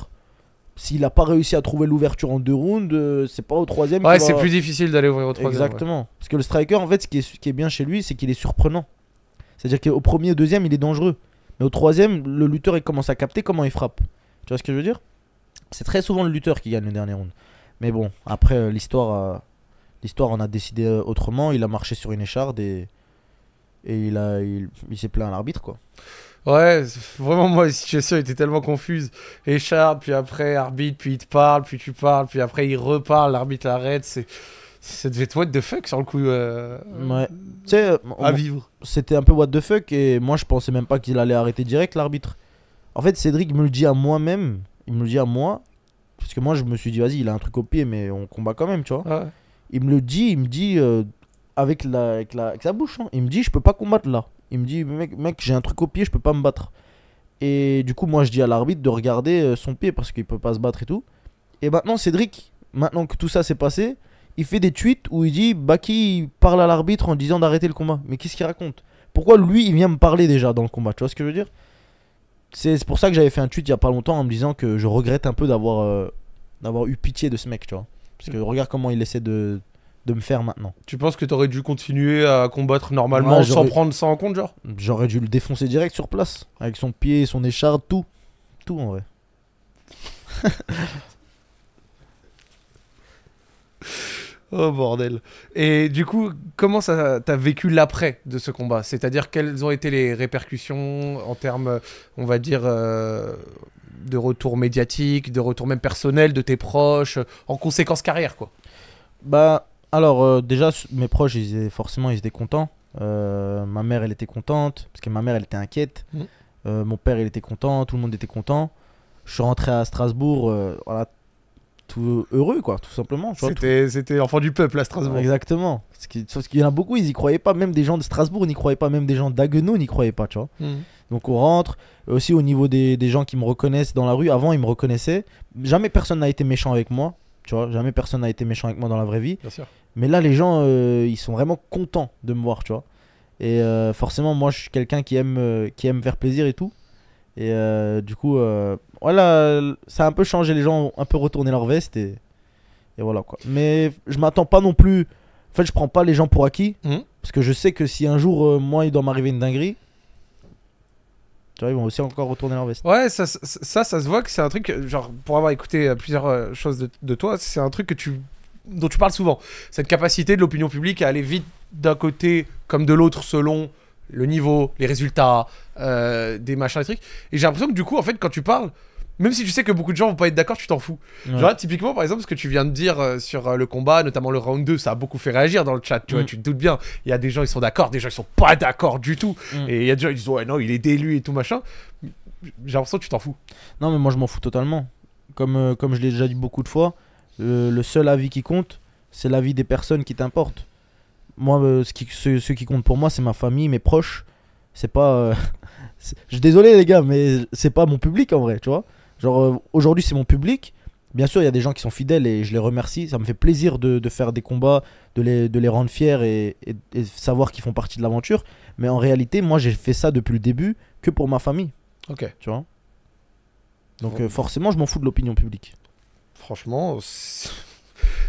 s'il n'a pas réussi à trouver l'ouverture en deux rounds, euh, c'est pas au troisième. Ouais, c'est plus difficile d'aller ouvrir au troisième. Exactement. Parce que le striker, en fait, ce qui est, bien chez lui, c'est qu'il est surprenant. C'est-à-dire qu'au premier, au deuxième, il est dangereux. Mais au troisième, le lutteur, il commence à capter comment il frappe. Tu vois ce que je veux dire C'est très souvent le lutteur qui gagne le dernier round. Mais bon, après, euh, l'histoire, euh, l'histoire on a décidé autrement. Il a marché sur une écharde et, il, a, il s'est plaint à l'arbitre, quoi. Ouais, vraiment, moi, la situation était tellement confuse. Écharpe, puis après, arbitre, puis il te parle, puis tu parles, puis après, il reparle, l'arbitre l'arrête. C'est. Ça devait être what the fuck sur le coup. Euh, ouais. Euh, tu sais, à vivre. C'était un peu what the fuck et moi je pensais même pas qu'il allait arrêter direct l'arbitre. En fait, Cédric me le dit à moi-même. Il me le dit à moi. Parce que moi je me suis dit, vas-y, il a un truc au pied, mais on combat quand même, tu vois. Il me le dit, il me dit euh, avec, la, avec, la, sa bouche. Hein. Il me dit, je peux pas combattre là. Il me dit, mec, j'ai un truc au pied, je peux pas me battre. Et du coup, moi, je dis à l'arbitre de regarder euh, son pied parce qu'il peut pas se battre et tout. Et maintenant, Cédric, maintenant que tout ça s'est passé, il fait des tweets où il dit Baki parle à l'arbitre en disant d'arrêter le combat. Mais qu'est-ce qu'il raconte Pourquoi lui, il vient me parler déjà dans le combat Tu vois ce que je veux dire C'est pour ça que j'avais fait un tweet il y a pas longtemps en me disant que je regrette un peu d'avoir euh, d'avoir eu pitié de ce mec, tu vois. Parce mm. que regarde comment il essaie de de me faire maintenant. Tu penses que t'aurais dû continuer à combattre normalement sans prendre ça en compte, genre J'aurais dû le défoncer direct sur place, avec son pied, son écharpe, tout. Tout en vrai. oh bordel. Et du coup, comment ça t'as vécu l'après de ce combat C'est-à-dire quelles ont été les répercussions en termes, on va dire, euh, de retour médiatique, de retour même personnel de tes proches, en conséquence carrière quoi Bah alors, euh, déjà, mes proches, ils étaient, forcément, ils étaient contents. Euh, ma mère, elle était contente, parce que ma mère, elle était inquiète. Mm. Euh, mon père, il était content, tout le monde était content. Je suis rentré à Strasbourg, voilà, tout heureux, quoi, tout simplement. C'était enfant du peuple à Strasbourg. Exactement. Ce sauf qu'il y en a beaucoup, ils y croyaient pas. Même des gens de Strasbourg n'y croyaient pas, même des gens d'Aguenau n'y croyaient pas, tu vois. Mm. Donc on rentre. Aussi au niveau des, des gens qui me reconnaissent dans la rue, avant ils me reconnaissaient. Jamais personne n'a été méchant avec moi. Tu vois, jamais personne n'a été méchant avec moi dans la vraie vie. Mais là, les gens, euh, ils sont vraiment contents de me voir, tu vois. Et euh, forcément, moi, je suis quelqu'un qui aime, euh, qui aime faire plaisir et tout. Et du coup, voilà, ça a un peu changé. Les gens ont un peu retourné leur veste et, et voilà quoi. Mais je m'attends pas non plus. En fait, je prends pas les gens pour acquis. Mmh. Parce que je sais que si un jour, moi, il doit m'arriver une dinguerie, tu vois, ils vont aussi encore retourner leur veste. Ouais, ça, ça, se voit que c'est un truc, genre, pour avoir écouté euh, plusieurs euh, choses de, toi, c'est un truc que tu, dont tu parles souvent. Cette capacité de l'opinion publique à aller vite d'un côté comme de l'autre selon le niveau, les résultats, euh, des machins, et trucs. Et j'ai l'impression que du coup, en fait, quand tu parles, même si tu sais que beaucoup de gens vont pas être d'accord, tu t'en fous. Genre, typiquement, par exemple, ce que tu viens de dire euh, sur euh, le combat, notamment le round 2, ça a beaucoup fait réagir dans le chat, tu vois, mm. tu te doutes bien. Il y a des gens, ils sont d'accord, des gens, ils sont pas d'accord du tout. Mm. Et il y a des gens, ils disent, ouais, non, il est délu et tout machin. J'ai l'impression que tu t'en fous. Non, mais moi, je m'en fous totalement. Comme, euh, comme je l'ai déjà dit beaucoup de fois, le seul avis qui compte, c'est l'avis des personnes qui t'importent. Moi, ce qui, ce, qui compte pour moi, c'est ma famille, mes proches. C'est pas. je désolé, les gars, mais c'est pas mon public en vrai, tu vois. Euh, aujourd'hui, c'est mon public. Bien sûr, il y a des gens qui sont fidèles et je les remercie. Ça me fait plaisir de, faire des combats, de les, de les rendre fiers et, savoir qu'ils font partie de l'aventure. Mais en réalité, moi, j'ai fait ça depuis le début que pour ma famille. Ok. Tu vois Donc, euh, forcément, je m'en fous de l'opinion publique. Franchement,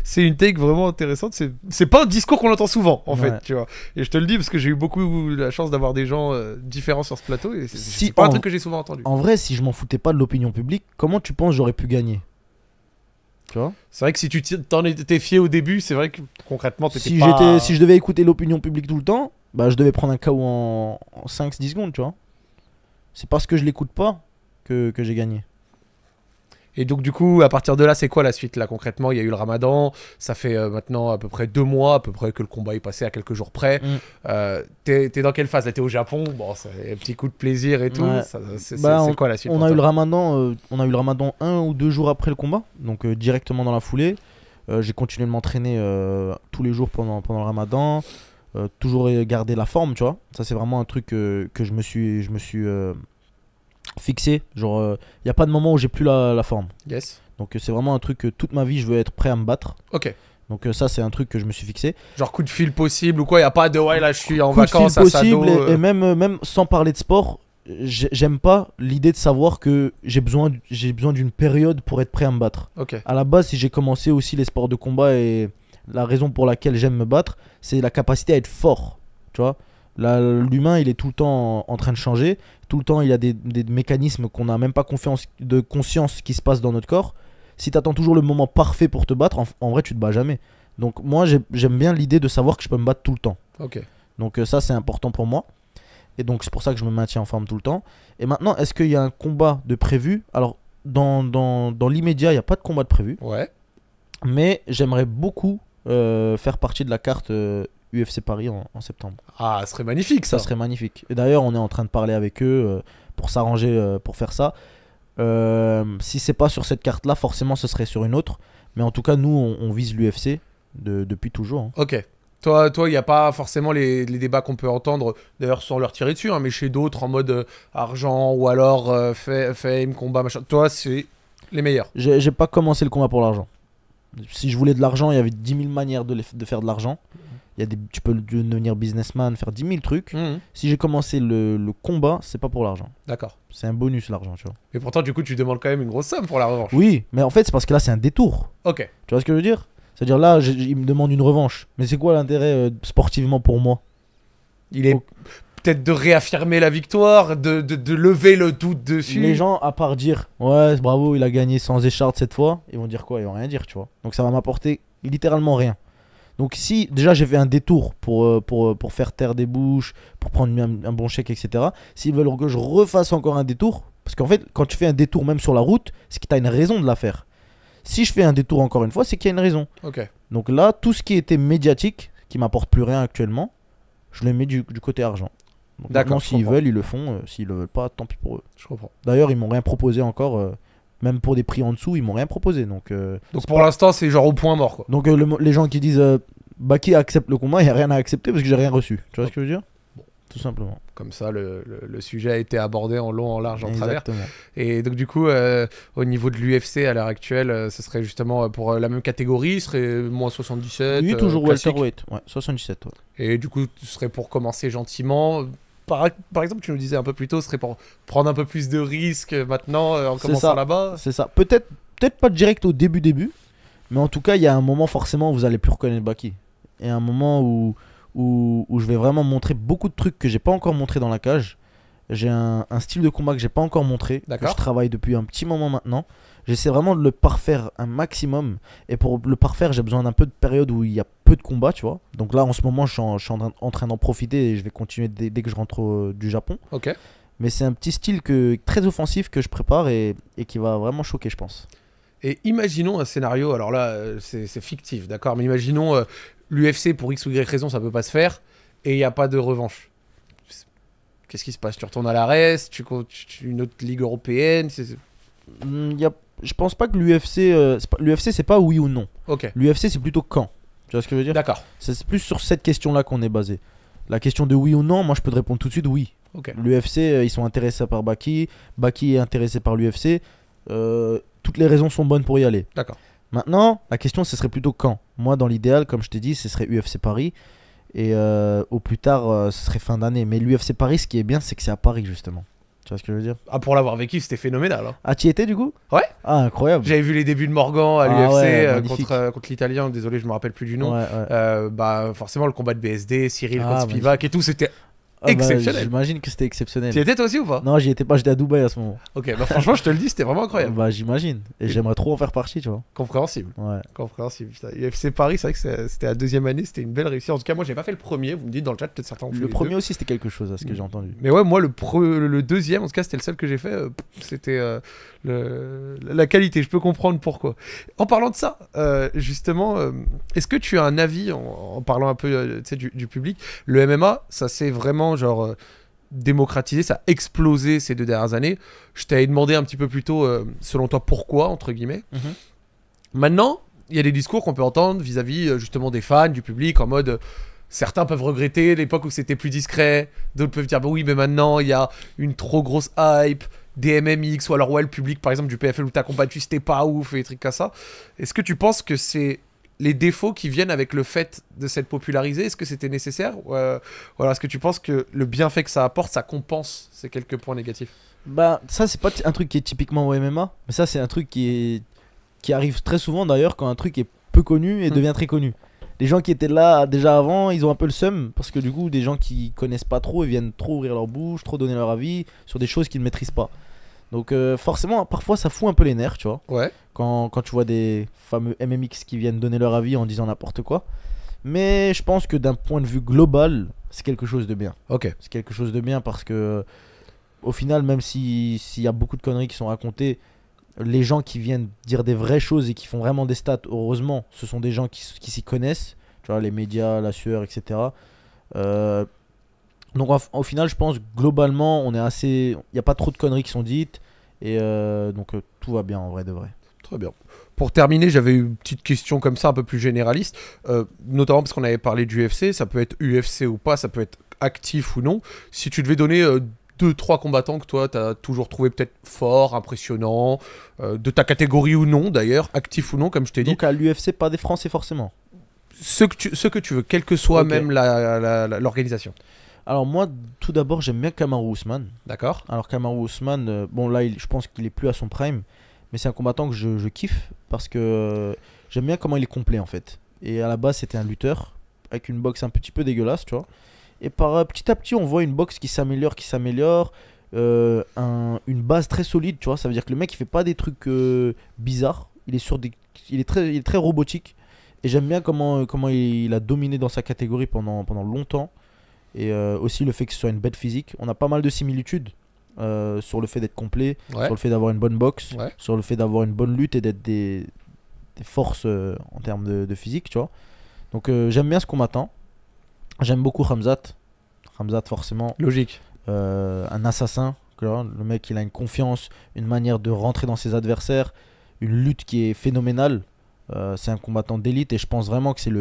c'est une take vraiment intéressante. C'est pas un discours qu'on entend souvent, en fait, tu vois. Et je te le dis parce que j'ai eu beaucoup la chance d'avoir des gens euh, différents sur ce plateau et c'est pas un truc que j'ai souvent entendu. En vrai, si je m'en foutais pas de l'opinion publique, comment tu penses j'aurais pu gagner C'est vrai que si tu t'en étais fier au début, c'est vrai que concrètement, étais si pas... Si je devais écouter l'opinion publique tout le temps, bah je devais prendre un KO en, 5-10 secondes, tu vois. C'est parce que je l'écoute pas que j'ai gagné. Et donc, du coup, à partir de là, c'est quoi la suite Là, concrètement, il y a eu le ramadan. Ça fait euh, maintenant à peu près deux mois, à peu près, que le combat est passé à quelques jours près. Mm. Euh, t'es, dans quelle phase t'es au Japon. Bon, c'est un petit coup de plaisir et tout. c'est, bah, quoi la suite on a, eu le ramadan, euh, on a eu le ramadan un ou deux jours après le combat, donc directement dans la foulée. j'ai continué de m'entraîner tous les jours pendant, pendant le ramadan. toujours garder la forme, tu vois. Ça, c'est vraiment un truc que je me suis, je me suis fixé. Genre, il euh, n'y a pas de moment où j'ai plus la, forme. Yes. Donc, euh, c'est vraiment un truc que toute ma vie, je veux être prêt à me battre. Ok. Donc, euh, ça, c'est un truc que je me suis fixé. Genre, coup de fil possible ou quoi Il n'y a pas de ouais, là, je suis en vacances de possible, et, même, même sans parler de sport, j'aime pas l'idée de savoir que j'ai besoin, j'ai besoin d'une période pour être prêt à me battre. Ok. À la base, si j'ai commencé aussi les sports de combat et la raison pour laquelle j'aime me battre, c'est la capacité à être fort. Tu vois L'humain, il est tout le temps en train de changer tout le temps, il y a des, mécanismes qu'on n'a même pas confiance, de conscience qui se passe dans notre corps. Si tu attends toujours le moment parfait pour te battre, en, vrai, tu te bats jamais. Donc moi, j'aime bien l'idée de savoir que je peux me battre tout le temps. ok Donc euh, ça, c'est important pour moi. Et donc c'est pour ça que je me maintiens en forme tout le temps. Et maintenant, est-ce qu'il y a un combat de prévu Alors, dans, dans, l'immédiat, il n'y a pas de combat de prévu. Ouais. Mais j'aimerais beaucoup euh, faire partie de la carte euh, UFC Paris en, septembre. Ah, ce serait magnifique ça. serait magnifique. Et d'ailleurs, on est en train de parler avec eux euh, pour s'arranger euh, pour faire ça. Euh, si c'est pas sur cette carte-là, forcément, ce serait sur une autre. Mais en tout cas, nous, on, vise l'UFC depuis toujours. Hein. Ok. Toi, il n'y a pas forcément les, débats qu'on peut entendre, d'ailleurs sans leur tirer dessus, hein, mais chez d'autres en mode argent ou alors fame, combat, machin. Toi, c'est les meilleurs. J'ai pas commencé le combat pour l'argent. Si je voulais de l'argent, il y avait 10 000 manières de faire de l'argent y a des, tu peux devenir businessman, faire 10 000 trucs. Mhm. Si j'ai commencé le, le combat, c'est pas pour l'argent. D'accord. C'est un bonus l'argent, tu vois. Mais pourtant, du coup, tu demandes quand même une grosse somme pour la revanche. Oui, mais en fait, c'est parce que là, c'est un détour. Ok. Tu vois ce que je veux dire C'est-à-dire là, il me demande une revanche. Mais c'est quoi l'intérêt euh, sportivement pour moi Il est. peut-être de réaffirmer la victoire, de, de, de, lever le doute dessus. Les gens, à part dire ouais, bravo, il a gagné sans écharde cette fois, ils vont dire quoi Ils vont rien dire, tu vois. Donc ça va m'apporter littéralement rien. Donc si déjà j'ai fait un détour pour, euh, euh, pour, faire taire des bouches, pour prendre un, bon chèque, etc., s'ils veulent que je refasse encore un détour, parce qu'en fait quand tu fais un détour même sur la route, c'est que tu as une raison de la faire. Si je fais un détour encore une fois, c'est qu'il y a une raison. Okay. Donc là, tout ce qui était médiatique, qui m'apporte plus rien actuellement, je le mets du, côté argent. D'accord. S'ils veulent, ils le font. Euh, s'ils le veulent pas, tant pis pour eux. Je comprends. D'ailleurs, ils m'ont rien proposé encore. Même pour des prix en dessous, ils m'ont rien proposé. Donc, euh, donc pour l'instant, c'est genre au point mort. Donc euh, les gens qui disent euh, bah, qui accepte le combat, il n'y a rien à accepter parce que j'ai rien reçu. Tu vois ce que je veux dire tout simplement. Comme ça, le, le, sujet a été abordé en long, en large, en Exactement. travers. Et donc, du coup, au niveau de l'UFC à l'heure actuelle, ce serait justement pour la même catégorie, ce serait moins 77. Oui, toujours welterweight, ouais, 77. Et du coup, ce serait pour commencer gentiment, par, exemple, tu nous disais un peu plus tôt, ce serait pour prendre un peu plus de risques maintenant euh, en commençant là-bas. C'est ça. Peut-être peut-être pas direct au début début, mais en tout cas, il y a un moment forcément où vous allez plus reconnaître Baki. Et un moment où, où, je vais vraiment montrer beaucoup de trucs que j'ai pas encore montré dans la cage. J'ai un, style de combat que j'ai pas encore montré, que je travaille depuis un petit moment maintenant. J'essaie vraiment de le parfaire un maximum. Et pour le parfaire, j'ai besoin d'un peu de période où il y a peu de combats, tu vois. Donc là, en ce moment, je suis en, train d'en profiter et je vais continuer dès, que je rentre euh, du Japon. Ok. Mais c'est un petit style que, très offensif que je prépare et, qui va vraiment choquer, je pense. Et imaginons un scénario, alors là, euh, c'est fictif, d'accord, mais imaginons euh, l'UFC pour X ou Y raison, ça peut pas se faire et il n'y a pas de revanche. Qu'est-ce qui se passe Tu retournes à la tu, tu, une autre ligue européenne hum, Il y a je pense pas que l'UFC. Euh, L'UFC, c'est pas oui ou non. Ok. L'UFC, c'est plutôt quand. Tu vois ce que je veux dire D'accord. C'est plus sur cette question-là qu'on est basé. La question de oui ou non, moi, je peux te répondre tout de suite oui. L'UFC, euh, ils sont intéressés par Baki. Baki est intéressé par l'UFC. Euh, toutes les raisons sont bonnes pour y aller. D'accord. Maintenant, la question, ce serait plutôt quand. Moi, dans l'idéal, comme je t'ai dit, ce serait UFC Paris. Et au plus tard, ce serait fin d'année. Mais l'UFC Paris, ce qui est bien, c'est que c'est à Paris, justement. Tu vois ce que je veux dire Ah, pour l'avoir vécu, c'était phénoménal. Hein. Ah, tu y étais du coup Ouais. Ah, incroyable. J'avais vu les débuts de Morgan à ah l'UFC euh, euh, contre, l'Italien, désolé, je me rappelle plus du nom. Euh, bah, forcément, le combat de BSD, Cyril contre ah, Spivak et tout, c'était ah bah, exceptionnel. J'imagine que c'était exceptionnel. Tu étais toi aussi ou pas Non, j'y étais pas, j'étais à Dubaï à ce moment. Ok, bah franchement, je te le dis, c'était vraiment incroyable. Bah j'imagine. Et j'aimerais trop en faire partie, tu vois. Compréhensible. Ouais. Compréhensible. Putain. UFC Paris, c'est vrai que c'était la deuxième année, c'était une belle réussite. En tout cas, moi, j'ai pas fait le premier. Vous me dites dans le chat, peut-être certains ont fait le premier aussi, c'était quelque chose à ce que j'ai mm. entendu. Mais ouais, moi, le, le deuxième, en tout cas, c'était le seul que j'ai fait. Euh, c'était. Euh, la qualité. Je peux comprendre pourquoi. En parlant de ça, euh, justement, euh, est-ce que tu as un avis, en, parlant un peu euh, du, public, le MMA, ça s'est vraiment genre démocratisé, ça a explosé ces deux dernières années. Je t'avais demandé un petit peu plus tôt, selon toi, pourquoi, entre guillemets. Mhm. Maintenant, il y a des discours qu'on peut entendre vis-à-vis justement des fans, du public, en mode certains peuvent regretter l'époque où c'était plus discret, d'autres peuvent dire bah oui mais maintenant il y a une trop grosse hype, des MMX ou alors ouais, public par exemple du PFL où ta combattu c'était pas ouf et des trucs comme ça. Est-ce que tu penses que c'est les défauts qui viennent avec le fait de s'être popularisé, est-ce que c'était nécessaire euh, Voilà, est-ce que tu penses que le bienfait que ça apporte, ça compense ces quelques points négatifs Bah ça c'est pas un truc qui est typiquement au MMA, mais ça c'est un truc qui qui arrive très souvent d'ailleurs quand un truc est peu connu et hmm. devient très connu. Les gens qui étaient là déjà avant, ils ont un peu le seum parce que du coup, des gens qui connaissent pas trop, ils viennent trop ouvrir leur bouche, trop donner leur avis sur des choses qu'ils ne maîtrisent pas. Donc euh, forcément, parfois ça fout un peu les nerfs, tu vois. Ouais. Quand, quand tu vois des fameux MMX qui viennent donner leur avis en disant n'importe quoi. Mais je pense que d'un point de vue global, c'est quelque chose de bien. Ok. C'est quelque chose de bien parce que au final, même s'il y a beaucoup de conneries qui sont racontées, les gens qui viennent dire des vraies choses et qui font vraiment des stats, heureusement, ce sont des gens qui, qui s'y connaissent. Tu vois, les médias, la sueur, etc. Euh, donc au, au, final, je pense globalement, on est assez, il n'y a pas trop de conneries qui sont dites. Et euh, donc euh, tout va bien en vrai de vrai. Très bien. Pour terminer, j'avais une petite question comme ça, un peu plus généraliste, euh, notamment parce qu'on avait parlé du UFC. Ça peut être UFC ou pas, ça peut être actif ou non. Si tu devais donner deux, trois combattants que toi, tu as toujours trouvé peut-être fort, impressionnant, de ta catégorie ou non d'ailleurs, actif ou non, comme je t'ai dit. Donc à l'UFC, pas des Français forcément. Ce que, tu, ce que tu veux, quelle que soit même l'organisation. Alors moi, tout d'abord, j'aime bien Kamaru Usman. D'accord. Alors Kamaru Usman, euh, bon là, je pense qu'il est plus à son prime, mais c'est un combattant que je, kiffe parce que euh, j'aime bien comment il est complet en fait. Et à la base, c'était un lutteur avec une boxe un petit peu dégueulasse, tu vois. Et par euh, petit à petit, on voit une boxe qui s'améliore, qui s'améliore. une base très solide, tu vois. Ça veut dire que le mec, il fait pas des trucs bizarres. Il est sur des, il est très, très robotique. Et j'aime bien comment, comment il, il, a dominé dans sa catégorie pendant, pendant longtemps. Et euh, aussi le fait que ce soit une bête physique. On a pas mal de similitudes euh, sur le fait d'être complet, sur le fait d'avoir une bonne boxe, sur le fait d'avoir une bonne lutte et d'être des, forces euh, en termes de, de, physique, tu vois. Donc j'aime bien ce qu'on m'attend. J'aime beaucoup Hamzat. Hamzat, forcément. Logique. un assassin. Le mec, il a une confiance, une manière de rentrer dans ses adversaires, une lutte qui est phénoménale. Euh, c'est un combattant d'élite et je pense vraiment que c'est le,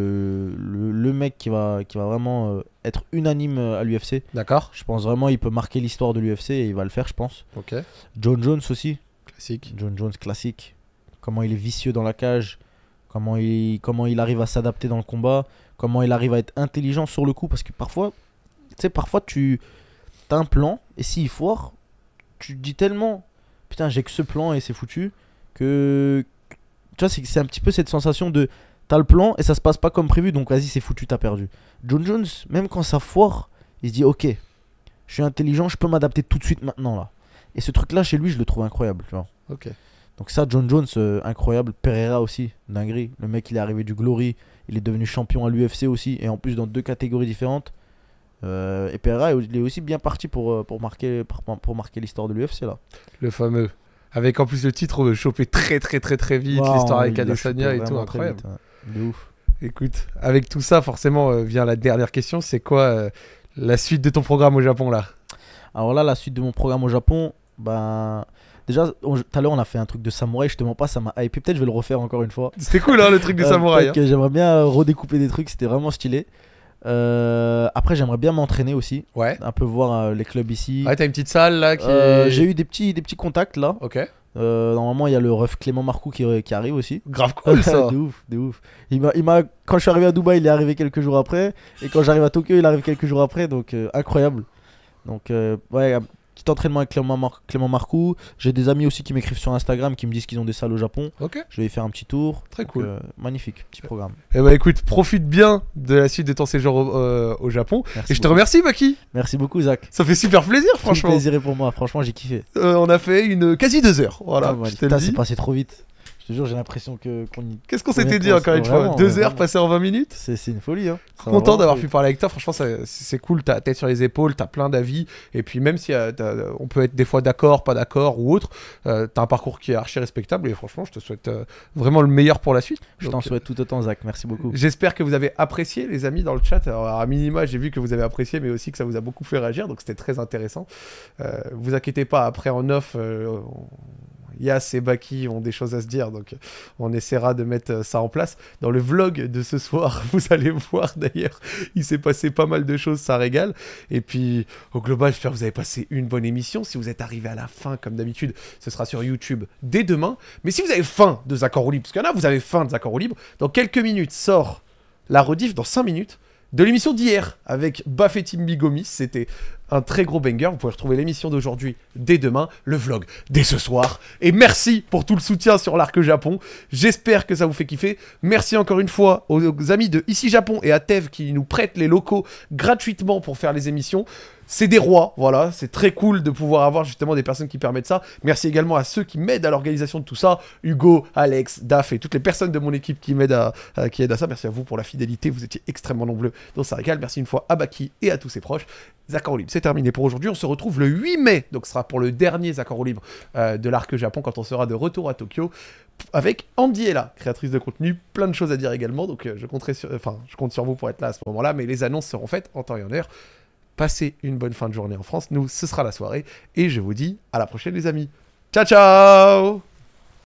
mec qui va, qui va vraiment euh, être unanime euh, à l'UFC. D'accord. Je pense vraiment il peut marquer l'histoire de l'UFC et il va le faire, je pense. Ok. John Jones aussi. Classique. John Jones classique. Comment il est vicieux dans la cage, comment il, comment il arrive à s'adapter dans le combat, comment il arrive à être intelligent sur le coup parce que parfois, tu sais, parfois tu as un plan et s'il foire, tu dis tellement putain j'ai que ce plan et c'est foutu que tu vois, c'est un petit peu cette sensation de t'as le plan et ça se passe pas comme prévu, donc vas-y, c'est foutu, t'as perdu. John Jones, même quand ça foire, il se dit ok, je suis intelligent, je peux m'adapter tout de suite maintenant là. Et ce truc là chez lui, je le trouve incroyable, Ok. Donc ça, John Jones, euh, incroyable. Pereira aussi, dinguerie. Le mec, il est arrivé du Glory, il est devenu champion à l'UFC aussi, et en plus dans deux catégories différentes. Euh, et Pereira, il est aussi bien parti pour, euh, pour marquer, pour, marquer l'histoire de l'UFC là. Le fameux. Avec en plus le titre choper très très très très vite, l'histoire avec Adesanya et tout, incroyable. Hein. De ouf. Écoute, avec tout ça, forcément, euh, vient la dernière question. C'est quoi euh, la suite de ton programme au Japon là Alors là, la suite de mon programme au Japon, ben. Déjà, tout à l'heure, on a fait un truc de samouraï. Je te mens pas, ça m'a hypé. Peut-être je vais le refaire encore une fois. C'était cool, hein, le truc de euh, samouraï. Hein. J'aimerais bien redécouper des trucs. C'était vraiment stylé. Euh, après, j'aimerais bien m'entraîner aussi. Ouais. Un peu voir euh, les clubs ici. Ouais, t'as une petite salle là euh, j'ai eu des petits, des petits contacts là. Ok. normalement, il y a le ref Clément Marcou qui, arrive aussi. Grave cool ça. de ouf, de ouf. Il m'a, quand je suis arrivé à Dubaï, il est arrivé quelques jours après. Et quand j'arrive à Tokyo, il arrive quelques jours après. Donc, incroyable. Donc, ouais, petit entraînement avec Clément, Marcou. Marcoux. J'ai des amis aussi qui m'écrivent sur Instagram qui me disent qu'ils ont des salles au Japon. Ok. Je vais y faire un petit tour. Très cool. Euh, magnifique, petit eh, programme. Eh bah écoute, profite bien de la suite de ton séjour au, euh, Japon. et je te remercie, Maki. Merci beaucoup, Zach. Ça fait super plaisir, franchement. plaisir pour moi, franchement, j'ai kiffé. Euh, on a fait une quasi deux heures. Voilà. Ah, c'est passé trop vite. Je te jure, j'ai l'impression qu'on y... Qu'est-ce qu'on s'était dit encore une fois Deux heures passées en 20 minutes C'est une folie. Hein. Content d'avoir pu parler avec toi. Franchement, c'est cool. T'as la tête sur les épaules, t'as plein d'avis. Et puis, même si euh, on peut être des fois d'accord, pas d'accord ou autre, euh, t'as un parcours qui est archi respectable. Et franchement, je te souhaite euh, vraiment le meilleur pour la suite. Je t'en souhaite tout autant, Zach. Merci beaucoup. J'espère que vous avez apprécié, les amis, dans le chat. Alors, à minima, j'ai vu que vous avez apprécié, mais aussi que ça vous a beaucoup fait réagir. Donc, c'était très intéressant. vous inquiétez pas, après en off, Yas et Baki ont des choses à se dire, donc on essaiera de mettre euh, ça en place. Dans le vlog de ce soir, vous allez voir d'ailleurs, il s'est passé pas mal de choses, ça régale. Et puis au global, j'espère que vous avez passé une bonne émission. Si vous êtes arrivé à la fin, comme d'habitude, ce sera sur YouTube dès demain. Mais si vous avez faim de Zaccord Libre, parce qu'il y en a, vous avez faim de Zaccord Libre, dans quelques minutes sort la rediff, dans 5 minutes, de l'émission d'hier avec Baffetim Bigomis. C'était un très gros banger. Vous pouvez retrouver l'émission d'aujourd'hui dès demain, le vlog dès ce soir. Et merci pour tout le soutien sur l'Arc Japon. J'espère que ça vous fait kiffer. Merci encore une fois aux amis de Ici Japon et à Tev qui nous prêtent les locaux gratuitement pour faire les émissions. C'est des rois, voilà, c'est très cool de pouvoir avoir justement des personnes qui permettent ça. Merci également à ceux qui m'aident à l'organisation de tout ça, Hugo, Alex, Daf et toutes les personnes de mon équipe qui m'aident à, à ça. Merci à vous pour la fidélité, vous étiez extrêmement nombreux dans ça régale, Merci une fois à Baki et à tous ses proches. Zach c'est terminé pour aujourd'hui. On se retrouve le 8 mai, donc ce sera pour le dernier accord au libre euh, de l'Arc Japon quand on sera de retour à Tokyo avec Andy Ella, créatrice de contenu, plein de choses à dire également. Donc euh, je, compterai sur, enfin, je compte sur vous pour être là à ce moment-là, mais les annonces seront faites en temps et en heure. Passez une bonne fin de journée en France. Nous, ce sera la soirée et je vous dis à la prochaine les amis. Ciao ciao